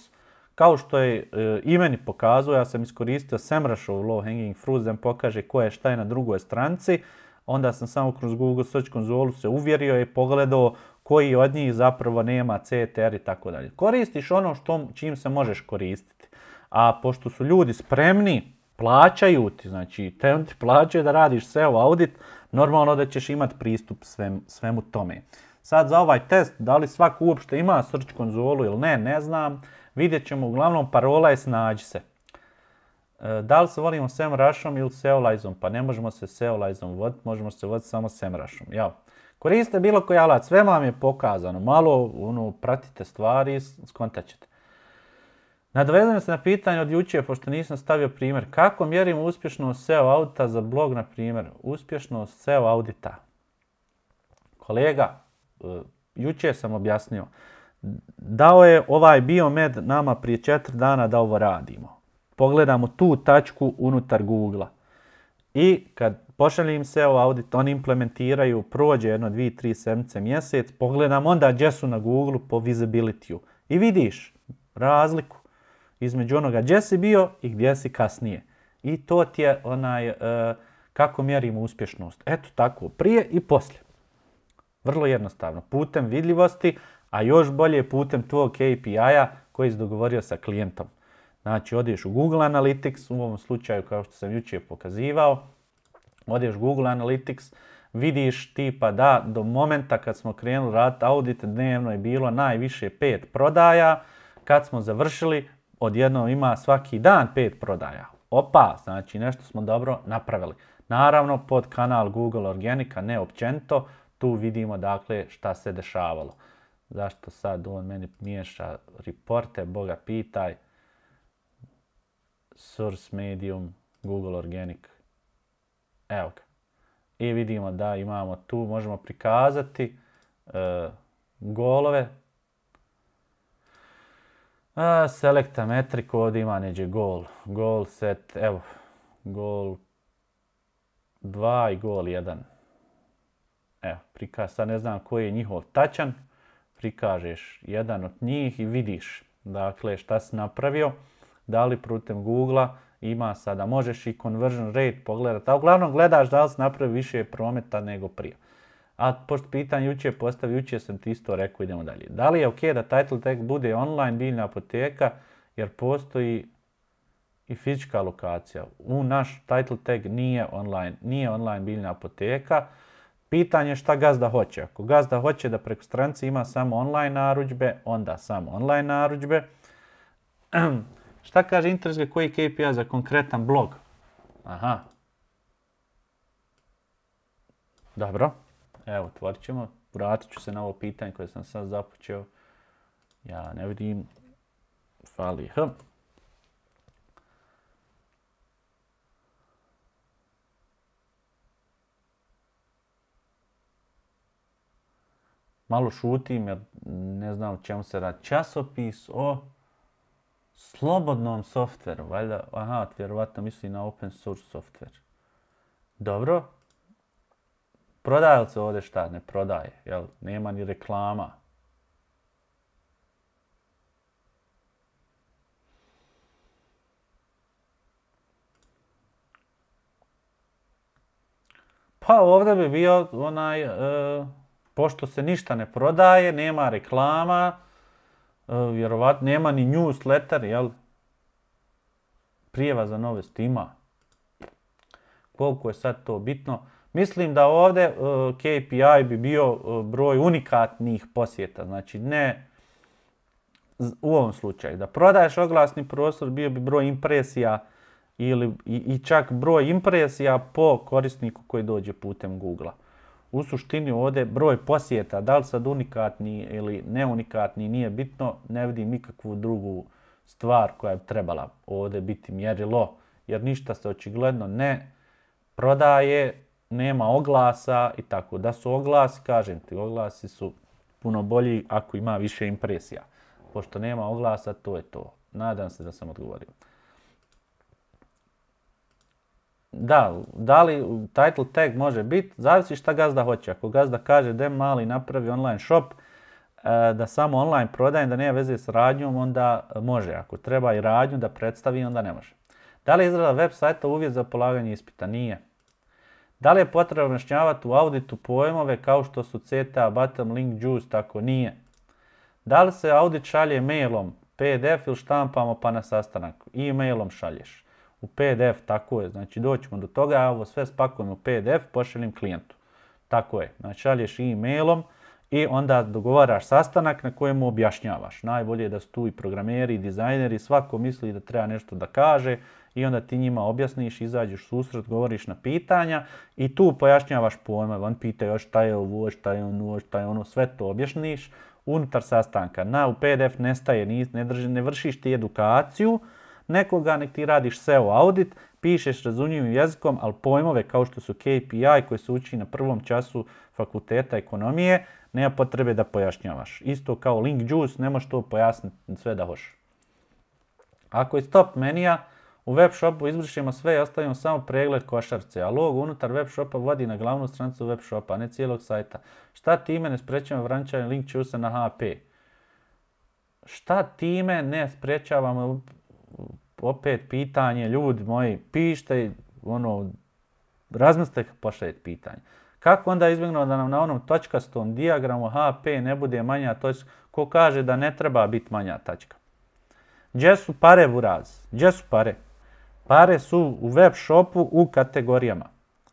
kao što je e, i meni pokazao, ja sam iskoristio Semrašov low hanging fruit da pokaže ko je šta je na drugoj stranci. Onda sam samo kroz Google search konzolu se uvjerio i pogledao koji od njih zapravo nema CTR i tako dalje. Koristiš ono što, čim se možeš koristiti. A pošto su ljudi spremni, plaćaju ti, znači te ti plaćaju da radiš SEO audit, normalno da ćeš imati pristup svemu tome. Sad za ovaj test, da li svak uopšte ima search konzolu ili ne, ne znam. Vidjet ćemo, uglavnom parola je snađi se. E, da li se volimo rašom ili Seolizom? Pa ne možemo se Seolizom voditi, možemo se voditi samo semrašom. Ja. Koriste bilo koji alat, sve vam je pokazano. Malo ono, pratite stvari, skontat ćete. Nadovezujem se na pitanje od jučer, pošto nisam stavio primjer. Kako mjerimo uspješnost SEO auta za blog, na primjer? Uspješnost SEO audita. Kolega, e, jučer sam objasnio. Dao je ovaj biomed nama prije četiri dana da ovo radimo. Pogledamo tu tačku unutar Google-a. I kad pošalje im se u audit, oni implementiraju, prođe jedno, 2 tri sedmice mjesec, pogledam onda gdje su na Google po visibility I vidiš razliku između onoga gdje si bio i gdje si kasnije. I to ti je onaj, e, kako mjerimo uspješnost. Eto tako, prije i poslije. Vrlo jednostavno, putem vidljivosti, a još bolje putem tvojeg KPI-a koji si dogovorio sa klijentom. Znači, odeš u Google Analytics, u ovom slučaju kao što sam jučer pokazivao, odeš u Google Analytics, vidiš tipa da do momenta kad smo krenuli raditi audit dnevno je bilo najviše pet prodaja, kad smo završili odjedno ima svaki dan pet prodaja. Opa, znači nešto smo dobro napravili. Naravno pod kanal Google Organica, ne općento, tu vidimo dakle šta se dešavalo. Zašto sad on meni miješa reporte, boga pitaj. Source Medium, Google Organic. Evo ga. I vidimo da imamo tu, možemo prikazati e, golove. A, selecta ovdje ima neđe gol. Gol set, evo, gol 2 i gol 1. Evo, prikaz, sad ne znam koji je njihov tačan kažeš jedan od njih i vidiš dakle, šta si napravio, da li putem google ima sada, možeš i conversion rate pogledati, a uglavnom gledaš da li si napravio više prometa nego prije. A pošto pitanje jučer postavi, jučer sam ti isto rekao, idemo dalje. Da li je ok da title tag bude online biljna apoteka, jer postoji i fizička lokacija. U naš title tag nije online, nije online biljna apoteka, pitanje šta gazda hoće. Ako gazda hoće da preko stranice ima samo online narudžbe, onda samo online narudžbe. šta kaže Interes koji je KPI za konkretan blog? Aha. Dobro. Evo, otvorit ćemo. Vratit ću se na ovo pitanje koje sam sad započeo. Ja ne vidim. Fali H. Malo šutim jer ne znam čemu se radi. Časopis o slobodnom softveru. Valjda, aha, vjerovatno misli na open source software. Dobro. Prodaje li se ovdje šta? Ne prodaje, jel? Nema ni reklama. Pa ovdje bi bio onaj... E, pošto se ništa ne prodaje, nema reklama, e, vjerovatno nema ni newsletter, jel? Prijeva za nove stima. Koliko je sad to bitno? Mislim da ovdje e, KPI bi bio e, broj unikatnih posjeta, znači ne u ovom slučaju. Da prodaješ oglasni prostor bio bi broj impresija ili i, čak broj impresija po korisniku koji dođe putem Google-a u suštini ovdje broj posjeta, da li sad unikatni ili neunikatni, nije bitno, ne vidim nikakvu drugu stvar koja bi trebala ovdje biti mjerilo, jer ništa se očigledno ne prodaje, nema oglasa i tako. Da su oglasi, kažem ti, oglasi su puno bolji ako ima više impresija. Pošto nema oglasa, to je to. Nadam se da sam odgovorio da, da li title tag može biti, zavisi šta gazda hoće. Ako gazda kaže da mali napravi online shop, e, da samo online prodajem, da nije veze s radnjom, onda može. Ako treba i radnju da predstavi, onda ne može. Da li je izrada web sajta uvjet za polaganje ispita? Nije. Da li je potrebno objašnjavati u auditu pojmove kao što su CTA, bottom link, juice, tako nije. Da li se audit šalje mailom, PDF ili štampamo pa na sastanak? E-mailom šalješ u PDF, tako je, znači doćemo do toga, ja ovo sve spakujem u PDF, pošaljem klijentu. Tako je, znači šalješ e-mailom i onda dogovaraš sastanak na kojemu objašnjavaš. Najbolje je da su tu i programeri i dizajneri, svako misli da treba nešto da kaže i onda ti njima objasniš, izađeš susret, govoriš na pitanja i tu pojašnjavaš pojma, on još šta je ovo, šta je ono, šta je ono, sve to objašniš unutar sastanka. Na, u PDF nestaje, ne, ne vršiš ti edukaciju, nekoga, nek ti radiš SEO audit, pišeš razumljivim jezikom, ali pojmove kao što su KPI koji se uči na prvom času fakulteta ekonomije, nema potrebe da pojašnjavaš. Isto kao link juice, ne možeš to pojasniti sve da hoš. Ako je stop menija, u web shopu izbrišemo sve i ostavimo samo pregled košarce, a log unutar web shopa vodi na glavnu stranicu web shopa, a ne cijelog sajta. Šta time ne sprečavamo vraćanje link juice na HP? Šta time ne sprečavamo opet pitanje, ljudi moji, pište, ono, razmislite pa pitanje. Kako onda izbjegnemo da nam na onom točkastom diagramu HP ne bude manja točka? Ko kaže da ne treba biti manja tačka. Gdje su pare raz? Gdje su pare? Pare su u web shopu u kategorijama.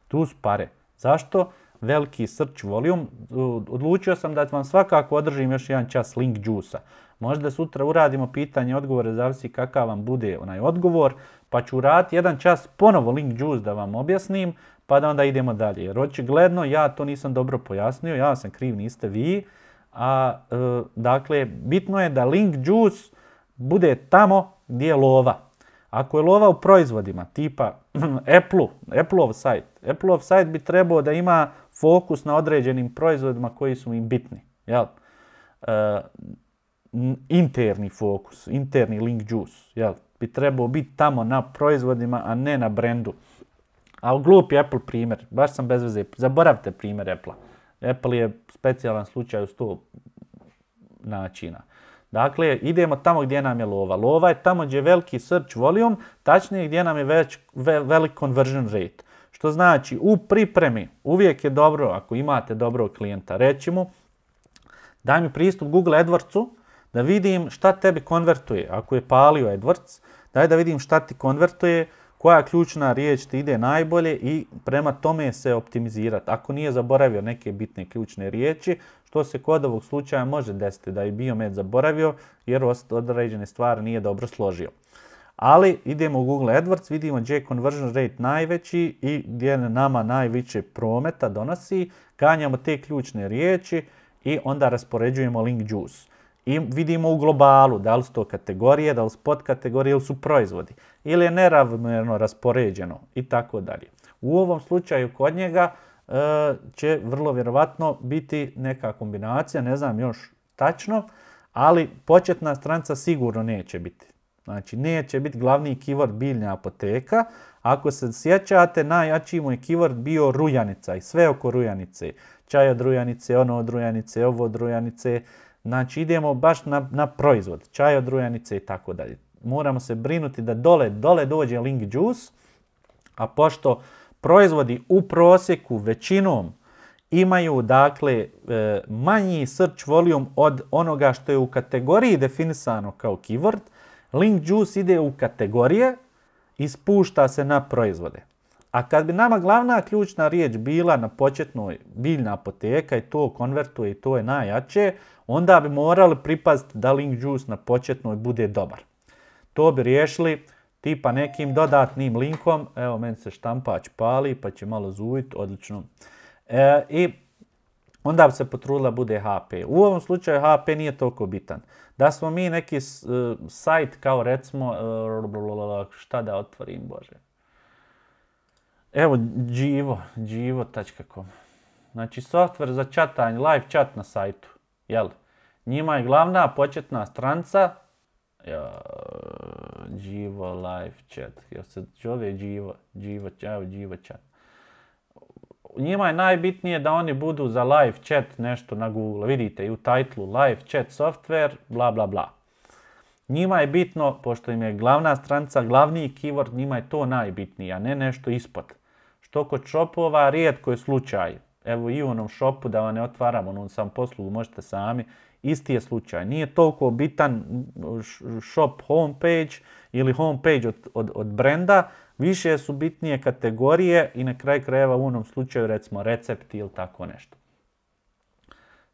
Tu su pare. Zašto? Veliki search volume. Odlučio sam da vam svakako održim još jedan čas link džusa. Možda sutra uradimo pitanje, odgovore, zavisi kakav vam bude onaj odgovor, pa ću uraditi jedan čas ponovo link juice da vam objasnim, pa da onda idemo dalje. Jer očigledno ja to nisam dobro pojasnio, ja sam kriv, niste vi. A, e, dakle, bitno je da link juice bude tamo gdje je lova. Ako je lova u proizvodima tipa Apple, Appleov Apple Appleov sajt bi trebao da ima fokus na određenim proizvodima koji su im bitni. Jel? E, interni fokus, interni link juice, jel? Bi trebao biti tamo na proizvodima, a ne na brendu. A glupi Apple primjer, baš sam bez veze, zaboravite primjer apple Apple je specijalan slučaj u sto načina. Dakle, idemo tamo gdje nam je lova. Lova je tamo gdje je veliki search volume, tačnije gdje nam je već, velik conversion rate. Što znači, u pripremi uvijek je dobro, ako imate dobrog klijenta, reći mu daj mi pristup Google AdWordsu, da vidim šta tebi konvertuje. Ako je palio AdWords, daj da vidim šta ti konvertuje, koja ključna riječ ti ide najbolje i prema tome se optimizirati. Ako nije zaboravio neke bitne ključne riječi, što se kod ovog slučaja može desiti da je biomed zaboravio jer određene stvari nije dobro složio. Ali idemo u Google AdWords, vidimo gdje je conversion rate najveći i gdje nama najviše prometa donosi. Ganjamo te ključne riječi i onda raspoređujemo link juice. I vidimo u globalu, da li su to kategorije, da li su podkategorije ili su proizvodi. Ili je neravnomjerno raspoređeno i tako dalje. U ovom slučaju kod njega e, će vrlo vjerovatno biti neka kombinacija, ne znam još tačno, ali početna stranca sigurno neće biti. Znači, neće biti glavni keyword biljna apoteka. Ako se sjećate, najjači mu je keyword bio rujanica i sve oko rujanice. Čaj od rujanice, ono od rujanice, ovo od rujanice, Znači idemo baš na, na proizvod, čaj od rujanice i tako dalje. Moramo se brinuti da dole, dole dođe link juice, a pošto proizvodi u prosjeku većinom imaju dakle e, manji search volume od onoga što je u kategoriji definisano kao keyword, link juice ide u kategorije i spušta se na proizvode. A kad bi nama glavna ključna riječ bila na početnoj biljna apoteka i to konvertuje i to je najjače, onda bi morali pripaziti da link juice na početnoj bude dobar. To bi riješili tipa nekim dodatnim linkom. Evo, meni se štampač pali pa će malo zujit, odlično. E, I onda bi se potrudila bude HP. U ovom slučaju HP nije toliko bitan. Da smo mi neki e, sajt kao recimo, e, šta da otvorim, bože. Evo, dživo, dživo.com. Znači, software za čatanje, live chat na sajtu. Jel? Njima je glavna početna stranca ja, live chat. Jel se zove Živo? evo, chat. Njima je najbitnije da oni budu za live chat nešto na Google. Vidite i u titlu live chat software, bla bla bla. Njima je bitno, pošto im je glavna stranca, glavni keyword, njima je to najbitnije, a ne nešto ispod. Što kod shopova rijetko je slučaj. Evo i u onom shopu, da vam ne otvaramo, onom sam poslugu možete sami. Isti je slučaj. Nije toliko bitan shop homepage ili homepage od, od, od brenda. Više su bitnije kategorije i na kraj krajeva u onom slučaju recimo recepti ili tako nešto.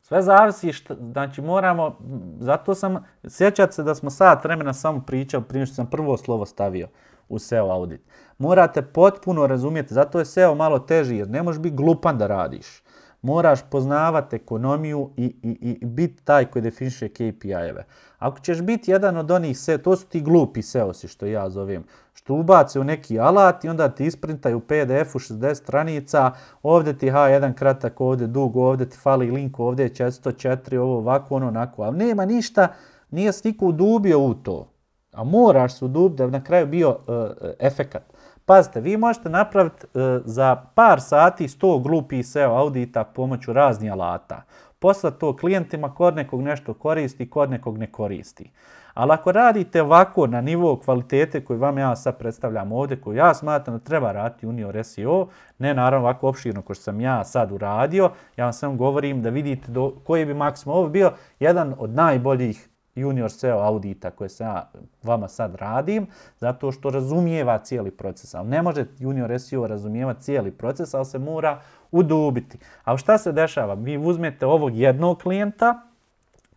Sve zavisi, znači moramo, zato sam, sjećat se da smo sad vremena samo pričao prije što sam prvo slovo stavio u SEO audit morate potpuno razumjeti. Zato je SEO malo teži jer ne možeš biti glupan da radiš. Moraš poznavati ekonomiju i, i, i biti taj koji definiše KPI-eve. Ako ćeš biti jedan od onih SEO, to su ti glupi SEO-si što ja zovem, što ubace u neki alat i onda ti isprintaju u PDF-u 60 stranica, ovdje ti H1 kratak, ovdje dug, ovdje ti fali link, ovdje je 404, ovo ovako, ono onako, ali nema ništa, nije se niko udubio u to. A moraš se udubiti da na kraju bio e, e, efekat. Pazite, vi možete napraviti e, za par sati 100 glupih SEO audita pomoću raznih alata. Poslati to klijentima, kod nekog nešto koristi, kod nekog ne koristi. Ali ako radite ovako na nivou kvalitete koji vam ja sad predstavljam ovdje, koju ja smatram da treba raditi Unior SEO, ne naravno ovako opširno kao što sam ja sad uradio, ja vam samo govorim da vidite do, koji bi maksimum ovo bio jedan od najboljih junior SEO audita koje se ja vama sad radim, zato što razumijeva cijeli proces. Ali ne može junior SEO razumijevati cijeli proces, ali se mora udubiti. A šta se dešava? Vi uzmete ovog jednog klijenta,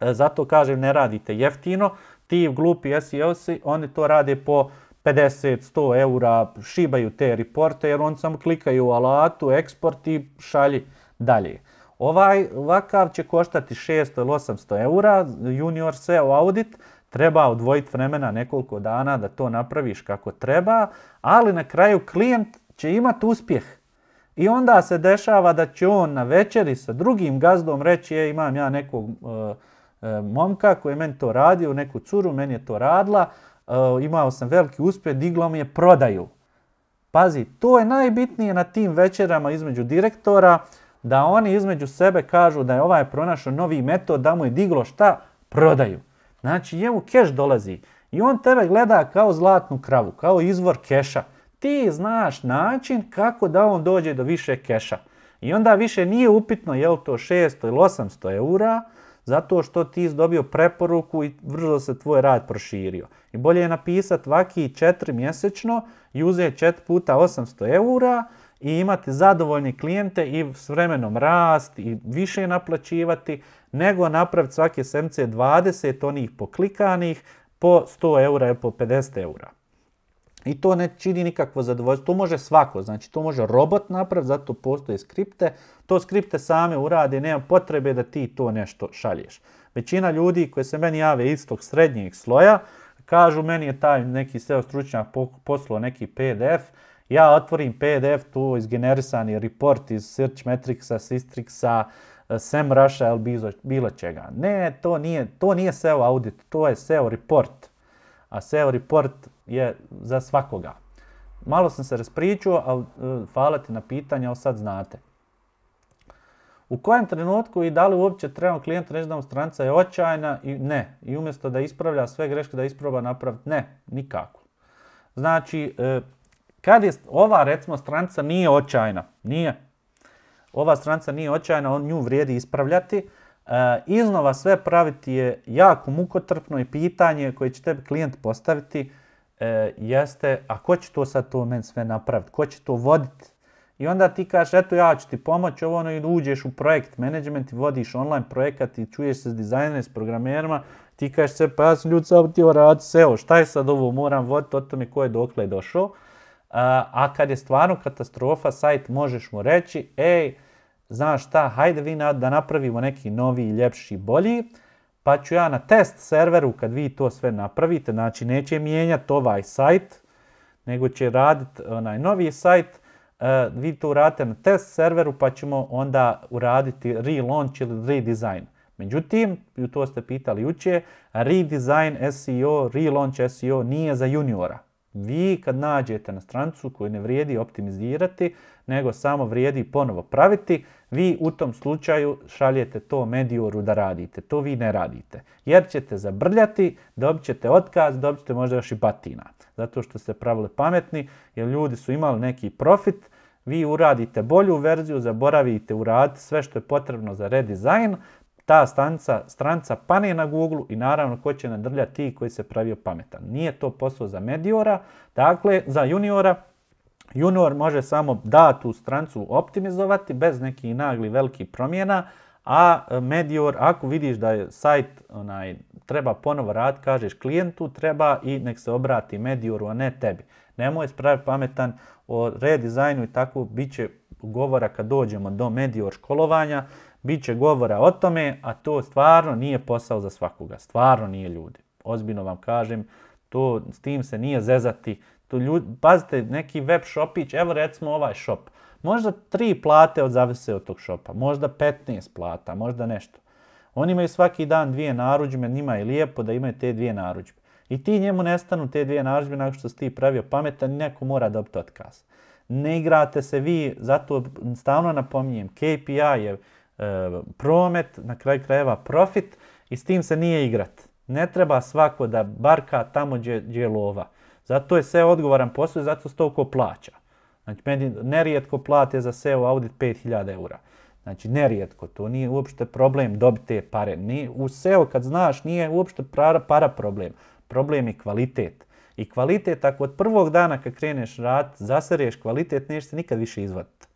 e, zato kažem ne radite jeftino, ti glupi SEO-si, oni to rade po 50, 100 eura, šibaju te reporte jer oni samo klikaju u alatu, eksport i šalji dalje. Ovaj vakav će koštati 600 ili 800 eura, junior SEO audit, treba odvojiti vremena nekoliko dana da to napraviš kako treba, ali na kraju klijent će imati uspjeh. I onda se dešava da će on na večeri sa drugim gazdom reći je imam ja nekog e, e, momka koji je meni to radio, neku curu, meni je to radila, e, imao sam veliki uspjeh, diglo mi je prodaju. Pazi, to je najbitnije na tim večerama između direktora, da oni između sebe kažu da je ovaj pronašao novi metod, da mu je diglo šta? Prodaju. Znači njemu keš dolazi i on tebe gleda kao zlatnu kravu, kao izvor keša. Ti znaš način kako da on dođe do više keša. I onda više nije upitno je li to 600 ili 800 eura, zato što ti dobio preporuku i vrlo se tvoj rad proširio. I bolje je napisati vaki 4 mjesečno i uzeti četiri puta 800 eura, i imati zadovoljne klijente i s vremenom rast i više naplaćivati nego napraviti svake semce 20 onih poklikanih po 100 eura ili po 50 eura. I to ne čini nikakvo zadovoljstvo. To može svako, znači to može robot napraviti, zato postoje skripte. To skripte same urade, nema potrebe da ti to nešto šalješ. Većina ljudi koji se meni jave iz tog srednjeg sloja, kažu meni je taj neki SEO stručnjak poslao neki PDF, ja otvorim PDF tu izgenerisani report iz Search Metricsa, Sistrixa, e, ili bilo čega. Ne, to nije, to nije SEO audit, to je SEO report. A SEO report je za svakoga. Malo sam se raspričao, ali e, hvala ti na pitanje, ali sad znate. U kojem trenutku i da li uopće trebamo klijentu reći da mu stranca je očajna i ne. I umjesto da ispravlja sve greške da isproba napraviti, ne, nikako. Znači, e, kad je ova recimo stranca nije očajna, nije. Ova stranca nije očajna, on nju vrijedi ispravljati. E, iznova sve praviti je jako mukotrpno i pitanje koje će tebi klijent postaviti e, jeste a ko će to sad to meni sve napraviti, ko će to voditi. I onda ti kažeš eto ja ću ti pomoći ovo ono i uđeš u projekt management i vodiš online projekat i čuješ se s dizajnerima, s programerima. Ti kažeš se, pa ja sam ljudi ti htio SEO, šta je sad ovo moram voditi, o tome ko je dokle došao a kad je stvarno katastrofa, sajt možeš mu reći, ej, znaš šta, hajde vi da napravimo neki novi, ljepši, bolji, pa ću ja na test serveru kad vi to sve napravite, znači neće mijenjati ovaj sajt, nego će raditi onaj novi sajt, e, vi to radite na test serveru pa ćemo onda uraditi relaunch ili redesign. Međutim, to ste pitali jučer, redesign SEO, relaunch SEO nije za juniora. Vi kad nađete na strancu koju ne vrijedi optimizirati, nego samo vrijedi ponovo praviti, vi u tom slučaju šaljete to medijoru da radite. To vi ne radite. Jer ćete zabrljati, dobit ćete otkaz, dobit ćete možda još i batina. Zato što ste pravili pametni, jer ljudi su imali neki profit, vi uradite bolju verziju, zaboravite uraditi sve što je potrebno za redizajn, ta stanca, stranca pane na Google i naravno ko će nadrljati ti koji se pravio pametan. Nije to posao za mediora, dakle za juniora. Junior može samo da tu strancu optimizovati bez nekih nagli velikih promjena, a e, medior ako vidiš da je sajt onaj, treba ponovo rad, kažeš klijentu treba i nek se obrati medioru, a ne tebi. Nemoj spravi pametan o redizajnu i tako bit će govora kad dođemo do medior školovanja. Biće govora o tome, a to stvarno nije posao za svakoga. Stvarno nije ljudi. Ozbiljno vam kažem, to, s tim se nije zezati. To ljudi, pazite, neki web shopić, evo recimo ovaj shop. Možda tri plate od zavise od tog shopa, možda 15 plata, možda nešto. Oni imaju svaki dan dvije narudžbe, njima je lijepo da imaju te dvije narudžbe. I ti njemu nestanu te dvije narudžbe nakon što si ti pravio pametan neko mora dobiti otkaz. Ne igrate se vi, zato stalno napominjem, KPI je E, promet, na kraju krajeva profit i s tim se nije igrat. Ne treba svako da barka tamo gdje je lova. Zato je SEO odgovoran posao i zato se toliko plaća. Znači, meni nerijetko plate za SEO audit 5000 eura. Znači, nerijetko, to nije uopšte problem dobiti te pare. u SEO kad znaš nije uopšte para, problem. Problem je kvalitet. I kvalitet, ako od prvog dana kad kreneš rad, zasereš kvalitet, nećeš se nikad više izvaditi.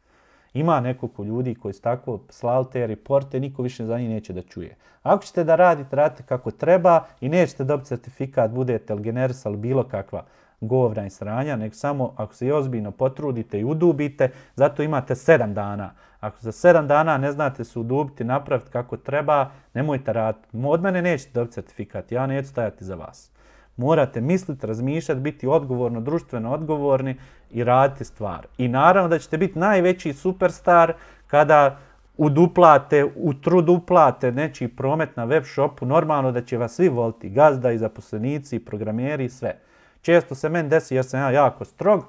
Ima nekoliko ljudi koji su tako slali te reporte, niko više za njih neće da čuje. Ako ćete da radite, radite kako treba i nećete dobiti certifikat, budete li generis, bilo kakva govna i sranja, nego samo ako se i ozbiljno potrudite i udubite, zato imate sedam dana. Ako za sedam dana ne znate se udubiti, napraviti kako treba, nemojte raditi. Od mene nećete dobiti certifikat, ja neću stajati za vas. Morate misliti, razmišljati, biti odgovorno, društveno odgovorni i raditi stvar. I naravno da ćete biti najveći superstar kada uduplate, u trud uplate nečiji promet na web shopu, normalno da će vas svi voliti, gazda i zaposlenici, i programjeri i sve. Često se meni desi, jer sam ja jako strog,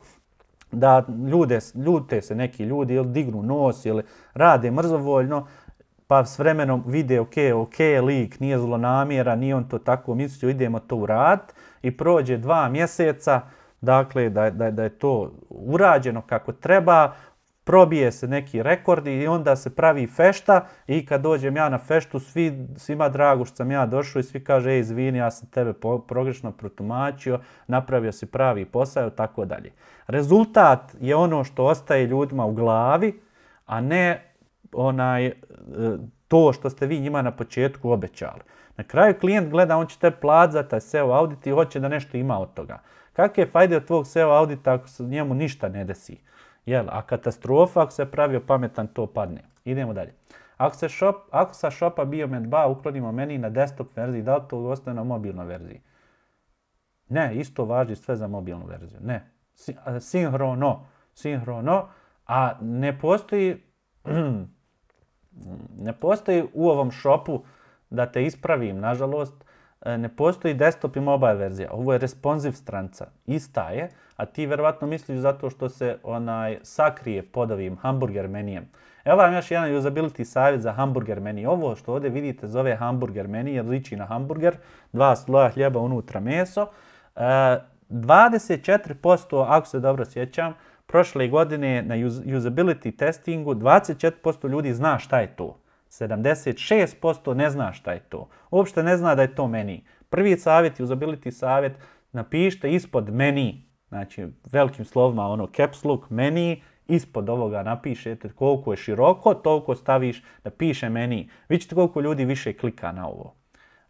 da ljude, ljute se neki ljudi ili dignu nos ili rade mrzovoljno, pa s vremenom vide, ok, ok, lik nije namjera, nije on to tako mislio, idemo to uraditi i prođe dva mjeseca, dakle, da, da, da je to urađeno kako treba, probije se neki rekord i onda se pravi fešta i kad dođem ja na feštu, svi, svima drago što sam ja došao i svi kaže, ej, izvini, ja sam tebe progrešno protumačio, napravio si pravi posao tako dalje. Rezultat je ono što ostaje ljudima u glavi, a ne onaj, e, to što ste vi njima na početku obećali. Na kraju klijent gleda, on će te plat za taj SEO audit i hoće da nešto ima od toga. Kakve je fajde od tvog SEO audita ako se njemu ništa ne desi? Jel, a katastrofa ako se pravio pametan to padne. Idemo dalje. Ako, se shop, ako sa shopa Biomed 2 uklonimo meni na desktop verziji, da li to ostaje na mobilnoj verziji? Ne, isto važi sve za mobilnu verziju. Ne, sinhrono, sinhrono, a ne postoji Ne postoji u ovom shopu, da te ispravim, nažalost, e, ne postoji desktop i mobile verzija. Ovo je responsive stranca. Ista je, a ti verovatno misliš zato što se onaj sakrije pod ovim hamburger menijem. Evo vam još jedan usability savjet za hamburger meni. Ovo što ovdje vidite zove hamburger meni jer liči na hamburger. Dva sloja hljeba unutra meso. 24% e, ako se dobro sjećam Prošle godine na usability testingu 24% ljudi zna šta je to. 76% ne zna šta je to. Uopšte ne zna da je to meni. Prvi savjet, usability savjet, napišite ispod meni. Znači, velikim slovima, ono, caps look, meni, ispod ovoga napišete koliko je široko, toliko staviš da piše meni. Vidite koliko ljudi više klika na ovo.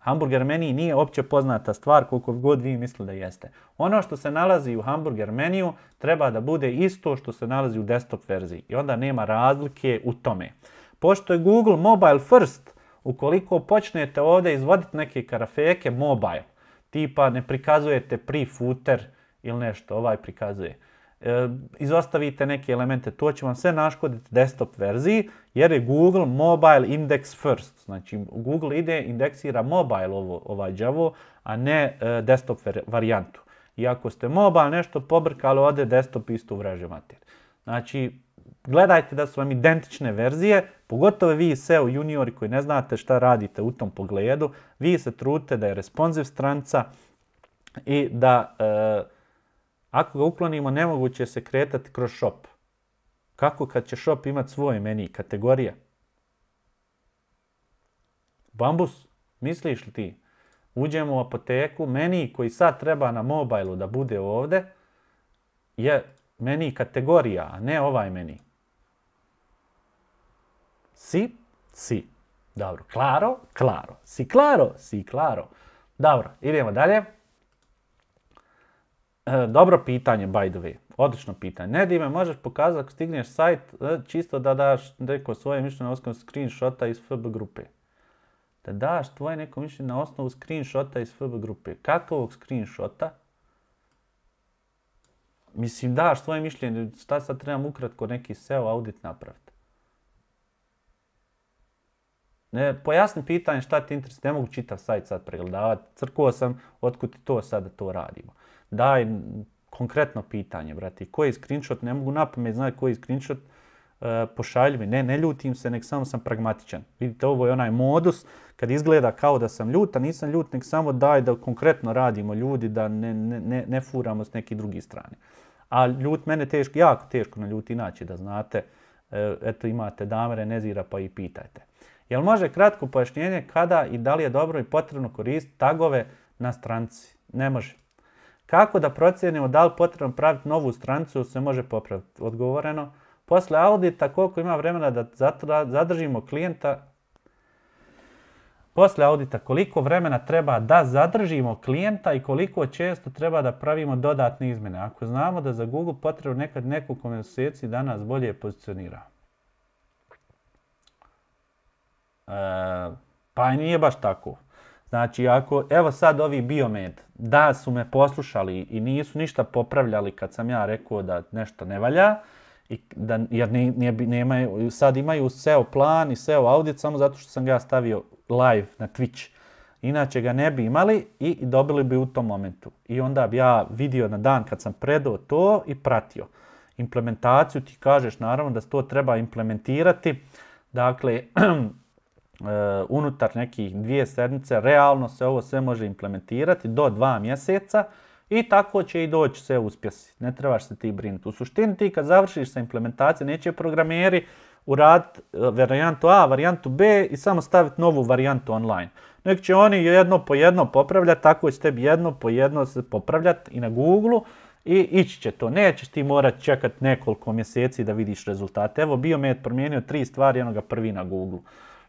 Hamburger meni nije opće poznata stvar koliko god vi mislili da jeste. Ono što se nalazi u hamburger meniju treba da bude isto što se nalazi u desktop verziji i onda nema razlike u tome. Pošto je Google mobile first, ukoliko počnete ovdje izvoditi neke karafeke mobile, tipa ne prikazujete pri footer ili nešto, ovaj prikazuje. E, izostavite neke elemente, to će vam sve naškoditi desktop verziji, jer je Google mobile index first. Znači, Google ide, indeksira mobile ovo, ovaj Java, a ne e, desktop varijantu. I ako ste mobile nešto pobrkali, ode desktop isto u vreže Znači, gledajte da su vam identične verzije, pogotovo vi SEO juniori koji ne znate šta radite u tom pogledu, vi se trute da je responsive stranca i da... E, ako ga uklonimo, nemoguće se kretati kroz shop. Kako kad će shop imati svoje meni, kategorija? Bambus, misliš li ti? Uđemo u apoteku, meni koji sad treba na mobilu da bude ovdje, je meni kategorija, a ne ovaj meni. Si, si. Dobro, klaro, klaro. Si klaro, si klaro. Dobro, idemo dalje. E, dobro pitanje, by the way. Odlično pitanje. Ne, Dime, možeš pokazati ako stigneš sajt, e, čisto da daš neko svoje mišljenje na osnovu screenshota iz FB grupe. Da daš tvoje neko mišljenje na osnovu screenshota iz FB grupe. Kakvog screenshota? Mislim, daš svoje mišljenje, šta sad trebam ukratko neki SEO audit napraviti. Ne, pojasni pitanje šta ti interesuje, ne mogu čitav sajt sad pregledavati, crkuo sam, otkud ti to sad da to radimo daj konkretno pitanje, brati koji screenshot, ne mogu napamet znati koji screenshot, e, pošaljivi, pošalj mi, ne, ne ljutim se, nek samo sam pragmatičan. Vidite, ovo je onaj modus kad izgleda kao da sam ljuta, nisam ljut, nek samo daj da konkretno radimo ljudi, da ne, furamo s neke druge strane. A ljut mene teško, jako teško na ljuti naći, da znate, e, eto imate damere, nezira pa i pitajte. Jel može kratko pojašnjenje kada i da li je dobro i potrebno koristiti tagove na stranci? Ne može. Kako da procijenimo da li potrebno praviti novu stranicu se može popraviti? Odgovoreno, posle audita koliko ima vremena da zadržimo klijenta Posle audita koliko vremena treba da zadržimo klijenta i koliko često treba da pravimo dodatne izmjene. Ako znamo da za Google potrebno nekad nekoliko mjeseci danas bolje pozicionira. E, pa nije baš tako. Znači, ako, evo sad ovi biomed, da su me poslušali i nisu ništa popravljali kad sam ja rekao da nešto ne valja, i da, jer nemaju, sad imaju SEO plan i SEO audit samo zato što sam ga stavio live na Twitch. Inače ga ne bi imali i dobili bi u tom momentu. I onda bi ja vidio na dan kad sam predao to i pratio. Implementaciju ti kažeš naravno da se to treba implementirati. Dakle, E, unutar nekih dvije sedmice, realno se ovo sve može implementirati do dva mjeseca i tako će i doći sve uspjesi. Ne trebaš se ti brinuti. U suštini ti kad završiš sa implementacijom, neće programeri uraditi e, varijantu A, varijantu B i samo staviti novu varijantu online. Nek će oni jedno po jedno popravljati, tako će tebi jedno po jedno se popravljati i na google i ići će to. Nećeš ti morat čekati nekoliko mjeseci da vidiš rezultate. Evo Biomed promijenio tri stvari, onoga prvi na google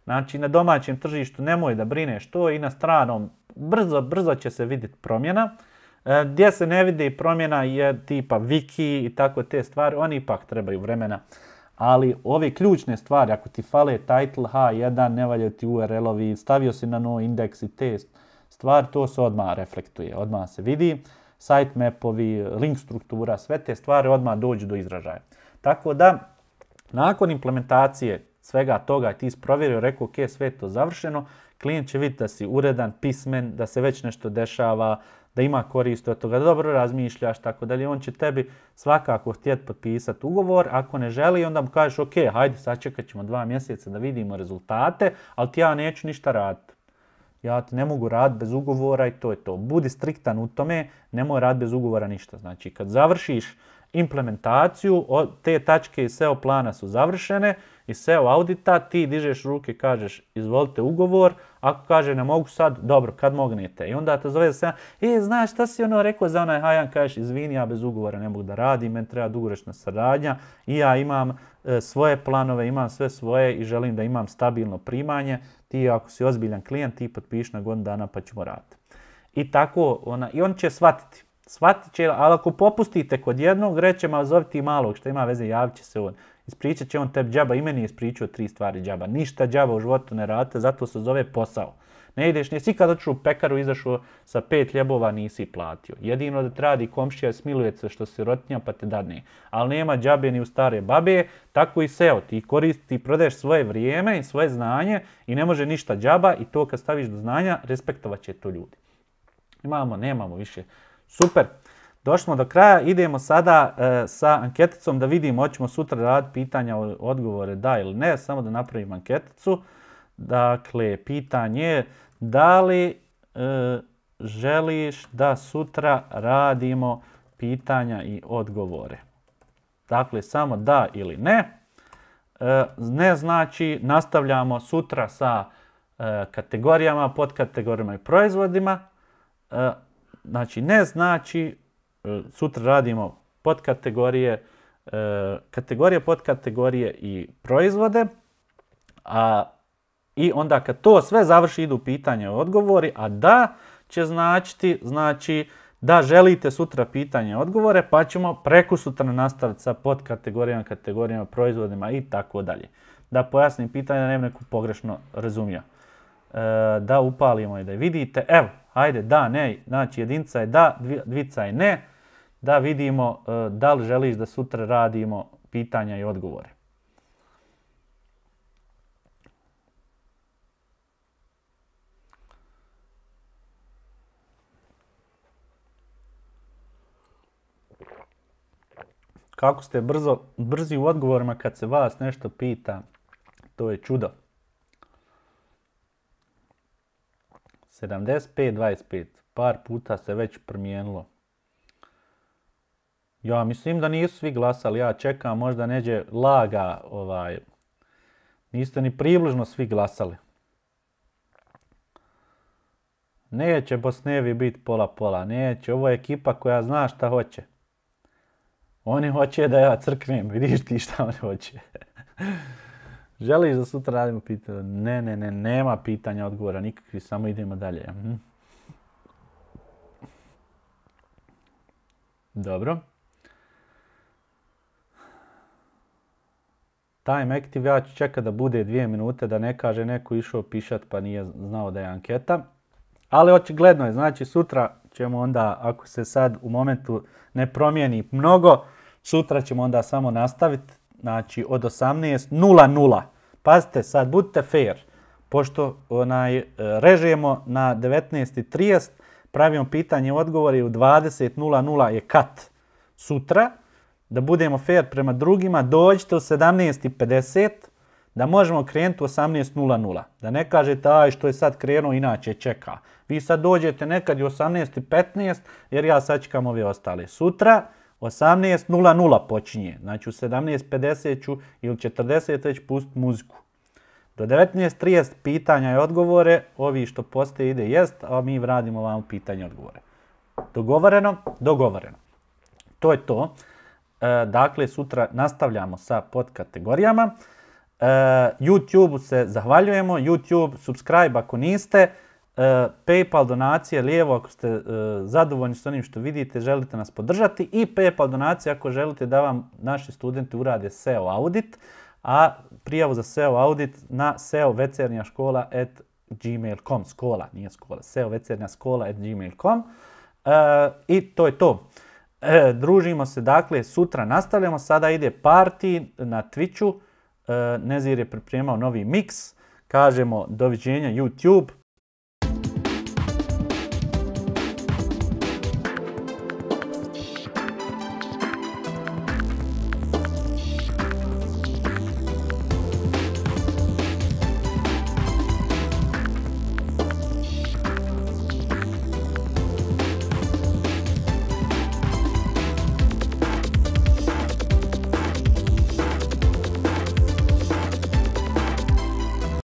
Znači na domaćem tržištu nemoj da brineš to i na stranom brzo, brzo će se vidjeti promjena. E, gdje se ne vidi promjena je tipa wiki i tako te stvari, oni ipak trebaju vremena. Ali ove ključne stvari, ako ti fale title H1, ne valjaju ti URL-ovi, stavio si na no index i test stvari, to se odmah reflektuje, odmah se vidi. Sitemapovi, link struktura, sve te stvari odmah dođu do izražaja. Tako da, nakon implementacije svega toga ti isprovjerio, rekao ok, sve je to završeno, klijent će vidjeti da si uredan, pismen, da se već nešto dešava, da ima korist od toga, da dobro razmišljaš, tako li On će tebi svakako htjeti potpisati ugovor, ako ne želi, onda mu kažeš ok, hajde, sačekat ćemo dva mjeseca da vidimo rezultate, ali ti ja neću ništa raditi. Ja ti ne mogu rad bez ugovora i to je to. Budi striktan u tome, nemoj rad bez ugovora ništa. Znači, kad završiš implementaciju, te tačke iz SEO plana su završene, i SEO audita, ti dižeš ruke, kažeš izvolite ugovor, ako kaže ne mogu sad, dobro, kad mognete. I onda te zove se, e, znaš šta si ono rekao za onaj hajan, kažeš izvini, ja bez ugovora ne mogu da radim, meni treba dugoročna saradnja i ja imam e, svoje planove, imam sve svoje i želim da imam stabilno primanje. Ti ako si ozbiljan klijent, ti potpiši na godinu dana pa ćemo raditi. I tako, ona, i on će shvatiti. Shvatit će, ali ako popustite kod jednog, reće ma zove ti malog, što ima veze, javit će se on. Ispričat će on tebi džaba i meni je ispričao tri stvari džaba. Ništa džaba u životu ne radite, zato se zove posao. Ne ideš, nisi kad otišao u pekaru, izašao sa pet ljebova, nisi platio. Jedino da radi komšija smiluje se što si rotnja pa te dadne. Ali nema džabe ni u stare babe, tako i seo. Ti koristi, prodeš svoje vrijeme i svoje znanje i ne može ništa džaba i to kad staviš do znanja, respektovat će to ljudi. Imamo, nemamo više. Super. Došli smo do kraja, idemo sada e, sa anketicom da vidimo, hoćemo sutra raditi pitanja, odgovore da ili ne, samo da napravim anketicu. Dakle, pitanje je da li e, želiš da sutra radimo pitanja i odgovore. Dakle, samo da ili ne. E, ne znači nastavljamo sutra sa kategorijama, podkategorijama i proizvodima. Znači, ne znači E, sutra radimo podkategorije, e, kategorije, podkategorije i proizvode, a i onda kad to sve završi idu pitanje odgovori, a da će značiti, znači da želite sutra pitanje odgovore, pa ćemo preko sutra nastaviti sa podkategorijama, kategorijama, proizvodima i tako dalje. Da pojasnim pitanje, da ne neku pogrešno razumio. E, da upalimo i da vidite. Evo, Ajde, da, ne, znači jedinca je da, dvica je ne, da vidimo e, da li želiš da sutra radimo pitanja i odgovore. Kako ste brzi u odgovorima kad se vas nešto pita, to je čudo. 75-25. Par puta se već promijenilo. Ja mislim da nisu svi glasali. Ja čekam možda neđe laga. ovaj. Niste ni približno svi glasali. Neće Bosnevi biti pola-pola. Neće. Ovo je ekipa koja zna šta hoće. Oni hoće da ja crknem. Vidiš ti šta oni hoće. Želiš da sutra radimo pitanje? Ne, ne, ne, nema pitanja, odgovora nikakvi, samo idemo dalje. Mhm. Dobro. Time active, ja ću čekat da bude dvije minute, da ne kaže neko išao pišat pa nije znao da je anketa. Ali očigledno je, znači sutra ćemo onda, ako se sad u momentu ne promijeni mnogo, sutra ćemo onda samo nastaviti Znači od 18.00. Pazite sad, budite fair. Pošto onaj, e, režemo na 19.30, pravimo pitanje i odgovori u 20.00 je kat sutra. Da budemo fair prema drugima, dođite u 17.50 da možemo krenuti u 18.00. Da ne kažete, aj što je sad krenuo, inače čeka. Vi sad dođete nekad u 18.15 jer ja sačekam ove ostale. Sutra 18.00 počinje, znači u 17.50 ću ili 40 već pust muziku. Do 19.30 pitanja i odgovore, ovi što postoje ide jest, a mi radimo vam pitanje i odgovore. Dogovoreno? Dogovoreno. To je to. E, dakle, sutra nastavljamo sa podkategorijama. E, YouTube-u se zahvaljujemo. YouTube, subscribe ako niste. E, PayPal donacije lijevo ako ste e, zadovoljni s onim što vidite, želite nas podržati i PayPal donacije ako želite da vam naši studenti urade SEO audit, a prijavu za SEO audit na seovecernjaskola.gmail.com škola skola, nije skola, seovecernjaskola.gmail.com e, i to je to. družimo se, dakle, sutra nastavljamo, sada ide party na Twitchu, Nezir je pripremao novi mix. kažemo doviđenja YouTube,